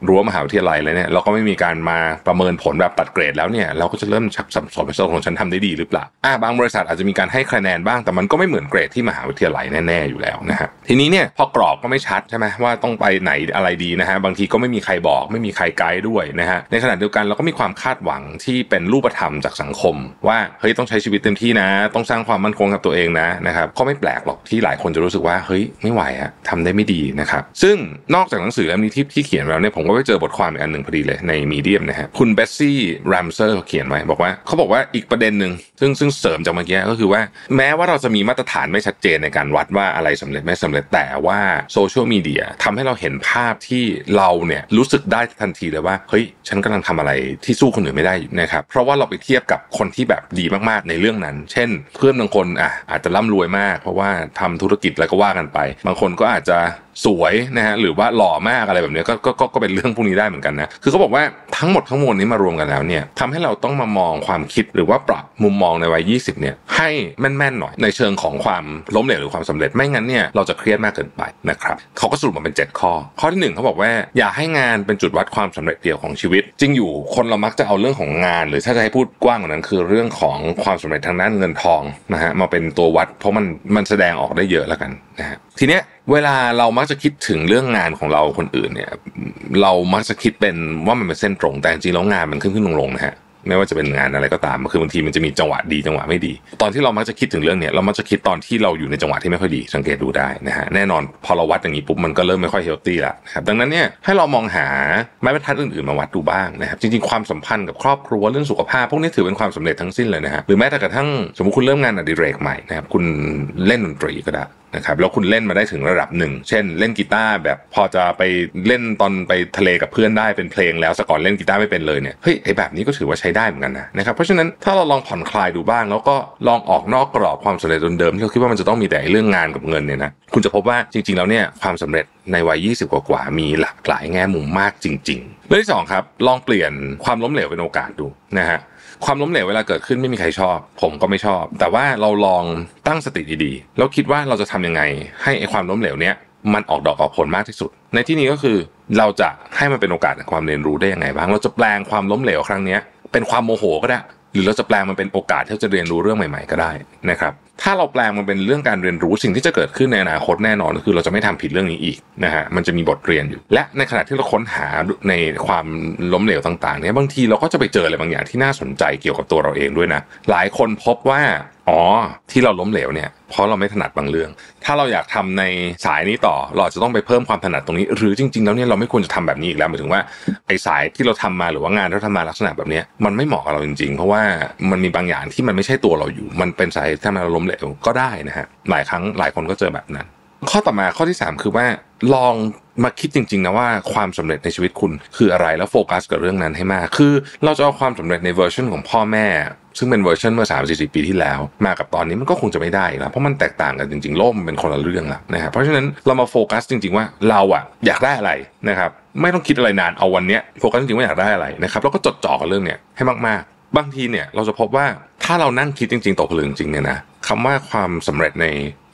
รั้วมหาวิทยาลัยแล้วเนี่ยเราก็ไม่มีการมาประเมินผลแบบตัดเกรดแล้วเนี่ยเราก็จะเริ่มชักสับสนไปว่าของฉันทำได้ดีหรือเปล่าอ่ะบางบริษัทอาจจะมีการให้คะแนนบ้าง แต่มันก็ไม่เหมือนเกรดที่มหาวิทยาลัยแน่ๆอยู่แล้วนะฮะทีนี้เนี่ยพอกรอบก็ไม่ชัดใช่ไหมว่าต้องไปไหนอะไรดีนะฮะบางทีก็ไม่มีใครบอกไม่มีใครไกด์ด้วยนะฮะ ในขณะเดียวกันเราก็มีความคาดหวังที่เป็นรูปธรรมจากสังคม ว่าเฮ้ยต้องใช้ชีวิตเต็มที่นะ ต้องสร้างความมั่นคงกับตัวเองนะนะครับก็ไม่แปลกหรอกที่หลายคนจะรู้สึกว่าเฮ้ยไม่ไหวอะทำได้ไม่ดีนะครับซึ่งนอกจากหนังสือเล่มนี้ที่ที่เขียนแล้วเนี่ยผมก็ไปเจอบทความอีกอันหนึ่งพอดีเลยในมีเดียมนะฮะคุณเบสซี่แรมเซอร์เขาเขียนไว้บอกว่าเขาบอกว่าอีกประเด็นหนึ่งซึ่งซึ่งเสริมจากเมื่อกี้ก็คือว่า แม้ว่าเราจะมีมาตรฐานไม่ชัดเจนในการวัดว่าอะไรสำเร็จไม่สำเร็จแต่ว่าโซเชียลมีเดียทาให้เราเห็นภาพที่เราเนี่ยรู้สึกได้ทันทีเลยว่า เฮ้ย ฉันกำลังทำอะไรที่สู้คนอื่นไม่ได้นะครับเพราะว่าเราไปเทียบกับคนที่แบบดีมากๆในเรื่องนั้น เช่น เพื่อนบางคนอ่ะอาจจะร่ำรวยมากเพราะว่าทำธุรกิจแล้วก็ว่ากันไป บางคนก็อาจจะสวยนะฮะหรือว่าหล่อมากอะไรแบบนี้ก็ก็ก็เป็นเรื่องพวกนี้ได้เหมือนกันนะคือเขาบอกว่าทั้งหมดทั้งมวลนี้มารวมกันแล้วเนี่ยทำให้เราต้องมามองความคิดหรือว่าปรับมุมมองในวัย20เนี่ยให้แม่นๆหน่อย ในเชิงของความล้มเหลวหรือความสำเร็จไม่งั้นเนี่ยเราจะเครียดมากเกินไปนะครับเขาก็สรุปมาเป็น7ข้อข้อที่ 1เขาบอกว่า อย่าให้งานเป็นจุดวัดความสำเร็จเดียวของชีวิตจริงอยู่คนเรามักจะเอาเรื่องของงาน หรือถ้าจะให้พูดกว้างกว่านั้น คือเรื่องของความสำเร็จทางด้านเงินทองนะฮะมาเป็นตัววัด เพราะมันมันแสดงออกได้เยอะแล้วกันนะฮะทีเนี้ยเวลาเรามักจะคิดถึงเรื่องงานของเราคนอื่นเนี่ย เรามักจะคิดเป็นว่ามันเป็นเส้นตรง แต่จริงแล้วงานมันขึ้นขึ้นลงลงนะฮะ ไม่ว่าจะเป็นงานอะไรก็ตามคือบางทีมันจะมีจังหวะดีจังหวะไม่ดี ตอนที่เรามักจะคิดถึงเรื่องเนี้ยเรามักจะคิดตอนที่เราอยู่ในจังหวะที่ไม่ค่อยดี สังเกตดูได้นะฮะ แน่นอนพอเราวัดอย่างนี้ปุ๊บ มันก็เริ่มไม่ค่อยเฮลตี้ละครับ ดังนั้นเนี่ยให้เรามองหาไม้บรรทัดอื่นๆ มาวัดดูบ้างนะครับ จริงๆความสัมพันธ์กับครอบครัวเรื่องสุขภาพพวกนี้ถือเป็นความสำเร็จทั้งสิ้นเลยนะฮะหรือแม้แต่กระทั่งสมมติคุณเริ่มงานอดิเรกใหม่นะครับคุณเล่นดนตรีก็ได้นะครับแล้วคุณเล่นมาได้ถึงระดับหนึ่ง เช่นเล่นกีตาร์แบบพอจะไปเล่นตอนไปทะเลกับเพื่อนได้เป็นเพลงแล้วสก่อนเล่นกีตาร์ไม่เป็นเลยเนี่ยเฮ้ยไอแบบนี้ก็ถือว่าใช้ได้เหมือนกันนะนะครับเพราะฉะนั้นถ้าเราลองผ่อนคลายดูบ้าง แล้วก็ลองออกนอกกรอบความสำเร็จเดิมที่เราคิดว่ามันจะต้องมีแต่เรื่องงานกับเงินเนี่ยนะคุณจะพบว่าจริง ๆแล้วเนี่ยความสำเร็จในวัย20กว่าามีหลากหลายแง่มุมมากจริงๆเรื่องที่2ครับลองเปลี่ยนความล้มเหลวเป็นโอกาสดูนะฮะความล้มเหลวเวลาเกิดขึ้นไม่มีใครชอบผมก็ไม่ชอบ แต่ว่าเราลองตั้งสติดีๆ แล้วคิดว่าเราจะทำยังไงให้ไอ้ความล้มเหลวเนี้ยมันออกดอกออกผลมากที่สุด ในที่นี้ก็คือเราจะให้มันเป็นโอกาสในความเรียนรู้ได้ยังไงบ้างเราจะแปลงความล้มเหลวครั้งนี้เป็นความโมโหก็ได้รือเราจะแปลงมันเป็นโอกาสที่จะเรียนรู้เรื่องใหม่ ๆ ก็ได้นะครับถ้าเราแปลงมันเป็นเรื่องการเรียนรู้สิ่งที่จะเกิดขึ้นในอนาคตแน่นอนคือ เราจะไม่ทำผิดเรื่องนี้อีกนะฮะมันจะมีบทเรียนอยู่ และในขณะที่เราค้นหาในความล้มเหลวต่างๆเนี่ยบางทีเราก็จะไปเจออะไรบางอย่างที่น่าสนใจเกี่ยวกับตัวเราเองด้วยนะ หลายคนพบว่าอ๋อ ที่เราล้มเหลวเนี่ยเพราะเราไม่ถนัดบางเรื่องถ้าเราอยากทำในสายนี้ต่อเราจะต้องไปเพิ่มความถนัดตรงนี้ หรือจริง ๆ แล้วเนี่ยเราไม่ควรจะทำแบบนี้อีกแล้วหมายถึงว่าไอ้สายที่เราทำมาหรือว่างานที่เราทำมาลักษณะแบบนี้มันไม่เหมาะกับเราจริงๆเพราะว่ามันมีบางอย่างที่มันไม่ใช่ตัวเราอยู่ มันเป็นสายที่ทำให้เราล้มเหลวก็ได้นะฮะหลายครั้งหลายคนก็เจอแบบนั้นข้อต่อมาข้อที่ 3 คือว่าลองมาคิดจริงๆนะว่าความสำเร็จในชีวิตคุณคืออะไรแล้วโฟกัสกับเรื่องนั้นให้มาก คือเราจะเอาความสำเร็จในเวอร์ชันของพ่อแม่ ซึ่งเป็นเวอร์ชันเมื่อ3 40 ปีที่แล้ว มากับตอนนี้มันก็คงจะไม่ได้แล้วเพราะมันแตกต่างกันจริงๆโลกมันเป็นคนละเรื่องละนะครับเพราะฉะนั้นเรามาโฟกัสจริงๆว่าเราอะอยากได้อะไรนะครับไม่ต้องคิดอะไรนานเอาวันนี้โฟกัสจริงๆว่าอยากได้อะไรนะครับแล้วก็จดจ่อกับเรื่องเนี้ยให้มากๆ บางทีเนี่ยเราจะพบว่าถ้าเรานั่งคิดจริงๆ ตกผลึกจริงเนี่ยนะคำว่าความสำเร็จใน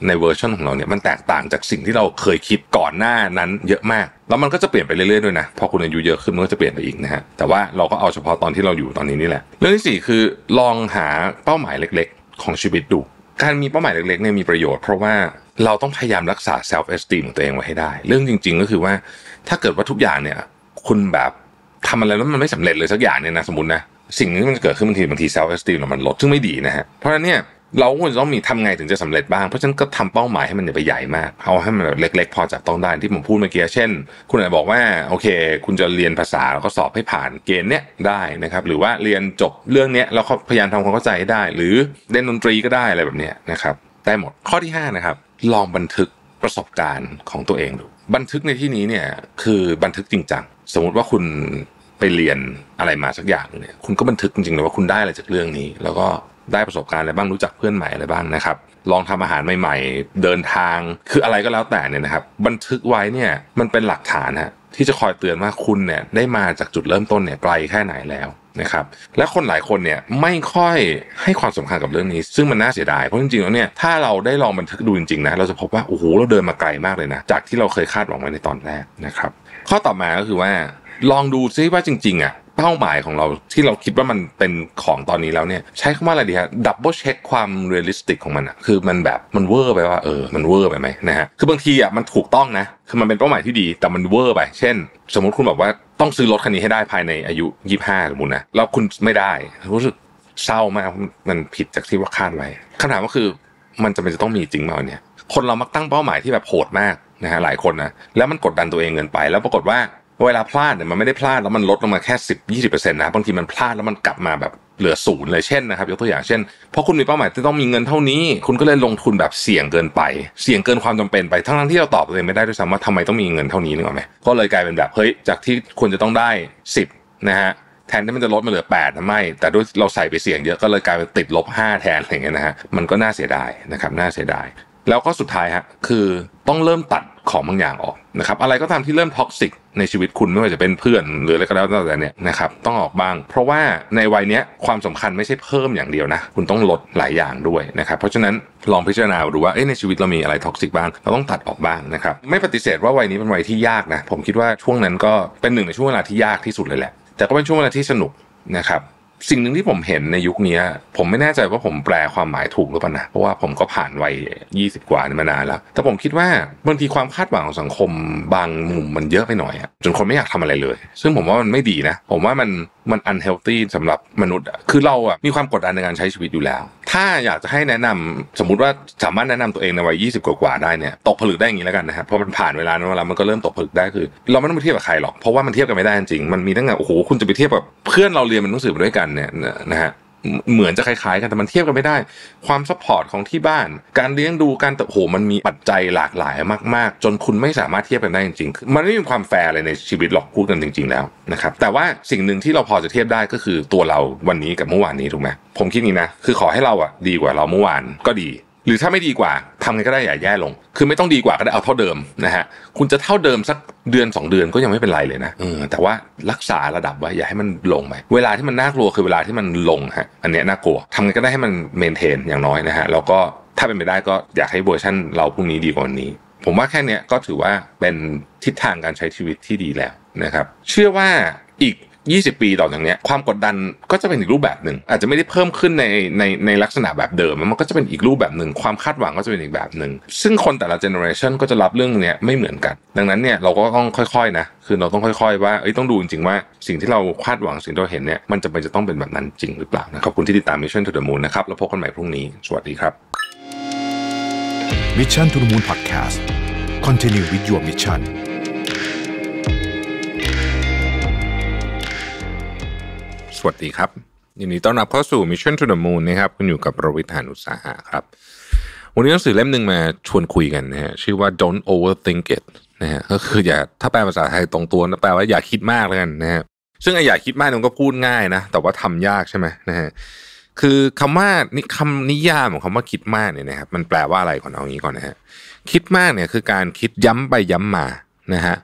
ในเวอร์ชันของเราเนี่ยมันแตกต่างจากสิ่งที่เราเคยคิดก่อนหน้านั้นเยอะมากแล้วมันก็จะเปลี่ยนไปเรื่อยๆด้วยนะพอคุณอายุเยอะขึ้นมันก็จะเปลี่ยนไปอีกนะฮะแต่ว่าเราก็เอาเฉพาะตอนที่เราอยู่ตอนนี้นี่แหละเรื่องที่4คือลองหาเป้าหมายเล็กๆ ของชีวิตดู การมีเป้าหมายเล็กๆเนี่ยมีประโยชน์ เพราะว่าเราต้องพยายามรักษาเซลฟ์เอสติมของตัวเองไว้ให้ได้ เรื่องจริงๆ ก็คือว่าถ้าเกิดว่าทุกอย่างเนี่ยคุณแบบทำอะไรแล้วมันไม่สำเร็จเลยสักอย่างเนี่ยนะสมมตินะสิ่งนี้มันจะเกิดขึ้นบางทีบางทีซล l ์เอสติมมันลดซึ่งไม่ดีนะฮะเพราะฉะนั้นเนี่ยเราควรจะต้องมีทำไงถึงจะสำเร็จบ้างเพราะฉะนั้นก็ทำเป้าหมายให้มัน่ไปใหญ่มากเอาให้มันเล็ก ๆ พอจับต้องได้ที่ผมพูดเมื่อกี้เช่น คุณอาจบอกว่า โอเค คุณจะเรียนภาษาแล้วก็สอบให้ผ่านเกณฑ์เนี้ยได้นะครับหรือว่าเรียนจบเรื่องเนี้ยแล้วก็พยายามทำความเข้าใจให้ได้ หรือเล่นดนตรีก็ได้อะไรแบบเนี้ยนะครับได้หมดข้อที่5นะครับลองบันทึกประสบการณ์ของตัวเองดูบันทึกในที่นี้เนี่ยคือบันทึกจริงจังสมมติว่าคุณไปเรียนอะไรมาสักอย่างเนี่ยคุณก็บันทึกจริงๆเลยว่าคุณได้อะไรจากเรื่องนี้แล้วก็ได้ประสบการณ์อะไรบ้างรู้จักเพื่อนใหม่อะไรบ้างนะครับ ลองทำอาหารใหม่ๆ เดินทางคืออะไรก็แล้วแต่เนี่ยนะครับบันทึกไว้เนี่ยมันเป็นหลักฐานฮะที่จะคอยเตือนว่าคุณเนี่ยได้มาจากจุดเริ่มต้นเนี่ยไกลแค่ไหนแล้วนะครับและคนหลายคนเนี่ยไม่ค่อยให้ความสำคัญกับเรื่องนี้ ซึ่งมันน่าเสียดาย เพราะจริงๆแล้วเนี่ยถ้าเราได้ลองบันทึกดูจริงๆนะเราจะพบว่าโอ้โหเราเดินมาไกลมากเลยนะจากที่เราเคยคาดหวังไว้ในตอนแรกนะครับข้อต่อมา ก็คือว่าลองดูซิว่าจริงๆอ่ะป้าหมายของเราที่เราคิดว่ามันเป็นของตอนนี้แล้วเนี่ยใช้คำว่าอะไรดีฮะดับเบิลเช็คความเรียลลิสติกของมันอะคือมันแบบมันเวอร์ไปว่า เออ มันเวอร์ไปไหมนะฮะคือบางทีอะมันถูกต้องนะ คือมันเป็นเป้าหมายที่ดีแต่มันเวอร์ไป เช่น สมมติคุณแบบว่าต้องซื้อรถคันนี้ให้ได้ภายในอายุ 25สมมตินะแล้วคุณไม่ได้รู้สึกเศร้ามากมันผิดจากที่ว่าคาดไว้คำถามก็คือมันจะเป็นจะต้องมีจริงไหมเนี่ยคนเรามักตั้งเป้าหมายที่แบบโหดมากนะฮะหลายคนนะแล้วมันกดดันตัวเองเงินไปแล้วปรากฏว่าเวลาพลาดเนี่ยมันไม่ได้พลาดแล้วมันลดลงมาแค่สิบยี่สิบเปอร์เซ็นต์นะบางทีมันพลาดแล้วมันกลับมาแบบเหลือศูนย์เลยเช่นนะครับยกตัวอย่างเช่นเพราะคุณมีเป้าหมายที่ต้องมีเงินเท่านี้ คุณก็เลยลงทุนแบบเสี่ยงเกินไป เสี่ยงเกินความจำเป็นไปทั้งที่เราตอบตัวเองไม่ได้ด้วยซ้ำว่าทำไมต้องมีเงินเท่านี้นึกออกไหมก็เลยกลายเป็นแบบเฮ้ยจากที่ควรจะต้องได้ 10นะฮะแทนที่มันจะลดมาเหลือ8นะไม่แต่ด้วยเราใส่ไปเสี่ยงเยอะก็เลยกลายเป็นติดลบ 5 แทนอะไรเงี้ยนะฮะมันก็น่าเสียดายนะครับน่าเสียดายแล้วก็สุดท้ายฮะคือต้องเริ่มตัดของบางอย่างออกนะครับอะไรก็ตามที่เริ่มท็อกซิกในชีวิตคุณไม่ว่าจะเป็นเพื่อนหรืออะไรก็แล้วแต่เนี่ยนะครับ ต้องออกบ้างเพราะว่าในวัยนี้ความสำคัญไม่ใช่เพิ่มอย่างเดียวนะ คุณต้องลดหลายอย่างด้วยนะครับเพราะฉะนั้นลองพิจารณาดูว่าในชีวิตเรามีอะไรท็อกซิกบ้างเราต้องตัดออกบ้างนะครับ ไม่ปฏิเสธว่าวัยนี้เป็นวัยที่ยากนะ ผมคิดว่าช่วงนั้นก็เป็นหนึ่งในช่วงเวลาที่ยากที่สุดเลยแหละแต่ก็เป็นช่วงเวลาที่สนุกนะครับสิ่งหนึ่งที่ผมเห็นในยุคนี้ผมไม่แน่ใจว่าผมแปลความหมายถูกหรือเปล่านะเพราะว่าผมก็ผ่านวัยยี่สิบกว่ามานานแล้วแต่ผมคิดว่าบางทีความคาดหวังของสังคม บางมุมมันเยอะไปหน่อยจนคนไม่อยากทำอะไรเลย ซึ่งผมว่ามันไม่ดีนะ ผมว่ามันมันอันเฮลตี้สำหรับมนุษย์คือเราอะมีความกดดันในการใช้ชีวิตอยู่แล้ว ถ้าอยากจะให้แนะนำสมมุติว่าสามารถแนะนำตัวเองในวัย20กว่าได้เนี่ยตกผลึกได้อย่างนี้แล้วกันนะครับเพราะมันผ่านเวลานั้นแล้วมันก็เริ่มตกผลึกได้คือเราไม่ต้องไปเทียบกับใครหรอกเพราะว่ามันเทียบกันไม่ได้จริงมันมีตั้งแต่โอ้โหคุณจะไปเทียบกับเพื่อนเราเรียนมันหนังสือด้วยกันเนี่ยนะฮะเหมือนจะคล้ายๆ กัน แต่มันเทียบกันไม่ได้ ความซัพพอร์ตของที่บ้าน การเลี้ยงดูการโหมันมีปัจจัยหลากหลายมาก ๆ จนคุณไม่สามารถเทียบกันได้จริงๆมันไม่มีความแฟร์เลยในชีวิตหรอกพูดกันจริงๆแล้วนะครับแต่ว่าสิ่งหนึ่งที่เราพอจะเทียบได้ก็คือตัวเราวันนี้กับเมื่อวานนี้ถูกไหมผมคิดนี้นะคือขอให้เราอ่ะดีกว่าเราเมื่อวานก็ดีหรือถ้าไม่ดีกว่าทำไงก็ได้อย่าแย่ลง คือไม่ต้องดีกว่าก็ได้เอาเท่าเดิมนะฮะคุณจะเท่าเดิมสักเดือน 2 เดือนก็ยังไม่เป็นไรเลยนะเออแต่ว่ารักษาระดับไว้อย่าให้มันลงไปเวลาที่มันน่ากลัวคือเวลาที่มันลงฮะอันนี้น่ากลัวทำไงก็ได้ให้มันเมนเทนอย่างน้อยนะฮะ แล้วก็ถ้าเป็นไปได้ก็อยากให้เวอร์ชั่นเราพรุ่งนี้ดีกว่าวันนี้ ผมว่าแค่นี้ก็ถือว่าเป็นทิศทางการใช้ชีวิตที่ดีแล้วนะครับ เชื่อว่าอีก20 ปีต่อจากนี้ความกดดันก็จะเป็นอีกรูปแบบหนึ่งอาจจะไม่ได้เพิ่มขึ้นในในในลักษณะแบบเดิมมันก็จะเป็นอีกรูปแบบหนึ่งความคาดหวังก็จะเป็นอีกแบบหนึ่งซึ่งคนแต่ละเจเนอเรชันก็จะรับเรื่องเนี้ยไม่เหมือนกัน ดังนั้นเนี่ยเราก็ต้องค่อยๆนะคือเราต้องค่อย ๆ ว่าเอ้ยต้องดูจริงๆว่า สิ่งที่เราคาดหวังสิ่งที่เราเห็นเนี่ยมันจะไปจะต้องเป็นแบบนั้นจริงหรือเปล่านะขอบคุณที่ติดตาม Mission to the Moon นะครับแล้วพบกันใหม่พรุ่งนี้สวัสดีครับ Mission to the Moon Podcast Continue with your mission วัสดีครับยินดีต้อนรับเข้าสู่ Mission to the Moon นะครับคุณอยู่กับประวิทยานุสาหะครับ วันนี้หนังสือเล่มหนึ่งมาชวนคุยกันนะฮะชื่อว่า Don't Overthink It นะฮะก็คืออย่าถ้าแปลภาษาไทยตรงตัวแปลว่าอย่าคิดมากแล้วกันนะฮะซึ่งไอ้อย่าคิดมากมันก็พูดง่ายนะแต่ว่าทำยากใช่ไหมนะฮะคือคำว่านี่คำนิยามของคำว่าคิดมากเนี่ยนะครับมันแปลว่าอะไรก่อนเอางี้ก่อนนะฮะคิดมากเนี่ยคือการคิดย้ำไปย้ำมานะฮะ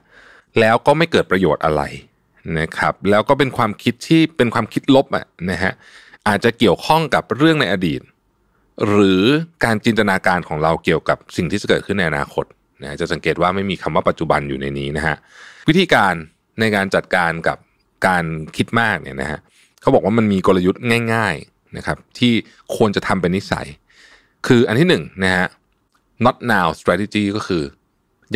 แล้วก็ไม่เกิดประโยชน์อะไรนะครับแล้วก็เป็นความคิดที่เป็นความคิดลบอ่ะนะฮะอาจจะเกี่ยวข้องกับเรื่องในอดีต หรือการจินตนาการของเราเกี่ยวกับสิ่งที่จะเกิดขึ้นในอนาคตนะจะสังเกตว่าไม่มีคำว่าปัจจุบันอยู่ในนี้นะฮะวิธีการในการจัดการกับการคิดมากเนี่ยนะฮะเขาบอกว่ามันมีกลยุทธ์ง่ายๆนะครับที่ควรจะทำเป็นนิสัย คืออันที่หนึ่งนะฮะ not now strategy ก็คือ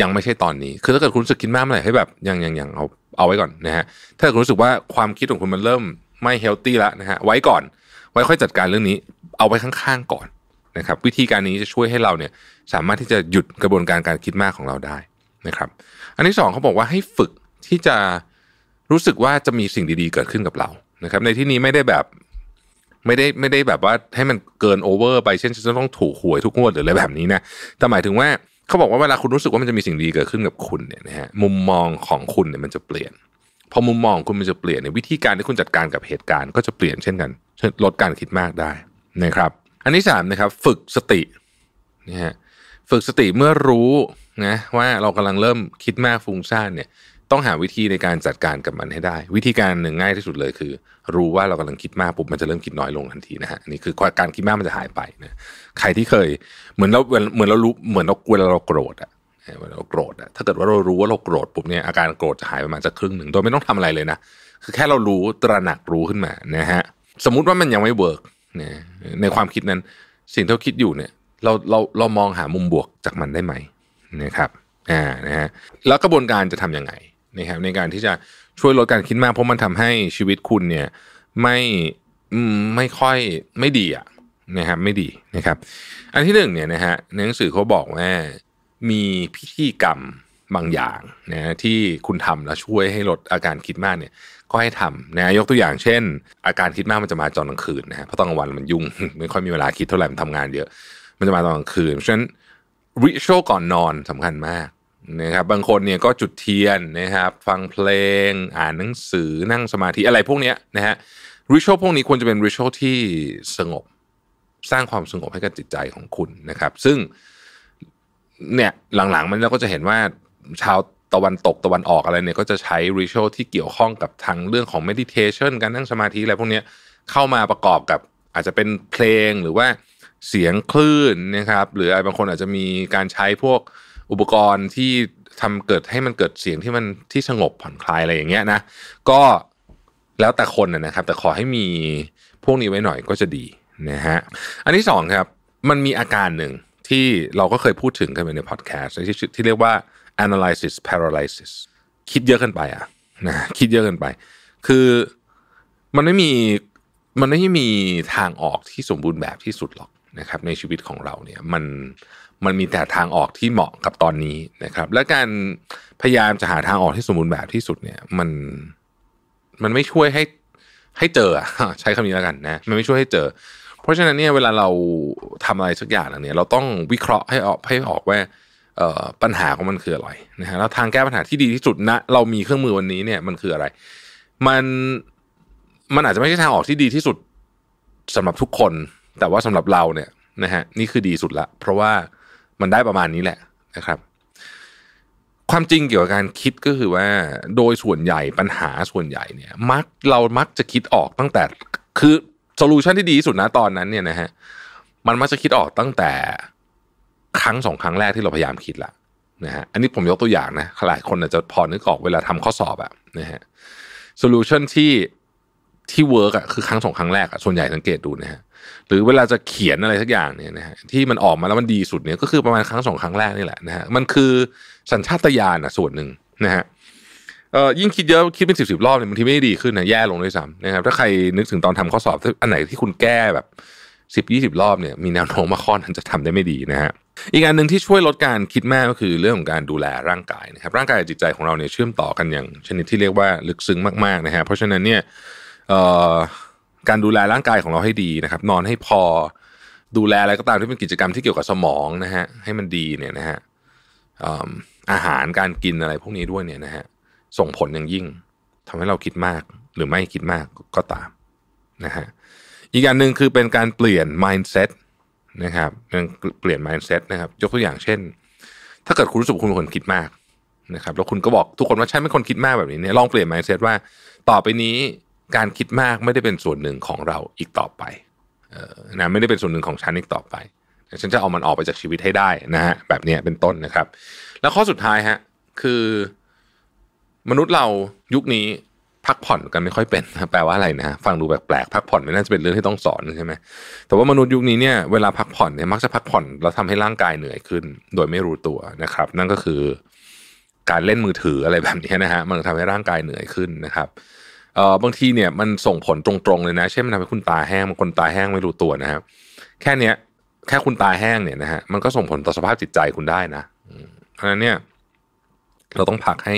ยังไม่ใช่ตอนนี้คือถ้าเกิดคุณรู้สึกคิดมากเมื่อไหร่ให้แบบยังยังยังเอาเอาไว้ก่อนนะฮะถ้าคุณรู้สึกว่าความคิดของคุณมันเริ่มไม่เฮลตี้แล้วนะฮะไว้ก่อนไว้ค่อยจัดการเรื่องนี้ เอาไว้ข้างๆก่อนนะครับ วิธีการนี้จะช่วยให้เราเนี่ยสามารถที่จะหยุดกระบวนการการคิดมากของเราได้นะครับ อันที่2เขาบอกว่าให้ฝึกที่จะรู้สึกว่าจะมีสิ่งดี ๆเกิดขึ้นกับเรานะครับ ในที่นี้ไม่ได้แบบไม่ได้ไม่ได้แบบว่าให้มันเกินโอเวอร์ไปเช่นจะต้องถูกหวย ทุกงวดหรืออะไรแบบนี้นะแต่หมายถึงว่าเขาบอกว่าเวลาคุณรู้สึกว่ามันจะมีสิ่งดีเกิดขึ้นกับคุณเนี่ยนะฮะมุมมองของคุณเนี่ยมันจะเปลี่ยนพอมุมมองคุณมันจะเปลี่ยนในวิธีการที่คุณจัดการกับเหตุการณ์ก็จะเปลี่ยนเช่นกันลดการคิดมากได้นะครับ อันที่สามนะครับฝึกสตินะฮะฝึกสติเมื่อรู้นะว่าเรากำลังเริ่มคิดมากฟุ้งซ่านเนี่ยต้องหาวิธีในการจัดการกับมันให้ได้ วิธีการหนึ่งง่ายที่สุดเลยคือ รู้ว่าเรากำลังคิดมากปุ๊บมันจะเริ่มคิดน้อยลงทันทีนะฮะนี่คือการคิดมากมันจะหายไปนะใครที่เคย เหมือนเราเหมือนเรารู้เหมือนเราเวลาเราโกรธอะเวลาเราโกรธอะถ้าเกิดว่าเรารู้ว่าเราโกรธปุ๊บเนี่ยอาการโกรธจะหายประมาณจะครึ่งหนึ่งโดยไม่ต้องทำอะไรเลยนะคือแค่เรารู้ตระหนักรู้ขึ้นมานะฮะสมมุติว่ามันยังไม่เวิร์กนะในความคิดนั้นสิ่งที่เราคิดอยู่เนี่ยเราเราเรามองหามุมบวกจากมันได้ไหมนะครับอ่านะฮะแล้วกระบวนการจะทํำยังไงนะครับ ในการที่จะช่วยลดการคิดมากเพราะมันทำให้ชีวิตคุณเนี่ยไม่ไม่ค่อยไม่ดีอะ่ะนะครับไม่ดีนะครับ อันที่หนึ่งเนี่ยนะฮะในหนังสือเขาบอกว่ามีพิธีกรรมบางอย่างนะที่คุณทำแล้วช่วยให้ลดอาการคิดมากเนี่ยก็ให้ทำนะยกตัวอย่างเช่น อาการคิดมาก มันจะมาตอนกลางคืนนะฮะเพราะตอนกลางวันมันยุ่ง ไม่ค่อยมีเวลาคิดเท่าไหร่มันทำงานเยอะมันจะมาตอนกลางคืนฉะนั้นริชวลก่อนนอนสำคัญมากนะครับบางคนเนี่ยก็จุดเทียนนะครับฟังเพลงอ่านหนังสือนั่งสมาธิอะไรพวกเนี้ยนะฮะริชวลพวกนี้ควรจะเป็นริชวลที่สงบสร้างความสงบให้กับจิตใจของคุณนะครับ ซึ่งเนี่ยหลังๆมันเราก็จะเห็นว่า ชาวตะวันตกตะวันออกอะไรเนี่ย ก็จะใช้ริชวลที่เกี่ยวข้องกับทางเรื่องของเมดิเทชันการนั่งสมาธิอะไรพวกนี้เข้ามาประกอบกับอาจจะเป็นเพลงหรือว่าเสียงคลื่นนะครับ หรืออะไรบางคนอาจจะมีการใช้พวกอุปกรณ์ที่ทำเกิดให้มันเกิดเสียงที่มันที่สงบผ่อนคลายอะไรอย่างเงี้ยนะก็แล้วแต่คนนะครับแต่ขอให้มีพวกนี้ไว้หน่อยก็จะดีนะฮะอันที่สองครับ มันมีอาการหนึ่งที่เราก็เคยพูดถึงกันไปในพอดแคสต์ที่ที่เรียกว่า analysis paralysis คิดเยอะเกินไปอ่ะนะคิดเยอะเกินไป คือมันไม่มีมันไม่มีทางออกที่สมบูรณ์แบบที่สุดหรอกนะครับในชีวิตของเราเนี่ยมันมันมีแต่ทางออกที่เหมาะกับตอนนี้นะครับ และการพยายามจะหาทางออกที่สมบูรณ์แบบที่สุดเนี่ยมันมันไม่ช่วยให้ให้เจอใช้คำนี้แล้วกันนะมัน ไม่ช่วยให้เจอเพราะฉะนั้นเนี่ยเวลาเราทำอะไรสักอย่างเนี่ยเราต้องวิเคราะห์ให้ออกให้ออกว่าปัญหาของมันคืออะไรนะฮะแล้วทางแก้ปัญหาที่ดีที่สุดนะเรามีเครื่องมือวันนี้เนี่ยมันคืออะไร มันมันอาจจะไม่ใช่ทางออกที่ดีที่สุดสำหรับทุกคน แต่ว่าสำหรับเราเนี่ยนะฮะนี่คือดีสุดละเพราะว่ามันได้ประมาณนี้แหละนะครับ ความจริงเกี่ยวกับการคิดก็คือว่า โดยส่วนใหญ่ปัญหาส่วนใหญ่เนี่ย มักเรามักจะคิดออกตั้งแต่คือโซลูชันที่ดีที่สุดนะตอนนั้นเนี่ยนะฮะมันมักจะคิดออกตั้งแต่ ครั้งสองครั้งแรกที่เราพยายามคิดละนะฮะอันนี้ผมยกตัวอย่างนะหลายคนอาจจะพอนึกออกเวลาทำข้อสอบอะนะฮะโซลูชันที่ที่เวิร์กอะคือครั้งสองครั้งแรกอะส่วนใหญ่สังเกตดูนะฮะหรือเวลาจะเขียนอะไรสักอย่างเนี่ยนะฮะที่มันออกมาแล้วมันดีสุดเนี่ยก็คือประมาณครั้งสองครั้งแรกนี่แหละนะฮะมันคือสัญชาตญาณอะส่วนหนึ่งนะฮะเอ่อยิ่งคิดเยอะคิดเป็นสิบสิบรอบเนี่ยบางทีไม่ดีขึ้นนะแย่ลงด้วยซ้ำนะครับถ้าใครนึกถึงตอนทำข้อสอบอันไหนที่คุณแก้แบบสิบยี่สิบรอบเนี่ยมีแนวโน้มมาข้อนั้นจะทำได้ไม่ดีนะฮะอีกอันหนึ่งที่ช่วยลดการคิดมากก็คือเรื่องของการดูแลร่างกายนะครับ ร่างกายจิตใจของเราเนี่ยเชื่อมต่อกันอย่าง ชนิดที่เรียกว่าลึกซึ้งมาก ๆนะฮะเพราะฉะนั้นเนี่ยการดูแลร่างกายของเราให้ดีนะครับ นอนให้พอดูแลอะไรก็ตามที่เป็นกิจกรรมที่เกี่ยวกับสมองนะฮะให้มันดีเนี่ยนะฮะอาหารการกินอะไรพวกนี้ด้วยเนี่ยนะฮะส่งผลอย่างยิ่งทำให้เราคิดมากหรือไม่คิดมากก็ตามนะฮะอีกอันหนึ่งคือเป็นการเปลี่ยน mindset นะครับเปลี่ยน mindset นะครับ ยกตัวอย่างเช่น ถ้าเกิดคุณรู้สึกคุณเป็นคนคิดมากนะครับแล้วคุณก็บอกทุกคนว่าฉันเป็นคนคิดมากแบบนี้เนี่ยลองเปลี่ยน mindset ว่าต่อไปนี้การคิดมากไม่ได้เป็นส่วนหนึ่งของเราอีกต่อไปนะไม่ได้เป็นส่วนหนึ่งของฉันอีกต่อไปฉันจะเอามันออกไปจากชีวิตให้ได้นะฮะแบบนี้เป็นต้นนะครับ แล้วข้อสุดท้ายฮะคือมนุษย์เรายุคนี้ พักผ่อนกันไม่ค่อยเป็น แปลว่าอะไรนะฟังดูแปลกๆพักผ่อนไม่น่าจะเป็นเรื่องที่ต้องสอนใช่ไหมแต่ว่ามนุษย์ยุคนี้เนี่ย เวลาพักผ่อนเนี่ยมักจะพักผ่อนแล้วทำให้ร่างกายเหนื่อยขึ้น โดยไม่รู้ตัวนะครับ นั่นก็คือ การเล่นมือถืออะไรแบบนี้นะฮะมันทำให้ร่างกายเหนื่อยขึ้นนะครับ เอ่อบางทีเนี่ยมันส่งผลตรงๆเลยนะเช่นมันทำให้คุณตาแห้งบางคนตาแห้งไม่รู้ตัวนะครับแค่เนี้ย แค่คุณตาแห้งเนี่ยนะฮะ มันก็ส่งผลต่อสภาพจิตใจคุณได้นะเพราะะนั้นเนี่ย เราต้องพักให้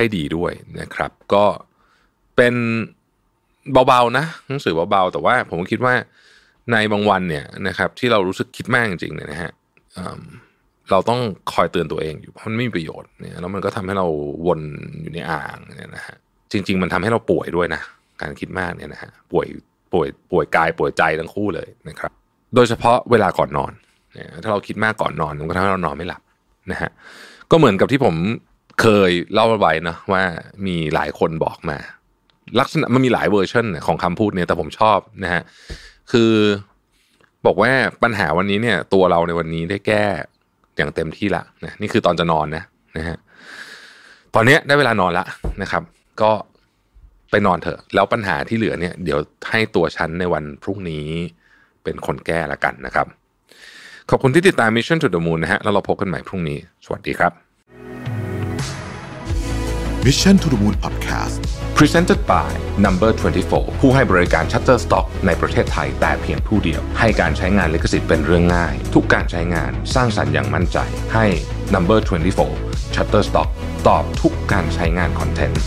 ให้ดีด้วยนะครับก็เป็นเบาๆนะหนังสือเบาๆ แต่ว่า ผมคิดว่าในบางวันเนี่ยนะครับ ที่เรารู้สึกคิดมากจริงๆเนี่ยนะฮะเราต้องคอยเตือนตัวเองอยู่เพราะมันไม่มีประโยชน์เนี่ยแล้วมันก็ทำให้เราวนอยู่ในอ่างเนี่ยนะฮะจริง ๆ มันทำให้เราป่วยด้วยนะการคิดมากเนี่ยนะฮะป่วยป่วย ป่วยกายป่วยใจทั้งคู่เลยนะครับ โดยเฉพาะเวลาก่อนนอนเนี่ยถ้าเราคิดมากก่อนนอนมันก็ทำให้เรานอนไม่หลับนะฮะก็เหมือนกับที่ผมเคยเล่าไว้นะว่ามีหลายคนบอกมา ลักษณะมันมีหลายเวอร์ชันของคำพูดเนี่ยแต่ผมชอบนะฮะคือบอกว่าปัญหาวันนี้เนี่ย ตัวเราในวันนี้ได้แก้อย่างเต็มที่ละนะนี่คือตอนจะนอนนะนะฮะตอนนี้ได้เวลานอนละนะครับ ก็ไปนอนเถอะ แล้วปัญหาที่เหลือเนี่ย เดี๋ยวให้ตัวฉันในวันพรุ่งนี้เป็นคนแก้ละกันนะครับ ขอบคุณที่ติดตาม Mission to the Moon นะฮะแล้วเราพบกันใหม่พรุ่งนี้ สวัสดีครับ Mission to the Moon Podcast Presented by Number 24 ผู้ให้บริการ Shutterstock ในประเทศไทยแต่เพียงผู้เดียว ให้การใช้งานลิขสิทธิ์เป็นเรื่องง่าย ทุกการใช้งานสร้างสรรค์อย่างมั่นใจให้ Number 24 Shutterstock ตอบทุกการใช้งานคอนเทนต์